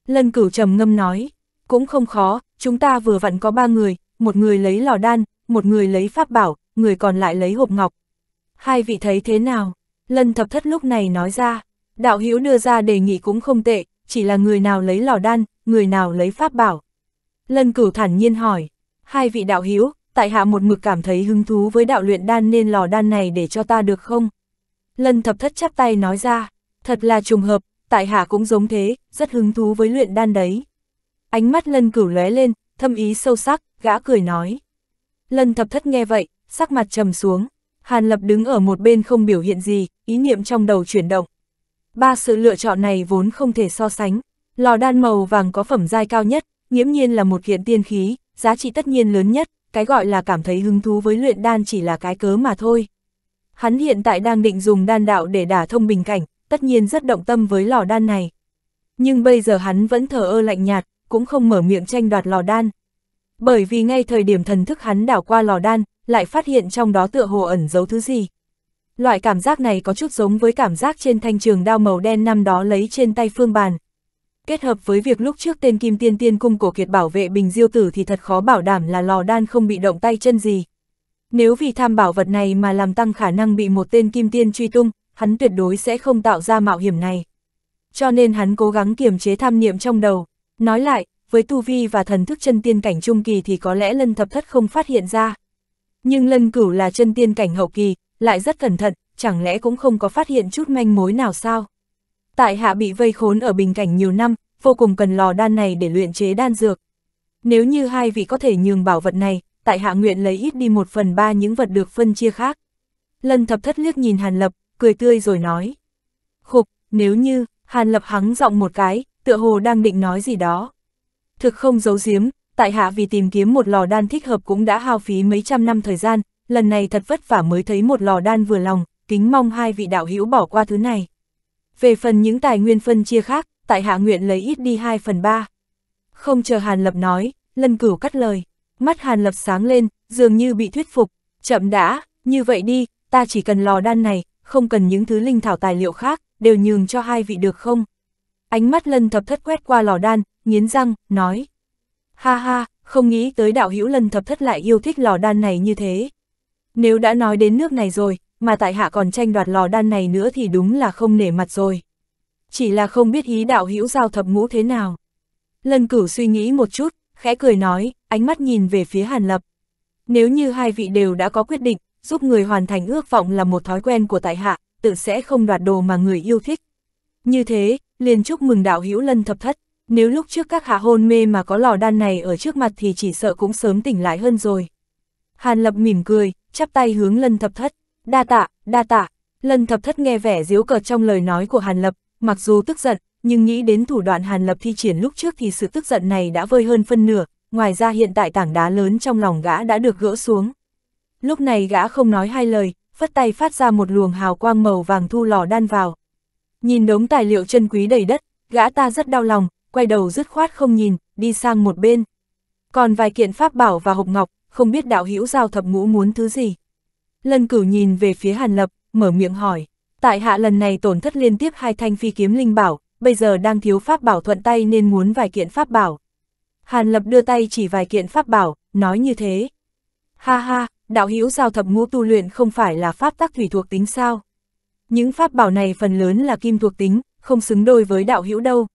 Lân cửu trầm ngâm nói, cũng không khó, chúng ta vừa vặn có ba người, một người lấy lò đan, một người lấy pháp bảo, người còn lại lấy hộp ngọc. Hai vị thấy thế nào? Lân thập thất lúc này nói ra, đạo hiếu đưa ra đề nghị cũng không tệ, chỉ là người nào lấy lò đan, người nào lấy pháp bảo. Lân cửu thản nhiên hỏi, hai vị đạo hiếu tại hạ một mực cảm thấy hứng thú với đạo luyện đan nên lò đan này để cho ta được không? Lân thập thất chắp tay nói ra, thật là trùng hợp, tại hạ cũng giống thế, rất hứng thú với luyện đan đấy ánh mắt lân cửu lóe lên, thâm ý sâu sắc, gã cười nói. Lân thập thất nghe vậy, sắc mặt trầm xuống, Hàn Lập đứng ở một bên không biểu hiện gì, ý niệm trong đầu chuyển động. Ba sự lựa chọn này vốn không thể so sánh, lò đan màu vàng có phẩm giai cao nhất, nghiễm nhiên là một kiện tiên khí, giá trị tất nhiên lớn nhất, cái gọi là cảm thấy hứng thú với luyện đan chỉ là cái cớ mà thôi. Hắn hiện tại đang định dùng đan đạo để đả thông bình cảnh, tất nhiên rất động tâm với lò đan này. Nhưng bây giờ hắn vẫn thờ ơ lạnh nhạt, cũng không mở miệng tranh đoạt lò đan. Bởi vì ngay thời điểm thần thức hắn đảo qua lò đan, lại phát hiện trong đó tựa hồ ẩn giấu thứ gì. Loại cảm giác này có chút giống với cảm giác trên thanh trường đao màu đen năm đó lấy trên tay phương bàn. Kết hợp với việc lúc trước tên Kim Tiên Tiên Cung cổ kiệt bảo vệ Bình Diêu Tử thì thật khó bảo đảm là lò đan không bị động tay chân gì. Nếu vì tham bảo vật này mà làm tăng khả năng bị một tên Kim Tiên truy tung, hắn tuyệt đối sẽ không tạo ra mạo hiểm này. Cho nên hắn cố gắng kiềm chế tham niệm trong đầu, Nói lại, với tu vi và thần thức chân tiên cảnh trung kỳ thì có lẽ lân thập thất không phát hiện ra. Nhưng lân cửu là chân tiên cảnh hậu kỳ, lại rất cẩn thận, chẳng lẽ cũng không có phát hiện chút manh mối nào sao? Tại hạ bị vây khốn ở bình cảnh nhiều năm, vô cùng cần lò đan này để luyện chế đan dược. Nếu như hai vị có thể nhường bảo vật này, tại hạ nguyện lấy ít đi một phần ba những vật được phân chia khác. Lân thập thất liếc nhìn Hàn Lập, cười tươi rồi nói. Khục, nếu như, Hàn Lập hắng giọng một cái, tựa hồ đang định nói gì đó. Thực không giấu giếm, tại hạ vì tìm kiếm một lò đan thích hợp cũng đã hao phí mấy trăm năm thời gian, lần này thật vất vả mới thấy một lò đan vừa lòng, kính mong hai vị đạo hữu bỏ qua thứ này. Về phần những tài nguyên phân chia khác, tại hạ nguyện lấy ít đi 2 phần 3. Không chờ Hàn Lập nói, Lân Cửu cắt lời, mắt Hàn Lập sáng lên, dường như bị thuyết phục, chậm đã, như vậy đi, ta chỉ cần lò đan này, không cần những thứ linh thảo tài liệu khác, đều nhường cho hai vị được không? Ánh mắt lân thập thất quét qua lò đan, nghiến răng, nói. Ha ha, không nghĩ tới đạo hữu lân thập thất lại yêu thích lò đan này như thế. Nếu đã nói đến nước này rồi, mà tại hạ còn tranh đoạt lò đan này nữa thì đúng là không nể mặt rồi. Chỉ là không biết ý đạo hữu giao thập ngũ thế nào. Lân cửu suy nghĩ một chút, khẽ cười nói, ánh mắt nhìn về phía Hàn Lập. Nếu như hai vị đều đã có quyết định, giúp người hoàn thành ước vọng là một thói quen của tại hạ, tự sẽ không đoạt đồ mà người yêu thích. Như thế, liền chúc mừng đạo hữu lân thập thất, nếu lúc trước các hạ hôn mê mà có lò đan này ở trước mặt thì chỉ sợ cũng sớm tỉnh lại hơn rồi. Hàn lập mỉm cười, chắp tay hướng lân thập thất, đa tạ, đa tạ, lân thập thất nghe vẻ diếu cợt trong lời nói của hàn lập, mặc dù tức giận, nhưng nghĩ đến thủ đoạn hàn lập thi triển lúc trước thì sự tức giận này đã vơi hơn phân nửa, ngoài ra hiện tại tảng đá lớn trong lòng gã đã được gỡ xuống. Lúc này gã không nói hai lời, phất tay phát ra một luồng hào quang màu vàng thu lò đan vào, Nhìn đống tài liệu chân quý đầy đất, gã ta rất đau lòng, quay đầu dứt khoát không nhìn, đi sang một bên. Còn vài kiện pháp bảo và hộp ngọc, không biết đạo hữu giao thập ngũ muốn thứ gì. Lân cửu nhìn về phía Hàn Lập, mở miệng hỏi. Tại hạ lần này tổn thất liên tiếp hai thanh phi kiếm linh bảo, bây giờ đang thiếu pháp bảo thuận tay nên muốn vài kiện pháp bảo. Hàn Lập đưa tay chỉ vài kiện pháp bảo, nói như thế. Ha ha, đạo hữu giao thập ngũ tu luyện không phải là pháp tắc thủy thuộc tính sao? Những pháp bảo này phần lớn là kim thuộc tính, không xứng đôi với đạo hữu đâu.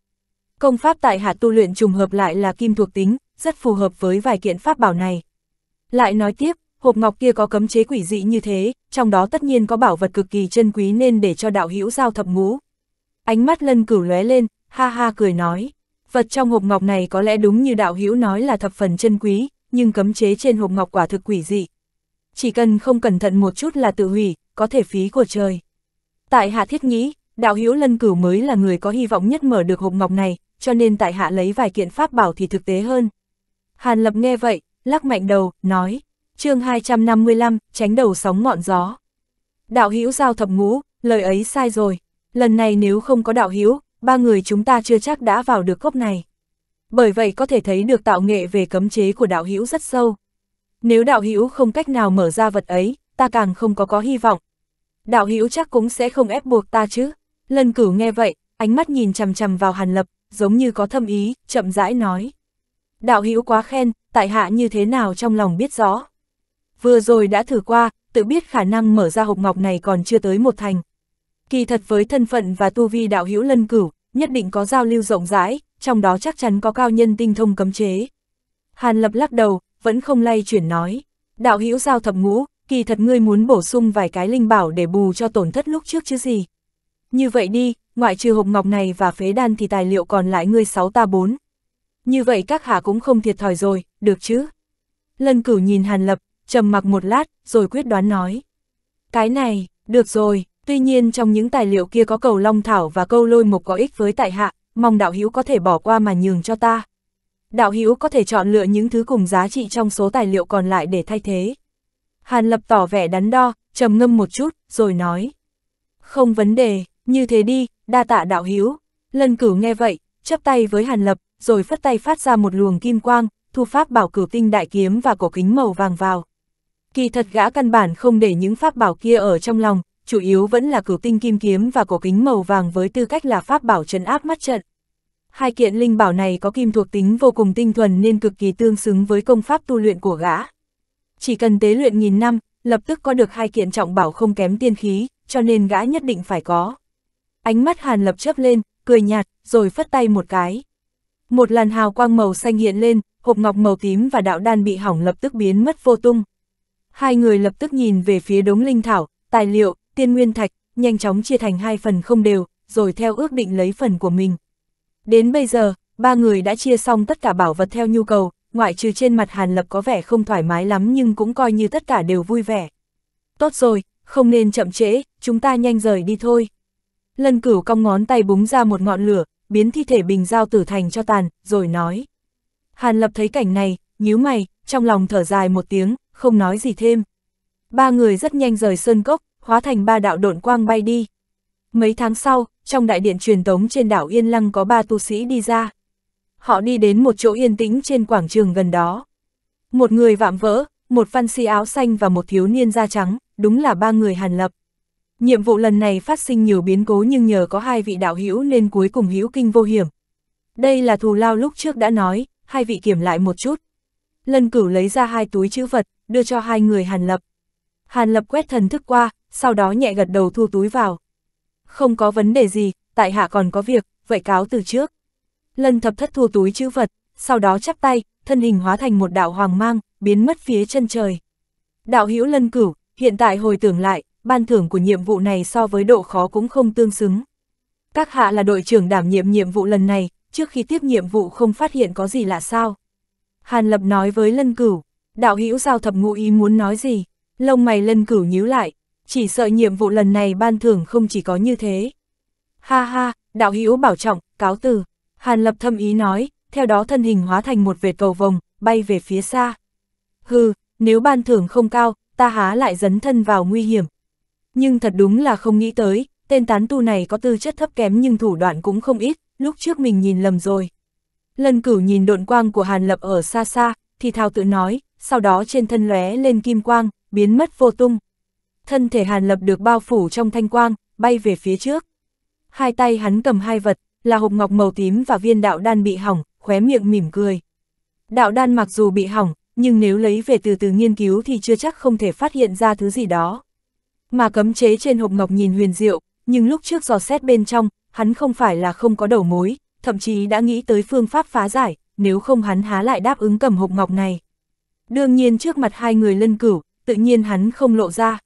Công pháp tại hạ tu luyện trùng hợp lại là kim thuộc tính, rất phù hợp với vài kiện pháp bảo này. Lại nói tiếp, hộp ngọc kia có cấm chế quỷ dị như thế, trong đó tất nhiên có bảo vật cực kỳ chân quý nên để cho đạo hữu giao thập ngũ. Ánh mắt lân cửu lóe lên, ha ha cười nói, vật trong hộp ngọc này có lẽ đúng như đạo hữu nói là thập phần chân quý, nhưng cấm chế trên hộp ngọc quả thực quỷ dị. Chỉ cần không cẩn thận một chút là tự hủy, có thể phí của trời. Tại hạ thiết nghĩ, đạo hữu lân cửu mới là người có hy vọng nhất mở được hộp ngọc này, cho nên tại hạ lấy vài kiện pháp bảo thì thực tế hơn. Hàn Lập nghe vậy, lắc mạnh đầu, nói, chương 255, tránh đầu sóng ngọn gió. Đạo hữu giao thập ngũ, lời ấy sai rồi, lần này nếu không có đạo hữu, ba người chúng ta chưa chắc đã vào được cốc này. Bởi vậy có thể thấy được tạo nghệ về cấm chế của đạo hữu rất sâu. Nếu đạo hữu không cách nào mở ra vật ấy, ta càng không có có hy vọng, đạo hữu chắc cũng sẽ không ép buộc ta chứ. Lân cửu nghe vậy, ánh mắt nhìn chằm chằm vào Hàn Lập, giống như có thâm ý, chậm rãi nói. Đạo hữu quá khen, tại hạ như thế nào trong lòng biết rõ. Vừa rồi đã thử qua, tự biết khả năng mở ra hộp ngọc này còn chưa tới một thành. Kỳ thật với thân phận và tu vi đạo hữu lân cửu, nhất định có giao lưu rộng rãi, trong đó chắc chắn có cao nhân tinh thông cấm chế. Hàn Lập lắc đầu, vẫn không lay chuyển nói. Đạo hữu giao thập ngũ, kỳ thật ngươi muốn bổ sung vài cái linh bảo để bù cho tổn thất lúc trước chứ gì. Như vậy đi, ngoại trừ hộp ngọc này và phế đan thì tài liệu còn lại ngươi sáu ta bốn Như vậy các hạ cũng không thiệt thòi rồi, được chứ? Lân cửu nhìn Hàn Lập, trầm mặc một lát, rồi quyết đoán nói. Cái này, được rồi, tuy nhiên trong những tài liệu kia có cầu long thảo và câu lôi mục có ích với tại hạ, mong đạo hữu có thể bỏ qua mà nhường cho ta. Đạo hữu có thể chọn lựa những thứ cùng giá trị trong số tài liệu còn lại để thay thế. Hàn Lập tỏ vẻ đắn đo, trầm ngâm một chút, rồi nói. Không vấn đề, như thế đi, đa tạ đạo hiếu. Lân cửu nghe vậy, chấp tay với Hàn Lập, rồi phất tay phát ra một luồng kim quang, thu pháp bảo cửu tinh đại kiếm và cổ kính màu vàng vào. Kỳ thật gã căn bản không để những pháp bảo kia ở trong lòng, chủ yếu vẫn là cửu tinh kim kiếm và cổ kính màu vàng với tư cách là pháp bảo trấn áp mắt trận. Hai kiện linh bảo này có kim thuộc tính vô cùng tinh thuần nên cực kỳ tương xứng với công pháp tu luyện của gã. Chỉ cần tế luyện nghìn năm, lập tức có được hai kiện trọng bảo không kém tiên khí, cho nên gã nhất định phải có. Ánh mắt Hàn Lập chớp lên, cười nhạt, rồi phất tay một cái. Một làn hào quang màu xanh hiện lên, hộp ngọc màu tím và đạo đan bị hỏng lập tức biến mất vô tung. Hai người lập tức nhìn về phía đống linh thảo, tài liệu, tiên nguyên thạch, nhanh chóng chia thành hai phần không đều, rồi theo ước định lấy phần của mình. Đến bây giờ, ba người đã chia xong tất cả bảo vật theo nhu cầu, ngoại trừ trên mặt Hàn Lập có vẻ không thoải mái lắm nhưng cũng coi như tất cả đều vui vẻ. Tốt rồi, không nên chậm trễ, chúng ta nhanh rời đi thôi. Lân cửu cong ngón tay búng ra một ngọn lửa, biến thi thể bình giao tử thành cho tàn, rồi nói. Hàn Lập thấy cảnh này, nhíu mày, trong lòng thở dài một tiếng, không nói gì thêm. Ba người rất nhanh rời sơn cốc, hóa thành ba đạo độn quang bay đi. Mấy tháng sau, trong đại điện truyền tống trên đảo Yên Lăng có ba tu sĩ đi ra họ đi đến một chỗ yên tĩnh trên quảng trường gần đó. Một người vạm vỡ, một văn si áo xanh và một thiếu niên da trắng, đúng là ba người hàn lập. Nhiệm vụ lần này phát sinh nhiều biến cố nhưng nhờ có hai vị đạo hữu nên cuối cùng hữu kinh vô hiểm. Đây là thù lao lúc trước đã nói, hai vị kiểm lại một chút. Lân cửu lấy ra hai túi chữ vật, đưa cho hai người hàn lập. Hàn lập quét thần thức qua, sau đó nhẹ gật đầu thu túi vào. Không có vấn đề gì, tại hạ còn có việc, vậy cáo từ trước. Lân thập thất thu túi chữ vật, sau đó chắp tay, thân hình hóa thành một đạo hoàng mang, biến mất phía chân trời. Đạo hữu lân cửu, hiện tại hồi tưởng lại, ban thưởng của nhiệm vụ này so với độ khó cũng không tương xứng. Các hạ là đội trưởng đảm nhiệm nhiệm vụ lần này, trước khi tiếp nhiệm vụ không phát hiện có gì là sao. Hàn Lập nói với lân cửu, đạo hữu giao thập ngụ ý muốn nói gì, lông mày lân cửu nhíu lại, chỉ sợ nhiệm vụ lần này ban thưởng không chỉ có như thế. Ha ha, đạo hữu bảo trọng, cáo từ. Hàn lập thâm ý nói, theo đó thân hình hóa thành một vệt cầu vồng, bay về phía xa. Hừ, nếu ban thưởng không cao, ta há lại dấn thân vào nguy hiểm. Nhưng thật đúng là không nghĩ tới, tên tán tu này có tư chất thấp kém nhưng thủ đoạn cũng không ít, lúc trước mình nhìn lầm rồi. Lân cửu nhìn độn quang của Hàn Lập ở xa xa, thì thao tự nói, sau đó trên thân lóe lên kim quang, biến mất vô tung. Thân thể Hàn Lập được bao phủ trong thanh quang, bay về phía trước. Hai tay hắn cầm hai vật, là hộp ngọc màu tím và viên đạo đan bị hỏng, khóe miệng mỉm cười. Đạo đan mặc dù bị hỏng, nhưng nếu lấy về từ từ nghiên cứu thì chưa chắc không thể phát hiện ra thứ gì đó. Mà cấm chế trên hộp ngọc nhìn huyền diệu, nhưng lúc trước dò xét bên trong, hắn không phải là không có đầu mối, thậm chí đã nghĩ tới phương pháp phá giải, nếu không hắn há lại đáp ứng cầm hộp ngọc này. Đương nhiên trước mặt hai người lân cửu, tự nhiên hắn không lộ ra.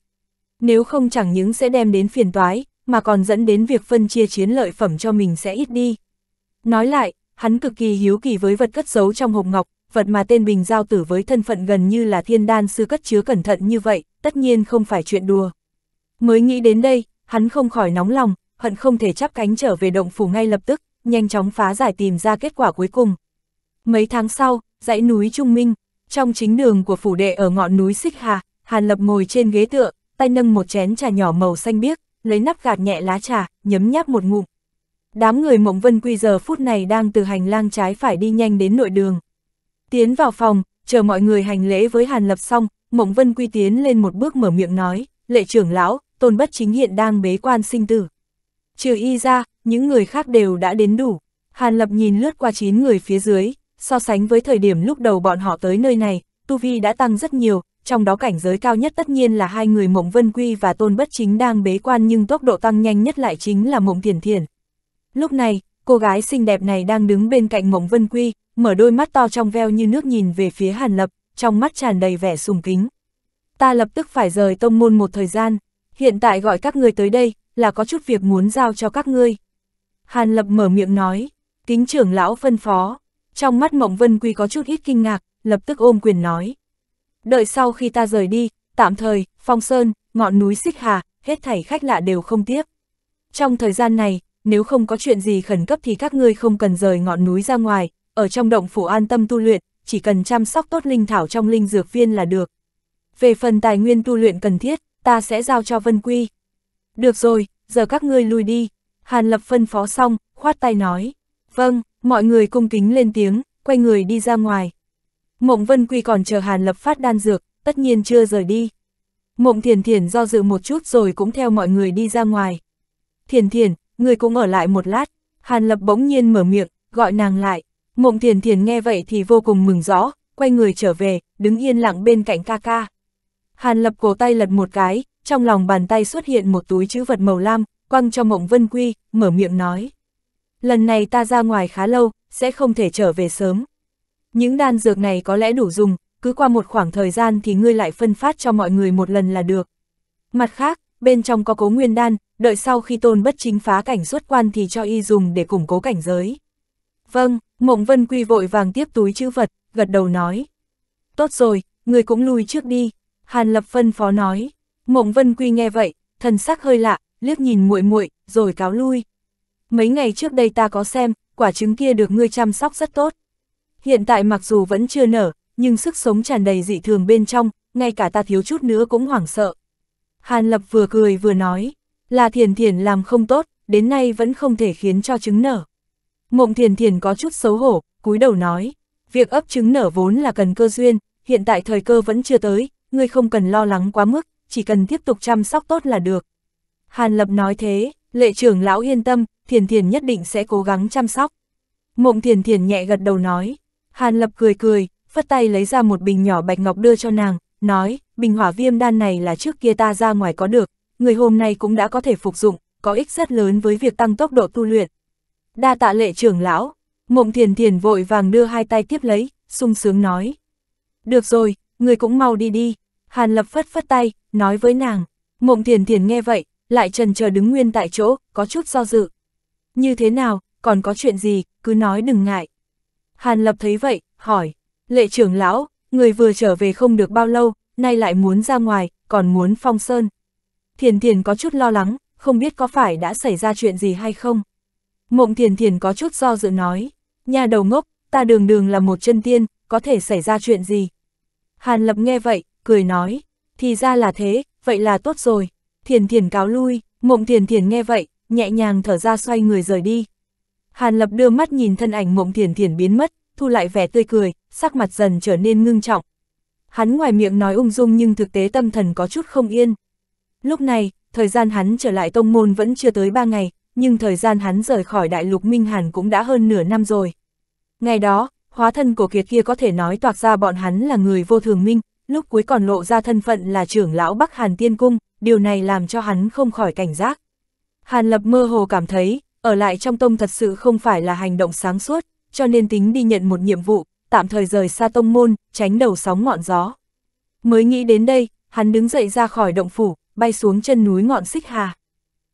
Nếu không chẳng những sẽ đem đến phiền toái, mà còn dẫn đến việc phân chia chiến lợi phẩm cho mình sẽ ít đi. Nói lại, hắn cực kỳ hiếu kỳ với vật cất giấu trong hộp ngọc, vật mà tên Bình Giao Tử với thân phận gần như là thiên đan sư cất chứa cẩn thận như vậy, tất nhiên không phải chuyện đùa. Mới nghĩ đến đây, hắn không khỏi nóng lòng, hận không thể chắp cánh trở về động phủ ngay lập tức, nhanh chóng phá giải tìm ra kết quả cuối cùng. Mấy tháng sau, dãy núi Trung Minh, trong chính đường của phủ đệ ở ngọn núi Xích Hà, Hàn Lập ngồi trên ghế tựa, tay nâng một chén trà nhỏ màu xanh biếc, lấy nắp gạt nhẹ lá trà, nhấm nháp một ngụm. Đám người Mộng Vân Quy giờ phút này đang từ hành lang trái phải đi nhanh đến nội đường. Tiến vào phòng, chờ mọi người hành lễ với Hàn Lập xong, Mộng Vân Quy tiến lên một bước mở miệng nói, lệ trưởng lão, tôn bất chính hiện đang bế quan sinh tử. Trừ y ra, những người khác đều đã đến đủ. Hàn Lập nhìn lướt qua 9 người phía dưới, so sánh với thời điểm lúc đầu bọn họ tới nơi này, Tu Vi đã tăng rất nhiều, trong đó cảnh giới cao nhất tất nhiên là hai người Mộng Vân Quy và Tôn Bất Chính đang bế quan nhưng tốc độ tăng nhanh nhất lại chính là Mộng Thiền Thiền. Lúc này, cô gái xinh đẹp này đang đứng bên cạnh Mộng Vân Quy, mở đôi mắt to trong veo như nước nhìn về phía Hàn Lập, trong mắt tràn đầy vẻ sùng kính. Ta lập tức phải rời tông môn một thời gian, hiện tại gọi các người tới đây là có chút việc muốn giao cho các ngươi. Hàn Lập mở miệng nói, kính trưởng lão phân phó, trong mắt Mộng Vân Quy có chút ít kinh ngạc, lập tức ôm quyền nói đợi sau khi ta rời đi, tạm thời, phong sơn, ngọn núi xích hà, hết thảy khách lạ đều không tiếp. Trong thời gian này, nếu không có chuyện gì khẩn cấp thì các ngươi không cần rời ngọn núi ra ngoài, ở trong động phủ an tâm tu luyện, chỉ cần chăm sóc tốt linh thảo trong linh dược viên là được. Về phần tài nguyên tu luyện cần thiết, ta sẽ giao cho Vân Quy. Được rồi, giờ các ngươi lui đi. Hàn Lập phân phó xong, khoát tay nói. Vâng, mọi người cung kính lên tiếng, quay người đi ra ngoài. Mộng Vân Quy còn chờ Hàn Lập phát đan dược, tất nhiên chưa rời đi. Mộng Thiền Thiền do dự một chút rồi cũng theo mọi người đi ra ngoài. Thiền Thiền, người cũng ở lại một lát, Hàn Lập bỗng nhiên mở miệng, gọi nàng lại. Mộng Thiền Thiền nghe vậy thì vô cùng mừng rõ, quay người trở về, đứng yên lặng bên cạnh ca ca. Hàn Lập cổ tay lật một cái, trong lòng bàn tay xuất hiện một túi chữ vật màu lam, quăng cho Mộng Vân Quy, mở miệng nói. Lần này ta ra ngoài khá lâu, sẽ không thể trở về sớm. Những đan dược này có lẽ đủ dùng, cứ qua một khoảng thời gian thì ngươi lại phân phát cho mọi người một lần là được. Mặt khác, bên trong có cố nguyên đan, đợi sau khi tôn bất chính phá cảnh xuất quan thì cho y dùng để củng cố cảnh giới. Vâng, Mộng Vân Quy vội vàng tiếp túi chữ vật, gật đầu nói. Tốt rồi, người cũng lui trước đi, Hàn Lập phân phó nói. Mộng Vân Quy nghe vậy, thần sắc hơi lạ, liếc nhìn muội muội, rồi cáo lui. Mấy ngày trước đây ta có xem, quả trứng kia được ngươi chăm sóc rất tốt. Hiện tại mặc dù vẫn chưa nở, nhưng sức sống tràn đầy dị thường bên trong, ngay cả ta thiếu chút nữa cũng hoảng sợ. Hàn Lập vừa cười vừa nói, là thiền thiền làm không tốt, đến nay vẫn không thể khiến cho trứng nở. Mộng thiền thiền có chút xấu hổ, cúi đầu nói, việc ấp trứng nở vốn là cần cơ duyên, hiện tại thời cơ vẫn chưa tới, ngươi không cần lo lắng quá mức, chỉ cần tiếp tục chăm sóc tốt là được. Hàn Lập nói thế, lệ trưởng lão yên tâm, thiền thiền nhất định sẽ cố gắng chăm sóc. Mộng thiền thiền nhẹ gật đầu nói, Hàn Lập cười cười, phất tay lấy ra một bình nhỏ bạch ngọc đưa cho nàng, nói, bình hỏa viêm đan này là trước kia ta ra ngoài có được, người hôm nay cũng đã có thể phục dụng, có ích rất lớn với việc tăng tốc độ tu luyện. Đa tạ lệ trưởng lão, mộng thiền thiền vội vàng đưa hai tay tiếp lấy, sung sướng nói. Được rồi, người cũng mau đi đi, Hàn Lập phất phất tay, nói với nàng, mộng thiền thiền nghe vậy, lại trần chờ đứng nguyên tại chỗ, có chút do dự. Như thế nào, còn có chuyện gì, cứ nói đừng ngại. Hàn Lập thấy vậy, hỏi, lệ trưởng lão, người vừa trở về không được bao lâu, nay lại muốn ra ngoài, còn muốn phong sơn. Thiền Thiền có chút lo lắng, không biết có phải đã xảy ra chuyện gì hay không. Mộng Thiền Thiền có chút do dự nói, nhà đầu ngốc, ta đường đường là một chân tiên, có thể xảy ra chuyện gì. Hàn Lập nghe vậy, cười nói, thì ra là thế, vậy là tốt rồi. Thiền Thiền cáo lui, Mộng Thiền Thiền nghe vậy, nhẹ nhàng thở ra xoay người rời đi. Hàn Lập đưa mắt nhìn thân ảnh mộng thiền thiền biến mất, thu lại vẻ tươi cười, sắc mặt dần trở nên ngưng trọng. Hắn ngoài miệng nói ung dung nhưng thực tế tâm thần có chút không yên. Lúc này, thời gian hắn trở lại tông môn vẫn chưa tới ba ngày, nhưng thời gian hắn rời khỏi đại lục Minh Hàn cũng đã hơn nửa năm rồi. Ngày đó, hóa thân của kiệt kia có thể nói toạc ra bọn hắn là người vô thường minh, lúc cuối còn lộ ra thân phận là trưởng lão Bắc Hàn Tiên Cung, điều này làm cho hắn không khỏi cảnh giác. Hàn Lập mơ hồ cảm thấy, ở lại trong tông thật sự không phải là hành động sáng suốt, cho nên tính đi nhận một nhiệm vụ, tạm thời rời xa tông môn, tránh đầu sóng ngọn gió. Mới nghĩ đến đây, hắn đứng dậy ra khỏi động phủ, bay xuống chân núi ngọn xích hà.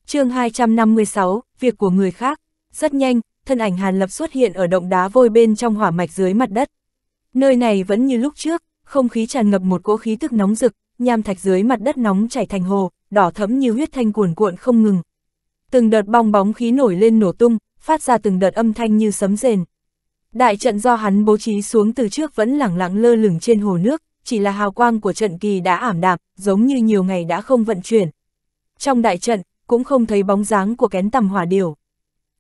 chương 256, việc của người khác, rất nhanh, thân ảnh Hàn Lập xuất hiện ở động đá vôi bên trong hỏa mạch dưới mặt đất. Nơi này vẫn như lúc trước, không khí tràn ngập một cỗ khí tức nóng rực, nham thạch dưới mặt đất nóng chảy thành hồ, đỏ thẫm như huyết thanh cuồn cuộn không ngừng, từng đợt bong bóng khí nổi lên nổ tung, phát ra từng đợt âm thanh như sấm rền. Đại trận do hắn bố trí xuống từ trước vẫn lẳng lặng lơ lửng trên hồ nước, chỉ là hào quang của trận kỳ đã ảm đạm, giống như nhiều ngày đã không vận chuyển. Trong đại trận, cũng không thấy bóng dáng của kén tầm hỏa điểu.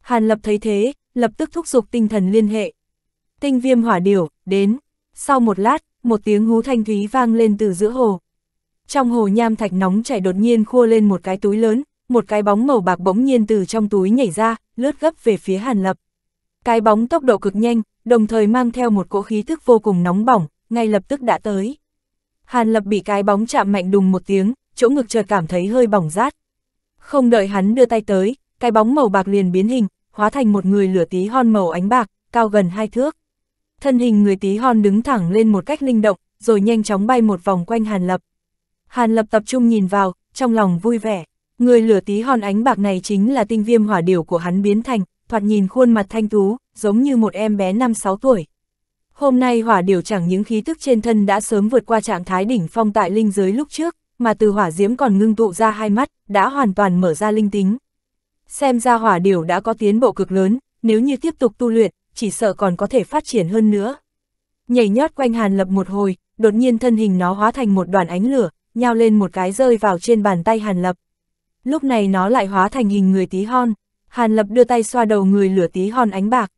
Hàn Lập thấy thế, lập tức thúc giục tinh thần liên hệ. Tinh viêm hỏa điểu, đến. Sau một lát, một tiếng hú thanh thúy vang lên từ giữa hồ. Trong hồ nham thạch nóng chảy đột nhiên khua lên một cái túi lớn, một cái bóng màu bạc bỗng nhiên từ trong túi nhảy ra, lướt gấp về phía Hàn Lập. Cái bóng tốc độ cực nhanh, đồng thời mang theo một cỗ khí thức vô cùng nóng bỏng, ngay lập tức đã tới. Hàn Lập bị cái bóng chạm mạnh đùng một tiếng, chỗ ngực chợt cảm thấy hơi bỏng rát. Không đợi hắn đưa tay tới, cái bóng màu bạc liền biến hình, hóa thành một người lửa tí hon màu ánh bạc, cao gần hai thước. Thân hình người tí hon đứng thẳng lên một cách linh động, rồi nhanh chóng bay một vòng quanh Hàn Lập. Hàn Lập tập trung nhìn vào, trong lòng vui vẻ. Người lửa tí hòn ánh bạc này chính là tinh viêm hỏa điểu của hắn biến thành, thoạt nhìn khuôn mặt thanh tú, giống như một em bé 5-6 tuổi. Hôm nay hỏa điểu chẳng những khí tức trên thân đã sớm vượt qua trạng thái đỉnh phong tại linh giới lúc trước, mà từ hỏa diễm còn ngưng tụ ra hai mắt, đã hoàn toàn mở ra linh tính. Xem ra hỏa điểu đã có tiến bộ cực lớn, nếu như tiếp tục tu luyện, chỉ sợ còn có thể phát triển hơn nữa. Nhảy nhót quanh hàn lập một hồi, đột nhiên thân hình nó hóa thành một đoàn ánh lửa, nhao lên một cái rơi vào trên bàn tay hàn lập lúc này nó lại hóa thành hình người tí hon, Hàn Lập đưa tay xoa đầu người lửa tí hon ánh bạc.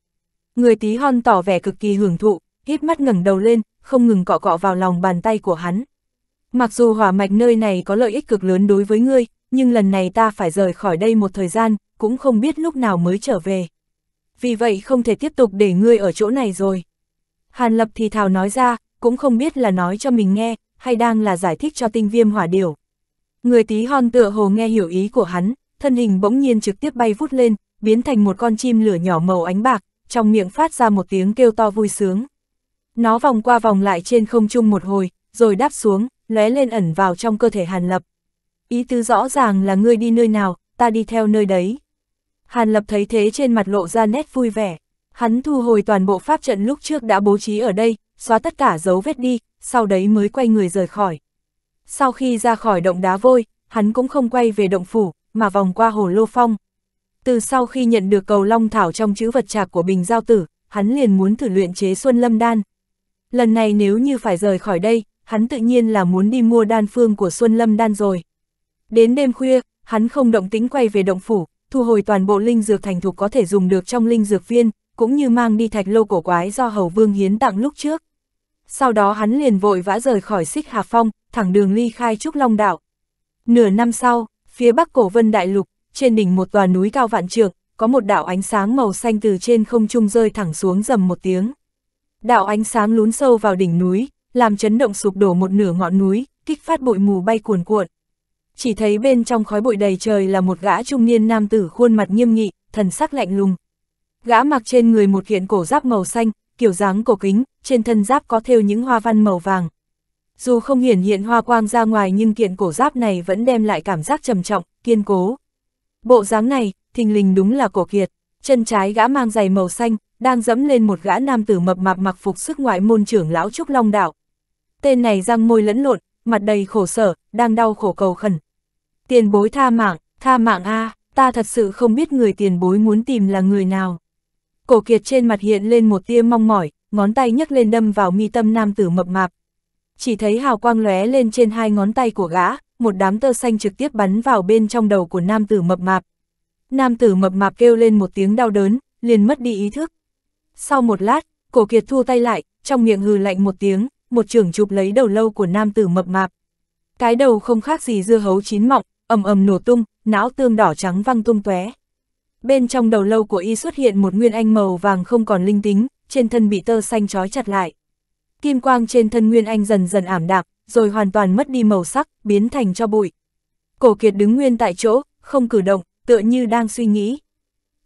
Người tí hon tỏ vẻ cực kỳ hưởng thụ, hít mắt ngẩng đầu lên, không ngừng cọ cọ vào lòng bàn tay của hắn. Mặc dù hỏa mạch nơi này có lợi ích cực lớn đối với ngươi, nhưng lần này ta phải rời khỏi đây một thời gian, cũng không biết lúc nào mới trở về. Vì vậy không thể tiếp tục để ngươi ở chỗ này rồi. Hàn Lập thì thào nói ra, cũng không biết là nói cho mình nghe, hay đang là giải thích cho tinh viêm hỏa điểu. Người tí hon tựa hồ nghe hiểu ý của hắn, thân hình bỗng nhiên trực tiếp bay vút lên, biến thành một con chim lửa nhỏ màu ánh bạc, trong miệng phát ra một tiếng kêu to vui sướng. Nó vòng qua vòng lại trên không trung một hồi, rồi đáp xuống, lóe lên ẩn vào trong cơ thể Hàn Lập. Ý tứ rõ ràng là ngươi đi nơi nào, ta đi theo nơi đấy. Hàn Lập thấy thế trên mặt lộ ra nét vui vẻ. Hắn thu hồi toàn bộ pháp trận lúc trước đã bố trí ở đây, xóa tất cả dấu vết đi, sau đấy mới quay người rời khỏi. Sau khi ra khỏi động đá vôi, hắn cũng không quay về động phủ, mà vòng qua hồ lô phong. Từ sau khi nhận được cầu long thảo trong chữ vật trạc của bình giao tử, hắn liền muốn thử luyện chế xuân lâm đan. Lần này nếu như phải rời khỏi đây, hắn tự nhiên là muốn đi mua đan phương của xuân lâm đan rồi. Đến đêm khuya, hắn không động tính quay về động phủ, thu hồi toàn bộ linh dược thành thục có thể dùng được trong linh dược viên, cũng như mang đi thạch lô cổ quái do hầu vương hiến tặng lúc trước. Sau đó hắn liền vội vã rời khỏi xích hà phong, thẳng đường ly khai Trúc Long Đạo. Nửa năm sau, phía bắc cổ vân đại lục, trên đỉnh một tòa núi cao vạn trượng, có một đạo ánh sáng màu xanh từ trên không trung rơi thẳng xuống rầm một tiếng. Đạo ánh sáng lún sâu vào đỉnh núi, làm chấn động sụp đổ một nửa ngọn núi, kích phát bụi mù bay cuồn cuộn. Chỉ thấy bên trong khói bụi đầy trời là một gã trung niên nam tử khuôn mặt nghiêm nghị, thần sắc lạnh lùng. Gã mặc trên người một kiện cổ giáp màu xanh, kiểu dáng cổ kính, trên thân giáp có thêu những hoa văn màu vàng. Dù không hiển hiện hoa quang ra ngoài nhưng kiện cổ giáp này vẫn đem lại cảm giác trầm trọng, kiên cố. Bộ dáng này, thình lình đúng là cổ kiệt, chân trái gã mang giày màu xanh, đang dẫm lên một gã nam tử mập mạp mặc phục sức ngoại môn trưởng lão Trúc Long Đạo. Tên này răng môi lẫn lộn, mặt đầy khổ sở, đang đau khổ cầu khẩn. Tiền bối tha mạng, tha mạng a ta thật sự không biết người tiền bối muốn tìm là người nào. Cổ kiệt trên mặt hiện lên một tia mong mỏi, ngón tay nhấc lên đâm vào mi tâm nam tử mập mạp, chỉ thấy hào quang lóe lên trên hai ngón tay của gã, một đám tơ xanh trực tiếp bắn vào bên trong đầu của nam tử mập mạp. Nam tử mập mạp kêu lên một tiếng đau đớn, liền mất đi ý thức. Sau một lát, cổ kiệt thu tay lại, trong miệng hừ lạnh một tiếng, một trưởng chụp lấy đầu lâu của nam tử mập mạp. Cái đầu không khác gì dưa hấu chín mọng, ầm ầm nổ tung, não tương đỏ trắng văng tung tóe. Bên trong đầu lâu của y xuất hiện một nguyên anh màu vàng không còn linh tính, trên thân bị tơ xanh trói chặt lại kim quang trên thân Nguyên Anh dần dần ảm đạm, rồi hoàn toàn mất đi màu sắc, biến thành cho bụi. Cổ Kiệt đứng nguyên tại chỗ, không cử động, tựa như đang suy nghĩ.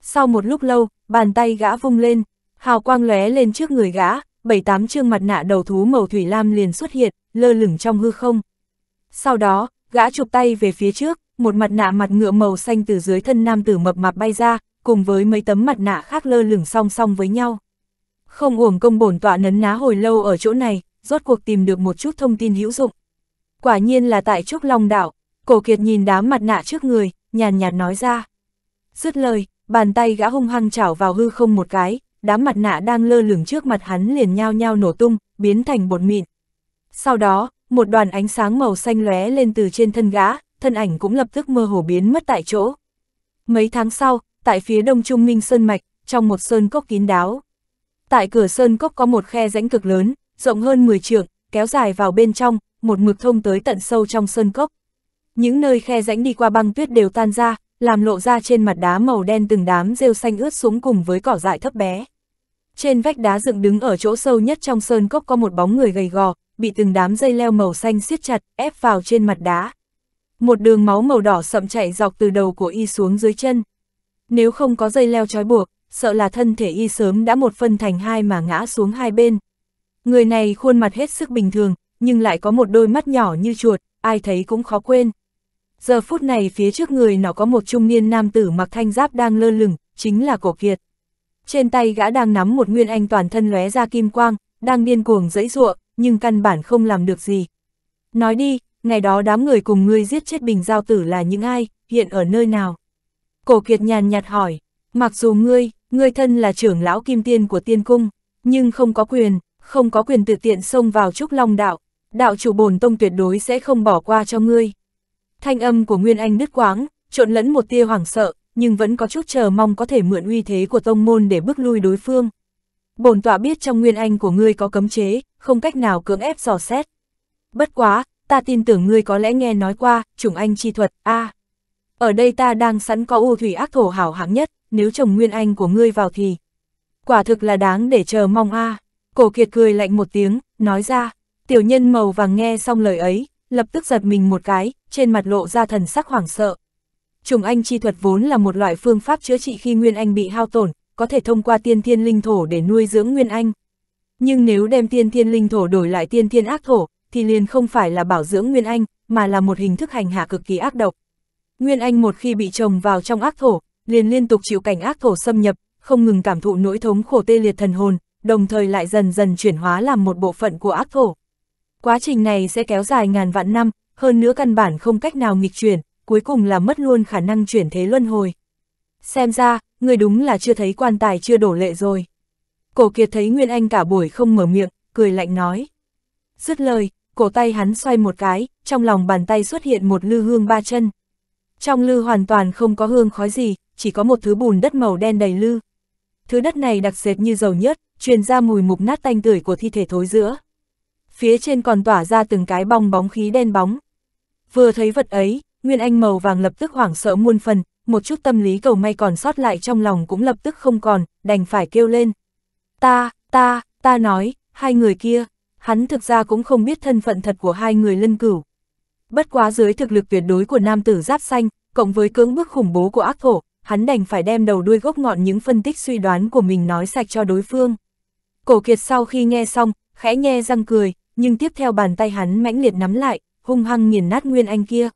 Sau một lúc lâu, bàn tay gã vung lên, hào quang lóe lên trước người gã, bảy tám chương mặt nạ đầu thú màu thủy lam liền xuất hiện, lơ lửng trong hư không. Sau đó, gã chụp tay về phía trước, một mặt nạ mặt ngựa màu xanh từ dưới thân nam tử mập mạp bay ra, cùng với mấy tấm mặt nạ khác lơ lửng song song với nhau. Không uổng công bổn tọa nấn ná hồi lâu ở chỗ này, rốt cuộc tìm được một chút thông tin hữu dụng. Quả nhiên là tại Trúc Long Đảo, cổ kiệt nhìn đám mặt nạ trước người, nhàn nhạt nói ra. Dứt lời, bàn tay gã hung hăng chảo vào hư không một cái, đám mặt nạ đang lơ lửng trước mặt hắn liền nhao nhao nổ tung, biến thành bột mịn. Sau đó, một đoàn ánh sáng màu xanh lóe lên từ trên thân gã, thân ảnh cũng lập tức mơ hồ biến mất tại chỗ. Mấy tháng sau, tại phía đông trung minh sơn mạch, trong một sơn cốc kín đáo, Tại cửa sơn cốc có một khe rãnh cực lớn, rộng hơn 10 trượng, kéo dài vào bên trong, một mực thông tới tận sâu trong sơn cốc. Những nơi khe rãnh đi qua băng tuyết đều tan ra, làm lộ ra trên mặt đá màu đen từng đám rêu xanh ướt xuống cùng với cỏ dại thấp bé. Trên vách đá dựng đứng ở chỗ sâu nhất trong sơn cốc có một bóng người gầy gò, bị từng đám dây leo màu xanh siết chặt, ép vào trên mặt đá. Một đường máu màu đỏ sậm chảy dọc từ đầu của y xuống dưới chân. Nếu không có dây leo trói buộc, sợ là thân thể y sớm đã một phân thành hai mà ngã xuống hai bên. Người này khuôn mặt hết sức bình thường, nhưng lại có một đôi mắt nhỏ như chuột, ai thấy cũng khó quên. Giờ phút này phía trước người nó có một trung niên nam tử mặc thanh giáp đang lơ lửng, chính là cổ kiệt. Trên tay gã đang nắm một nguyên anh toàn thân lóe ra kim quang, đang điên cuồng dẫy ruộng, nhưng căn bản không làm được gì. Nói đi, ngày đó đám người cùng ngươi giết chết bình giao tử là những ai, hiện ở nơi nào? Cổ kiệt nhàn nhạt hỏi, mặc dù ngươi, Người thân là trưởng lão kim tiên của tiên cung, nhưng không có quyền, không có quyền tự tiện xông vào trúc long đạo, đạo chủ bồn tông tuyệt đối sẽ không bỏ qua cho ngươi. Thanh âm của Nguyên Anh đứt quáng, trộn lẫn một tia hoảng sợ, nhưng vẫn có chút chờ mong có thể mượn uy thế của tông môn để bước lui đối phương. Bồn tọa biết trong Nguyên Anh của ngươi có cấm chế, không cách nào cưỡng ép dò xét. Bất quá, ta tin tưởng ngươi có lẽ nghe nói qua, chủng anh chi thuật, a. À, ở đây ta đang sẵn có u thủy ác thổ hảo hạng nhất, nếu chồng Nguyên Anh của ngươi vào thì... Quả thực là đáng để chờ mong a Cổ kiệt cười lạnh một tiếng, nói ra, tiểu nhân màu vàng nghe xong lời ấy, lập tức giật mình một cái, trên mặt lộ ra thần sắc hoảng sợ. Trùng Anh chi thuật vốn là một loại phương pháp chữa trị khi Nguyên Anh bị hao tổn, có thể thông qua tiên thiên linh thổ để nuôi dưỡng Nguyên Anh. Nhưng nếu đem tiên thiên linh thổ đổi lại tiên thiên ác thổ, thì liền không phải là bảo dưỡng Nguyên Anh, mà là một hình thức hành hạ cực kỳ ác độc. Nguyên Anh một khi bị trồng vào trong ác thổ, liền liên tục chịu cảnh ác thổ xâm nhập, không ngừng cảm thụ nỗi thống khổ tê liệt thần hồn, đồng thời lại dần dần chuyển hóa làm một bộ phận của ác thổ. Quá trình này sẽ kéo dài ngàn vạn năm, hơn nữa căn bản không cách nào nghịch chuyển, cuối cùng là mất luôn khả năng chuyển thế luân hồi. Xem ra, người đúng là chưa thấy quan tài chưa đổ lệ rồi. Cổ kiệt thấy Nguyên Anh cả buổi không mở miệng, cười lạnh nói. Dứt lời, cổ tay hắn xoay một cái, trong lòng bàn tay xuất hiện một lư hương ba chân. Trong lư hoàn toàn không có hương khói gì, chỉ có một thứ bùn đất màu đen đầy lư. Thứ đất này đặc sệt như dầu nhớt, truyền ra mùi mục nát tanh tưởi của thi thể thối giữa. Phía trên còn tỏa ra từng cái bong bóng khí đen bóng. Vừa thấy vật ấy, Nguyên Anh màu vàng lập tức hoảng sợ muôn phần, một chút tâm lý cầu may còn sót lại trong lòng cũng lập tức không còn, đành phải kêu lên. Ta, ta, ta nói, hai người kia, hắn thực ra cũng không biết thân phận thật của hai người lân cửu. Bất quá dưới thực lực tuyệt đối của nam tử giáp xanh, cộng với cưỡng bức khủng bố của ác thổ, hắn đành phải đem đầu đuôi gốc ngọn những phân tích suy đoán của mình nói sạch cho đối phương. Cổ kiệt sau khi nghe xong, khẽ nghe răng cười, nhưng tiếp theo bàn tay hắn mãnh liệt nắm lại, hung hăng nghiền nát nguyên anh kia.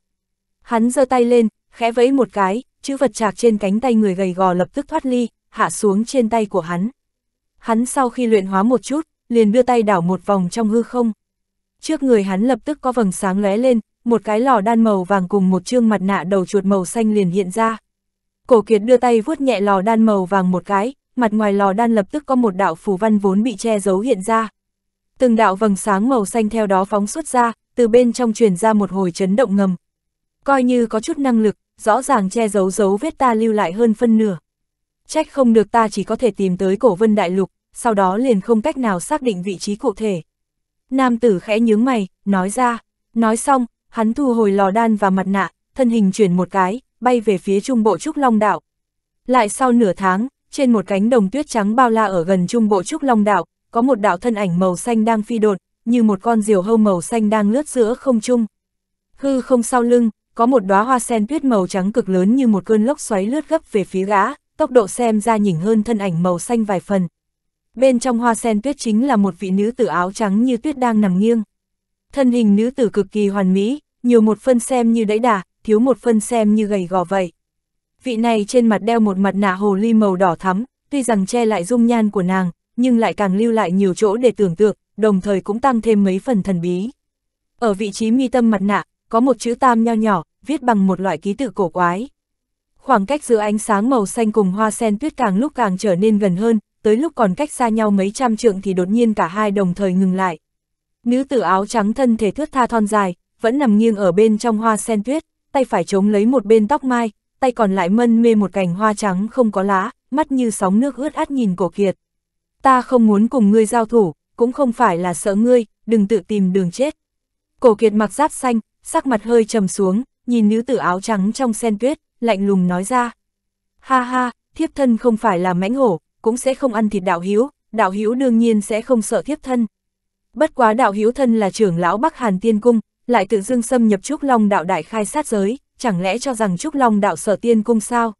Hắn giơ tay lên, khẽ vẫy một cái, chữ vật chạc trên cánh tay người gầy gò lập tức thoát ly, hạ xuống trên tay của hắn. Hắn sau khi luyện hóa một chút, liền đưa tay đảo một vòng trong hư không. Trước người hắn lập tức có vầng sáng lóe lên, một cái lò đan màu vàng cùng một chương mặt nạ đầu chuột màu xanh liền hiện ra, Cổ kiệt đưa tay vuốt nhẹ lò đan màu vàng một cái, mặt ngoài lò đan lập tức có một đạo phù văn vốn bị che giấu hiện ra. Từng đạo vầng sáng màu xanh theo đó phóng xuất ra, từ bên trong truyền ra một hồi chấn động ngầm. Coi như có chút năng lực, rõ ràng che giấu dấu vết ta lưu lại hơn phân nửa. Trách không được ta chỉ có thể tìm tới cổ vân đại lục, sau đó liền không cách nào xác định vị trí cụ thể. Nam tử khẽ nhướng mày, nói ra. Nói xong, hắn thu hồi lò đan và mặt nạ, thân hình chuyển một cái, bay về phía trung bộ Trúc Long Đảo. Lại sau nửa tháng, trên một cánh đồng tuyết trắng bao la ở gần trung bộ Trúc Long Đảo, có một đạo thân ảnh màu xanh đang phi đột, như một con diều hâu màu xanh đang lướt giữa không trung. Hư không sau lưng, có một đóa hoa sen tuyết màu trắng cực lớn như một cơn lốc xoáy lướt gấp về phía gã, tốc độ xem ra nhỉnh hơn thân ảnh màu xanh vài phần. Bên trong hoa sen tuyết chính là một vị nữ tử áo trắng như tuyết đang nằm nghiêng. Thân hình nữ tử cực kỳ hoàn mỹ, nhiều một phân xem như đẫy đà, thiếu một phân xem như gầy gò vậy. Vị này trên mặt đeo một mặt nạ hồ ly màu đỏ thắm, tuy rằng che lại dung nhan của nàng, nhưng lại càng lưu lại nhiều chỗ để tưởng tượng, đồng thời cũng tăng thêm mấy phần thần bí. Ở vị trí mi tâm mặt nạ, có một chữ tam nho nhỏ, viết bằng một loại ký tự cổ quái. Khoảng cách giữa ánh sáng màu xanh cùng hoa sen tuyết càng lúc càng trở nên gần hơn, tới lúc còn cách xa nhau mấy trăm trượng thì đột nhiên cả hai đồng thời ngừng lại. Nữ tử áo trắng thân thể thướt tha thon dài, vẫn nằm nghiêng ở bên trong hoa sen tuyết, tay phải chống lấy một bên tóc mai, tay còn lại mân mê một cành hoa trắng không có lá, mắt như sóng nước ướt át nhìn cổ kiệt. Ta không muốn cùng ngươi giao thủ, cũng không phải là sợ ngươi, đừng tự tìm đường chết. Cổ kiệt mặc giáp xanh, sắc mặt hơi trầm xuống, nhìn nữ tử áo trắng trong sen tuyết, lạnh lùng nói ra. Ha ha, thiếp thân không phải là mãnh hổ, cũng sẽ không ăn thịt đạo hiếu, đạo hiếu đương nhiên sẽ không sợ thiếp thân. Bất quá đạo hiếu thân là trưởng lão Bắc Hàn Tiên Cung, lại tự dưng xâm nhập Trúc Long đạo đại khai sát giới, chẳng lẽ cho rằng Trúc Long đạo sở tiên cung sao?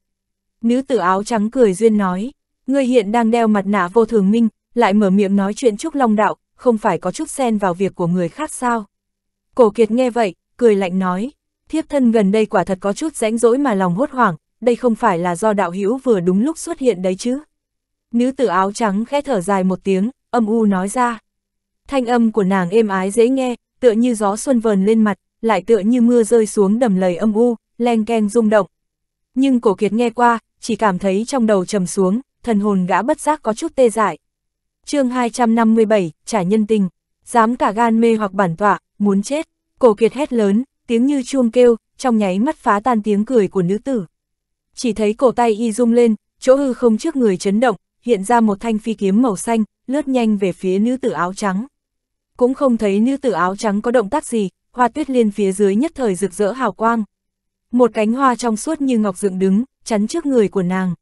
Nữ tử áo trắng cười duyên nói, ngươi hiện đang đeo mặt nạ vô thường minh, lại mở miệng nói chuyện Trúc Long đạo, không phải có chút xen vào việc của người khác sao? Cổ Kiệt nghe vậy, cười lạnh nói, thiếp thân gần đây quả thật có chút rãnh rỗi mà lòng hốt hoảng, đây không phải là do đạo hữu vừa đúng lúc xuất hiện đấy chứ? Nữ tử áo trắng khẽ thở dài một tiếng, âm u nói ra. Thanh âm của nàng êm ái dễ nghe, tựa như gió xuân vờn lên mặt, lại tựa như mưa rơi xuống đầm lầy âm u, len keng rung động. Nhưng cổ kiệt nghe qua, chỉ cảm thấy trong đầu trầm xuống, thần hồn gã bất giác có chút tê dại. chương 257, trả nhân tình, dám cả gan mê hoặc bản tọa, muốn chết, cổ kiệt hét lớn, tiếng như chuông kêu, trong nháy mắt phá tan tiếng cười của nữ tử. Chỉ thấy cổ tay y rung lên, chỗ hư không trước người chấn động, hiện ra một thanh phi kiếm màu xanh, lướt nhanh về phía nữ tử áo trắng cũng không thấy nữ tử áo trắng có động tác gì, hoa tuyết liên phía dưới nhất thời rực rỡ hào quang. Một cánh hoa trong suốt như ngọc dựng đứng, chắn trước người của nàng.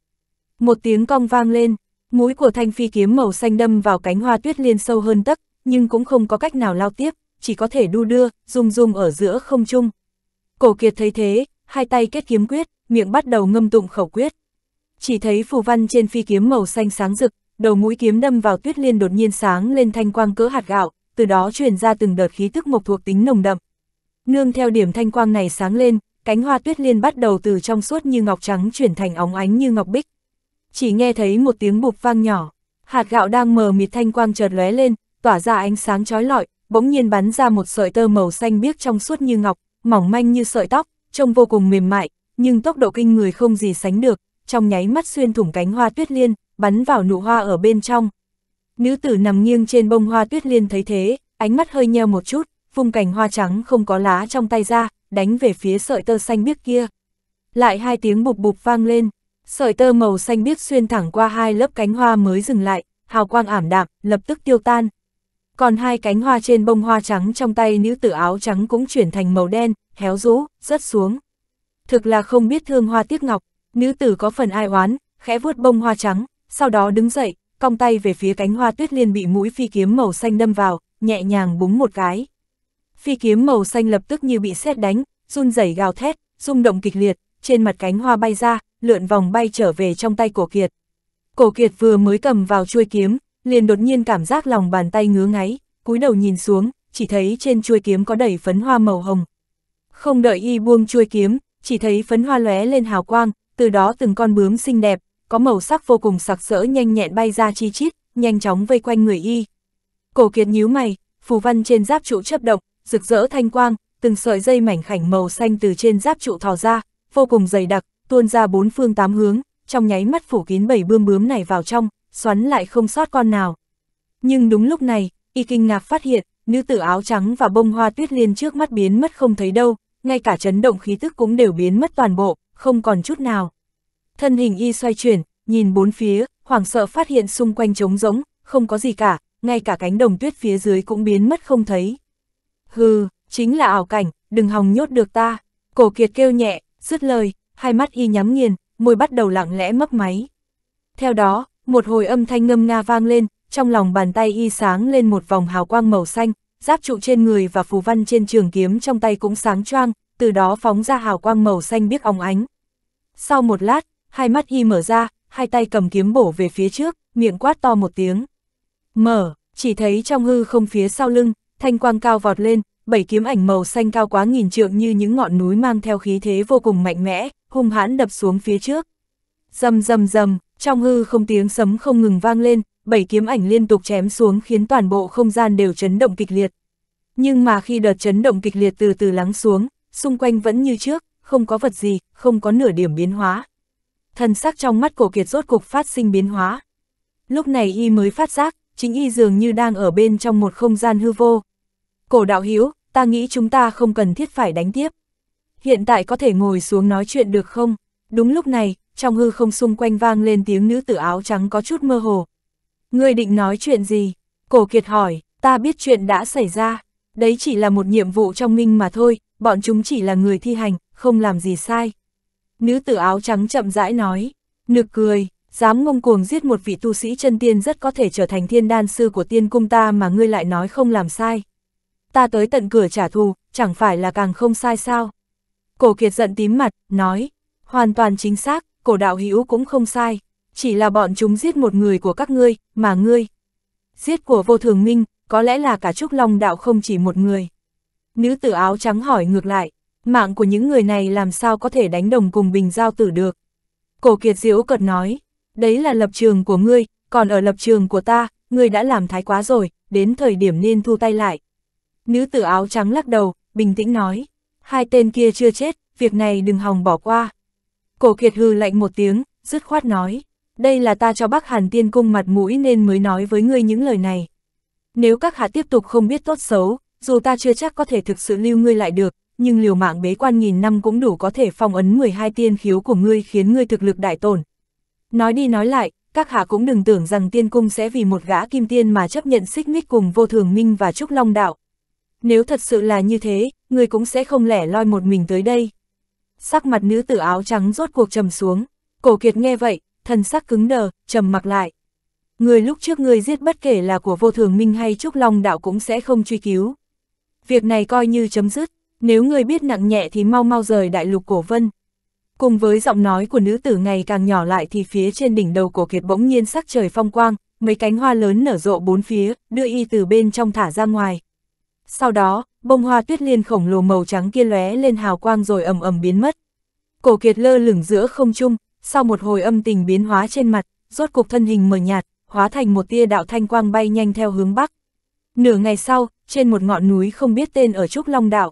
Một tiếng cong vang lên, mũi của thanh phi kiếm màu xanh đâm vào cánh hoa tuyết liên sâu hơn tấc, nhưng cũng không có cách nào lao tiếp, chỉ có thể đu đưa, rung rung ở giữa không trung. Cổ kiệt thấy thế, hai tay kết kiếm quyết, miệng bắt đầu ngâm tụng khẩu quyết. Chỉ thấy phù văn trên phi kiếm màu xanh sáng rực, đầu mũi kiếm đâm vào tuyết liên đột nhiên sáng lên thanh quang cỡ hạt gạo, từ đó truyền ra từng đợt khí thức mộc thuộc tính nồng đậm. Nương theo điểm thanh quang này sáng lên, cánh hoa tuyết liên bắt đầu từ trong suốt như ngọc trắng chuyển thành óng ánh như ngọc bích. Chỉ nghe thấy một tiếng bục vang nhỏ, hạt gạo đang mờ mịt thanh quang chợt lóe lên, tỏa ra ánh sáng chói lọi, bỗng nhiên bắn ra một sợi tơ màu xanh biếc trong suốt như ngọc, mỏng manh như sợi tóc, trông vô cùng mềm mại, nhưng tốc độ kinh người không gì sánh được, trong nháy mắt xuyên thủng cánh hoa tuyết liên, bắn vào nụ hoa ở bên trong, Nữ tử nằm nghiêng trên bông hoa tuyết liên thấy thế, ánh mắt hơi nheo một chút, vùng cành hoa trắng không có lá trong tay ra, đánh về phía sợi tơ xanh biếc kia. Lại hai tiếng bụp bụp vang lên, sợi tơ màu xanh biếc xuyên thẳng qua hai lớp cánh hoa mới dừng lại, hào quang ảm đạm, lập tức tiêu tan. Còn hai cánh hoa trên bông hoa trắng trong tay nữ tử áo trắng cũng chuyển thành màu đen, héo rũ, rớt xuống. Thực là không biết thương hoa tiếc ngọc, nữ tử có phần ai oán, khẽ vuốt bông hoa trắng, sau đó đứng dậy, cong tay về phía cánh hoa tuyết liên bị mũi phi kiếm màu xanh đâm vào, nhẹ nhàng búng một cái. Phi kiếm màu xanh lập tức như bị sét đánh, run rẩy gào thét, rung động kịch liệt, trên mặt cánh hoa bay ra, lượn vòng bay trở về trong tay cổ kiệt. Cổ kiệt vừa mới cầm vào chuôi kiếm, liền đột nhiên cảm giác lòng bàn tay ngứa ngáy, cúi đầu nhìn xuống, chỉ thấy trên chuôi kiếm có đầy phấn hoa màu hồng. Không đợi y buông chuôi kiếm, chỉ thấy phấn hoa lóe lên hào quang, từ đó từng con bướm xinh đẹp, có màu sắc vô cùng sặc sỡ nhanh nhẹn bay ra chi chít, nhanh chóng vây quanh người y. Cổ kiệt nhíu mày, phù văn trên giáp trụ chấp động, rực rỡ thanh quang, từng sợi dây mảnh khảnh màu xanh từ trên giáp trụ thò ra, vô cùng dày đặc, tuôn ra bốn phương tám hướng, trong nháy mắt phủ kín bảy bươm bướm này vào trong, xoắn lại không sót con nào. Nhưng đúng lúc này, y kinh ngạc phát hiện, nữ tử áo trắng và bông hoa tuyết liên trước mắt biến mất không thấy đâu, ngay cả chấn động khí tức cũng đều biến mất toàn bộ, không còn chút nào. Thân hình y xoay chuyển, nhìn bốn phía, hoảng sợ phát hiện xung quanh trống rỗng, không có gì cả, ngay cả cánh đồng tuyết phía dưới cũng biến mất không thấy. Hừ, chính là ảo cảnh, đừng hòng nhốt được ta. Cổ kiệt kêu nhẹ, dứt lời, hai mắt y nhắm nghiền, môi bắt đầu lặng lẽ mấp máy. Theo đó, một hồi âm thanh ngâm nga vang lên, trong lòng bàn tay y sáng lên một vòng hào quang màu xanh, giáp trụ trên người và phù văn trên trường kiếm trong tay cũng sáng choang, từ đó phóng ra hào quang màu xanh biếc óng ánh. Sau một lát, hai mắt y mở ra, hai tay cầm kiếm bổ về phía trước, miệng quát to một tiếng. Mở, chỉ thấy trong hư không phía sau lưng, thanh quang cao vọt lên, bảy kiếm ảnh màu xanh cao quá nghìn trượng như những ngọn núi mang theo khí thế vô cùng mạnh mẽ, hung hãn đập xuống phía trước. Dầm dầm dầm, trong hư không tiếng sấm không ngừng vang lên, bảy kiếm ảnh liên tục chém xuống khiến toàn bộ không gian đều chấn động kịch liệt. Nhưng mà khi đợt chấn động kịch liệt từ từ lắng xuống, xung quanh vẫn như trước, không có vật gì, không có nửa điểm biến hóa thần sắc trong mắt cổ kiệt rốt cục phát sinh biến hóa. Lúc này y mới phát giác, chính y dường như đang ở bên trong một không gian hư vô. Cổ đạo hiếu, ta nghĩ chúng ta không cần thiết phải đánh tiếp. Hiện tại có thể ngồi xuống nói chuyện được không? Đúng lúc này, trong hư không xung quanh vang lên tiếng nữ tử áo trắng có chút mơ hồ. người định nói chuyện gì? Cổ kiệt hỏi, ta biết chuyện đã xảy ra. Đấy chỉ là một nhiệm vụ trong minh mà thôi, bọn chúng chỉ là người thi hành, không làm gì sai nữ tử áo trắng chậm rãi nói, nực cười, dám ngông cuồng giết một vị tu sĩ chân tiên rất có thể trở thành thiên đan sư của tiên cung ta mà ngươi lại nói không làm sai. Ta tới tận cửa trả thù, chẳng phải là càng không sai sao. Cổ kiệt giận tím mặt, nói, hoàn toàn chính xác, cổ đạo hữu cũng không sai, chỉ là bọn chúng giết một người của các ngươi, mà ngươi. Giết của vô thường minh, có lẽ là cả trúc long đạo không chỉ một người. Nữ tử áo trắng hỏi ngược lại, mạng của những người này làm sao có thể đánh đồng cùng bình giao tử được. Cổ kiệt diễu cật nói, đấy là lập trường của ngươi, còn ở lập trường của ta, ngươi đã làm thái quá rồi, đến thời điểm nên thu tay lại. Nữ tử áo trắng lắc đầu, bình tĩnh nói, hai tên kia chưa chết, việc này đừng hòng bỏ qua. Cổ kiệt hư lạnh một tiếng, dứt khoát nói, đây là ta cho bác Hàn Tiên Cung mặt mũi nên mới nói với ngươi những lời này. Nếu các hạ tiếp tục không biết tốt xấu, dù ta chưa chắc có thể thực sự lưu ngươi lại được, nhưng liều mạng bế quan nghìn năm cũng đủ có thể phong ấn 12 tiên khiếu của ngươi khiến ngươi thực lực đại tổn. Nói đi nói lại, các hạ cũng đừng tưởng rằng tiên cung sẽ vì một gã kim tiên mà chấp nhận xích mích cùng vô thường minh và trúc long đạo. Nếu thật sự là như thế, ngươi cũng sẽ không lẻ loi một mình tới đây. Sắc mặt nữ tử áo trắng rốt cuộc trầm xuống, cổ kiệt nghe vậy, thần sắc cứng đờ, trầm mặc lại. Người lúc trước người giết bất kể là của vô thường minh hay trúc long đạo cũng sẽ không truy cứu. Việc này coi như chấm dứt, nếu người biết nặng nhẹ thì mau mau rời đại lục cổ vân. Cùng với giọng nói của nữ tử ngày càng nhỏ lại thì phía trên đỉnh đầu cổ kiệt bỗng nhiên sắc trời phong quang, mấy cánh hoa lớn nở rộ bốn phía, đưa y từ bên trong thả ra ngoài. Sau đó, bông hoa tuyết liên khổng lồ màu trắng kia lóe lên hào quang rồi ầm ầm biến mất. Cổ kiệt lơ lửng giữa không trung, sau một hồi âm tình biến hóa trên mặt, rốt cục thân hình mờ nhạt, hóa thành một tia đạo thanh quang bay nhanh theo hướng bắc. Nửa ngày sau, trên một ngọn núi không biết tên ở Trúc Long Đạo,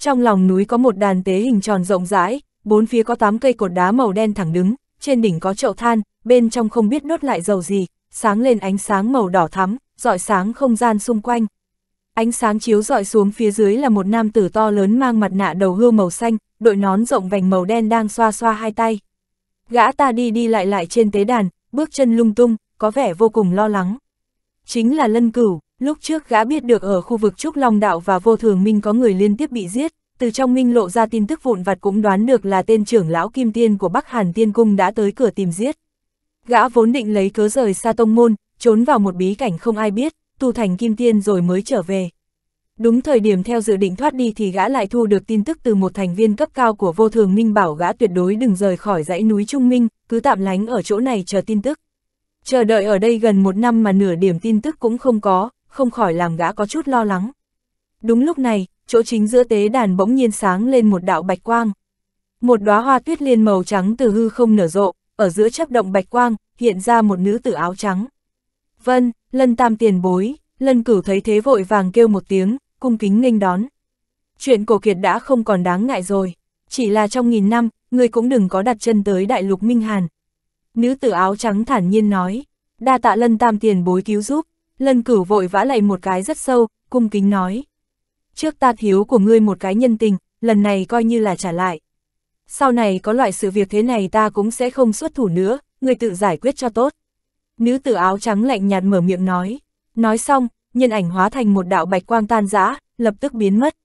trong lòng núi có một đàn tế hình tròn rộng rãi, bốn phía có tám cây cột đá màu đen thẳng đứng, trên đỉnh có chậu than, bên trong không biết nốt lại dầu gì, sáng lên ánh sáng màu đỏ thắm, rọi sáng không gian xung quanh. Ánh sáng chiếu rọi xuống phía dưới là một nam tử to lớn mang mặt nạ đầu hươu màu xanh, đội nón rộng vành màu đen đang xoa xoa hai tay. Gã ta đi đi lại lại trên tế đàn, bước chân lung tung, có vẻ vô cùng lo lắng. Chính là Lân Cửu. Lúc trước gã biết được ở khu vực Trúc Long Đạo và Vô Thường Minh có người liên tiếp bị giết, từ trong Minh lộ ra tin tức vụn vặt cũng đoán được là tên trưởng lão Kim Tiên của Bắc Hàn Tiên Cung đã tới cửa tìm giết. Gã vốn định lấy cớ rời xa tông môn, trốn vào một bí cảnh không ai biết, tu thành Kim Tiên rồi mới trở về. Đúng thời điểm theo dự định thoát đi thì gã lại thu được tin tức từ một thành viên cấp cao của Vô Thường Minh bảo gã tuyệt đối đừng rời khỏi dãy núi Trung Minh, cứ tạm lánh ở chỗ này chờ tin tức. Chờ đợi ở đây gần một năm mà nửa điểm tin tức cũng không có, không khỏi làm gã có chút lo lắng. Đúng lúc này, chỗ chính giữa tế đàn bỗng nhiên sáng lên một đạo bạch quang. Một đóa hoa tuyết liên màu trắng từ hư không nở rộ, ở giữa chấp động bạch quang, hiện ra một nữ tử áo trắng. Vân, lân tam tiền bối, lân cửu thấy thế vội vàng kêu một tiếng, cung kính nghênh đón. Chuyện cổ kiệt đã không còn đáng ngại rồi, chỉ là trong nghìn năm, người cũng đừng có đặt chân tới đại lục Minh Hàn. Nữ tử áo trắng thản nhiên nói, đa tạ lân tam tiền bối cứu giúp, Lân cửu vội vã lạy một cái rất sâu, cung kính nói. Trước ta thiếu của ngươi một cái nhân tình, lần này coi như là trả lại. Sau này có loại sự việc thế này ta cũng sẽ không xuất thủ nữa, ngươi tự giải quyết cho tốt. Nữ tử áo trắng lạnh nhạt mở miệng nói. Nói xong, nhân ảnh hóa thành một đạo bạch quang tan rã, lập tức biến mất.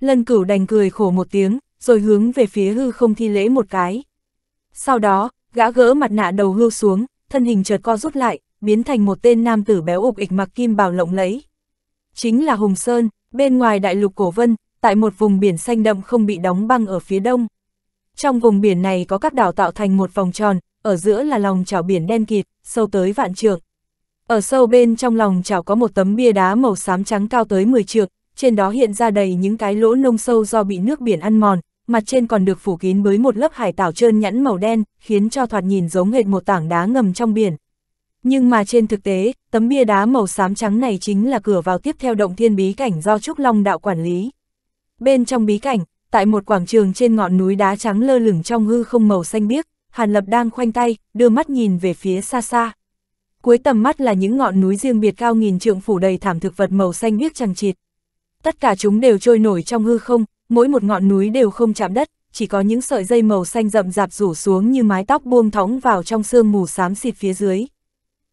Lân cửu đành cười khổ một tiếng, rồi hướng về phía hư không thi lễ một cái. Sau đó, gã gỡ mặt nạ đầu hưu xuống, thân hình chợt co rút lại, biến thành một tên nam tử béo ục ịch mặc kim bào lộng lẫy. Chính là Hùng Sơn, bên ngoài đại lục Cổ Vân, tại một vùng biển xanh đậm không bị đóng băng ở phía đông. Trong vùng biển này có các đảo tạo thành một vòng tròn, ở giữa là lòng chảo biển đen kịt, sâu tới vạn trượng. Ở sâu bên trong lòng chảo có một tấm bia đá màu xám trắng cao tới 10 trượng, trên đó hiện ra đầy những cái lỗ nông sâu do bị nước biển ăn mòn, mặt trên còn được phủ kín với một lớp hải tảo trơn nhẵn màu đen, khiến cho thoạt nhìn giống hệt một tảng đá ngầm trong biển, nhưng mà trên thực tế, tấm bia đá màu xám trắng này chính là cửa vào tiếp theo động thiên bí cảnh do Trúc Long đạo quản lý. Bên trong bí cảnh, tại một quảng trường trên ngọn núi đá trắng lơ lửng trong hư không màu xanh biếc, Hàn Lập đang khoanh tay, đưa mắt nhìn về phía xa xa. Cuối tầm mắt là những ngọn núi riêng biệt cao nghìn trượng phủ đầy thảm thực vật màu xanh biếc chằng chịt. Tất cả chúng đều trôi nổi trong hư không, mỗi một ngọn núi đều không chạm đất, chỉ có những sợi dây màu xanh rậm rạp rủ xuống như mái tóc buông thõng vào trong sương mù xám xịt phía dưới.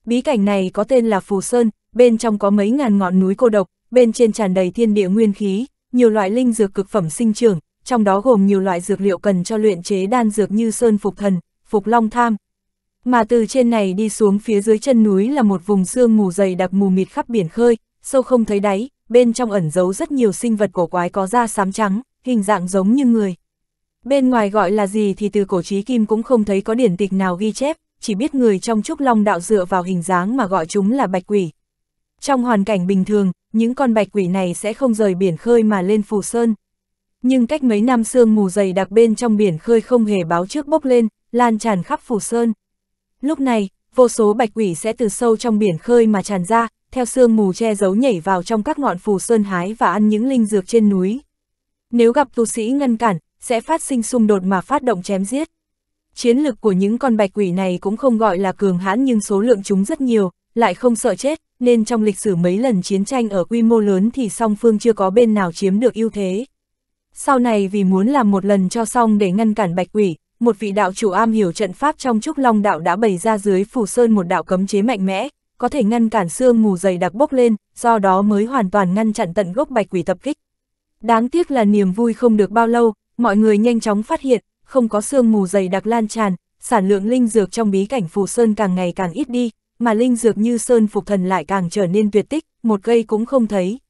Bí cảnh này có tên là Phù Sơn, bên trong có mấy ngàn ngọn núi cô độc, bên trên tràn đầy thiên địa nguyên khí, nhiều loại linh dược cực phẩm sinh trưởng, trong đó gồm nhiều loại dược liệu cần cho luyện chế đan dược như sơn phục thần, phục long tham. Mà từ trên này đi xuống phía dưới chân núi là một vùng sương mù dày đặc mù mịt khắp biển khơi, sâu không thấy đáy, bên trong ẩn giấu rất nhiều sinh vật cổ quái có da xám trắng, hình dạng giống như người. Bên ngoài gọi là gì thì từ cổ trí kim cũng không thấy có điển tịch nào ghi chép, chỉ biết người trong trúc long đạo dựa vào hình dáng mà gọi chúng là bạch quỷ. Trong hoàn cảnh bình thường, những con bạch quỷ này sẽ không rời biển khơi mà lên phù sơn. Nhưng cách mấy năm sương mù dày đặc bên trong biển khơi không hề báo trước bốc lên, lan tràn khắp phù sơn. Lúc này, vô số bạch quỷ sẽ từ sâu trong biển khơi mà tràn ra, theo sương mù che giấu nhảy vào trong các ngọn phù sơn hái và ăn những linh dược trên núi. Nếu gặp tu sĩ ngăn cản, sẽ phát sinh xung đột mà phát động chém giết. Chiến lực của những con bạch quỷ này cũng không gọi là cường hãn nhưng số lượng chúng rất nhiều, lại không sợ chết, nên trong lịch sử mấy lần chiến tranh ở quy mô lớn thì song phương chưa có bên nào chiếm được ưu thế. Sau này vì muốn làm một lần cho xong để ngăn cản bạch quỷ, một vị đạo chủ am hiểu trận pháp trong trúc long đạo đã bày ra dưới phủ sơn một đạo cấm chế mạnh mẽ, có thể ngăn cản xương mù dày đặc bốc lên, do đó mới hoàn toàn ngăn chặn tận gốc bạch quỷ tập kích. Đáng tiếc là niềm vui không được bao lâu, mọi người nhanh chóng phát hiện, không có sương mù dày đặc lan tràn, sản lượng linh dược trong bí cảnh phù sơn càng ngày càng ít đi, mà linh dược như sơn phục thần lại càng trở nên tuyệt tích, một cây cũng không thấy.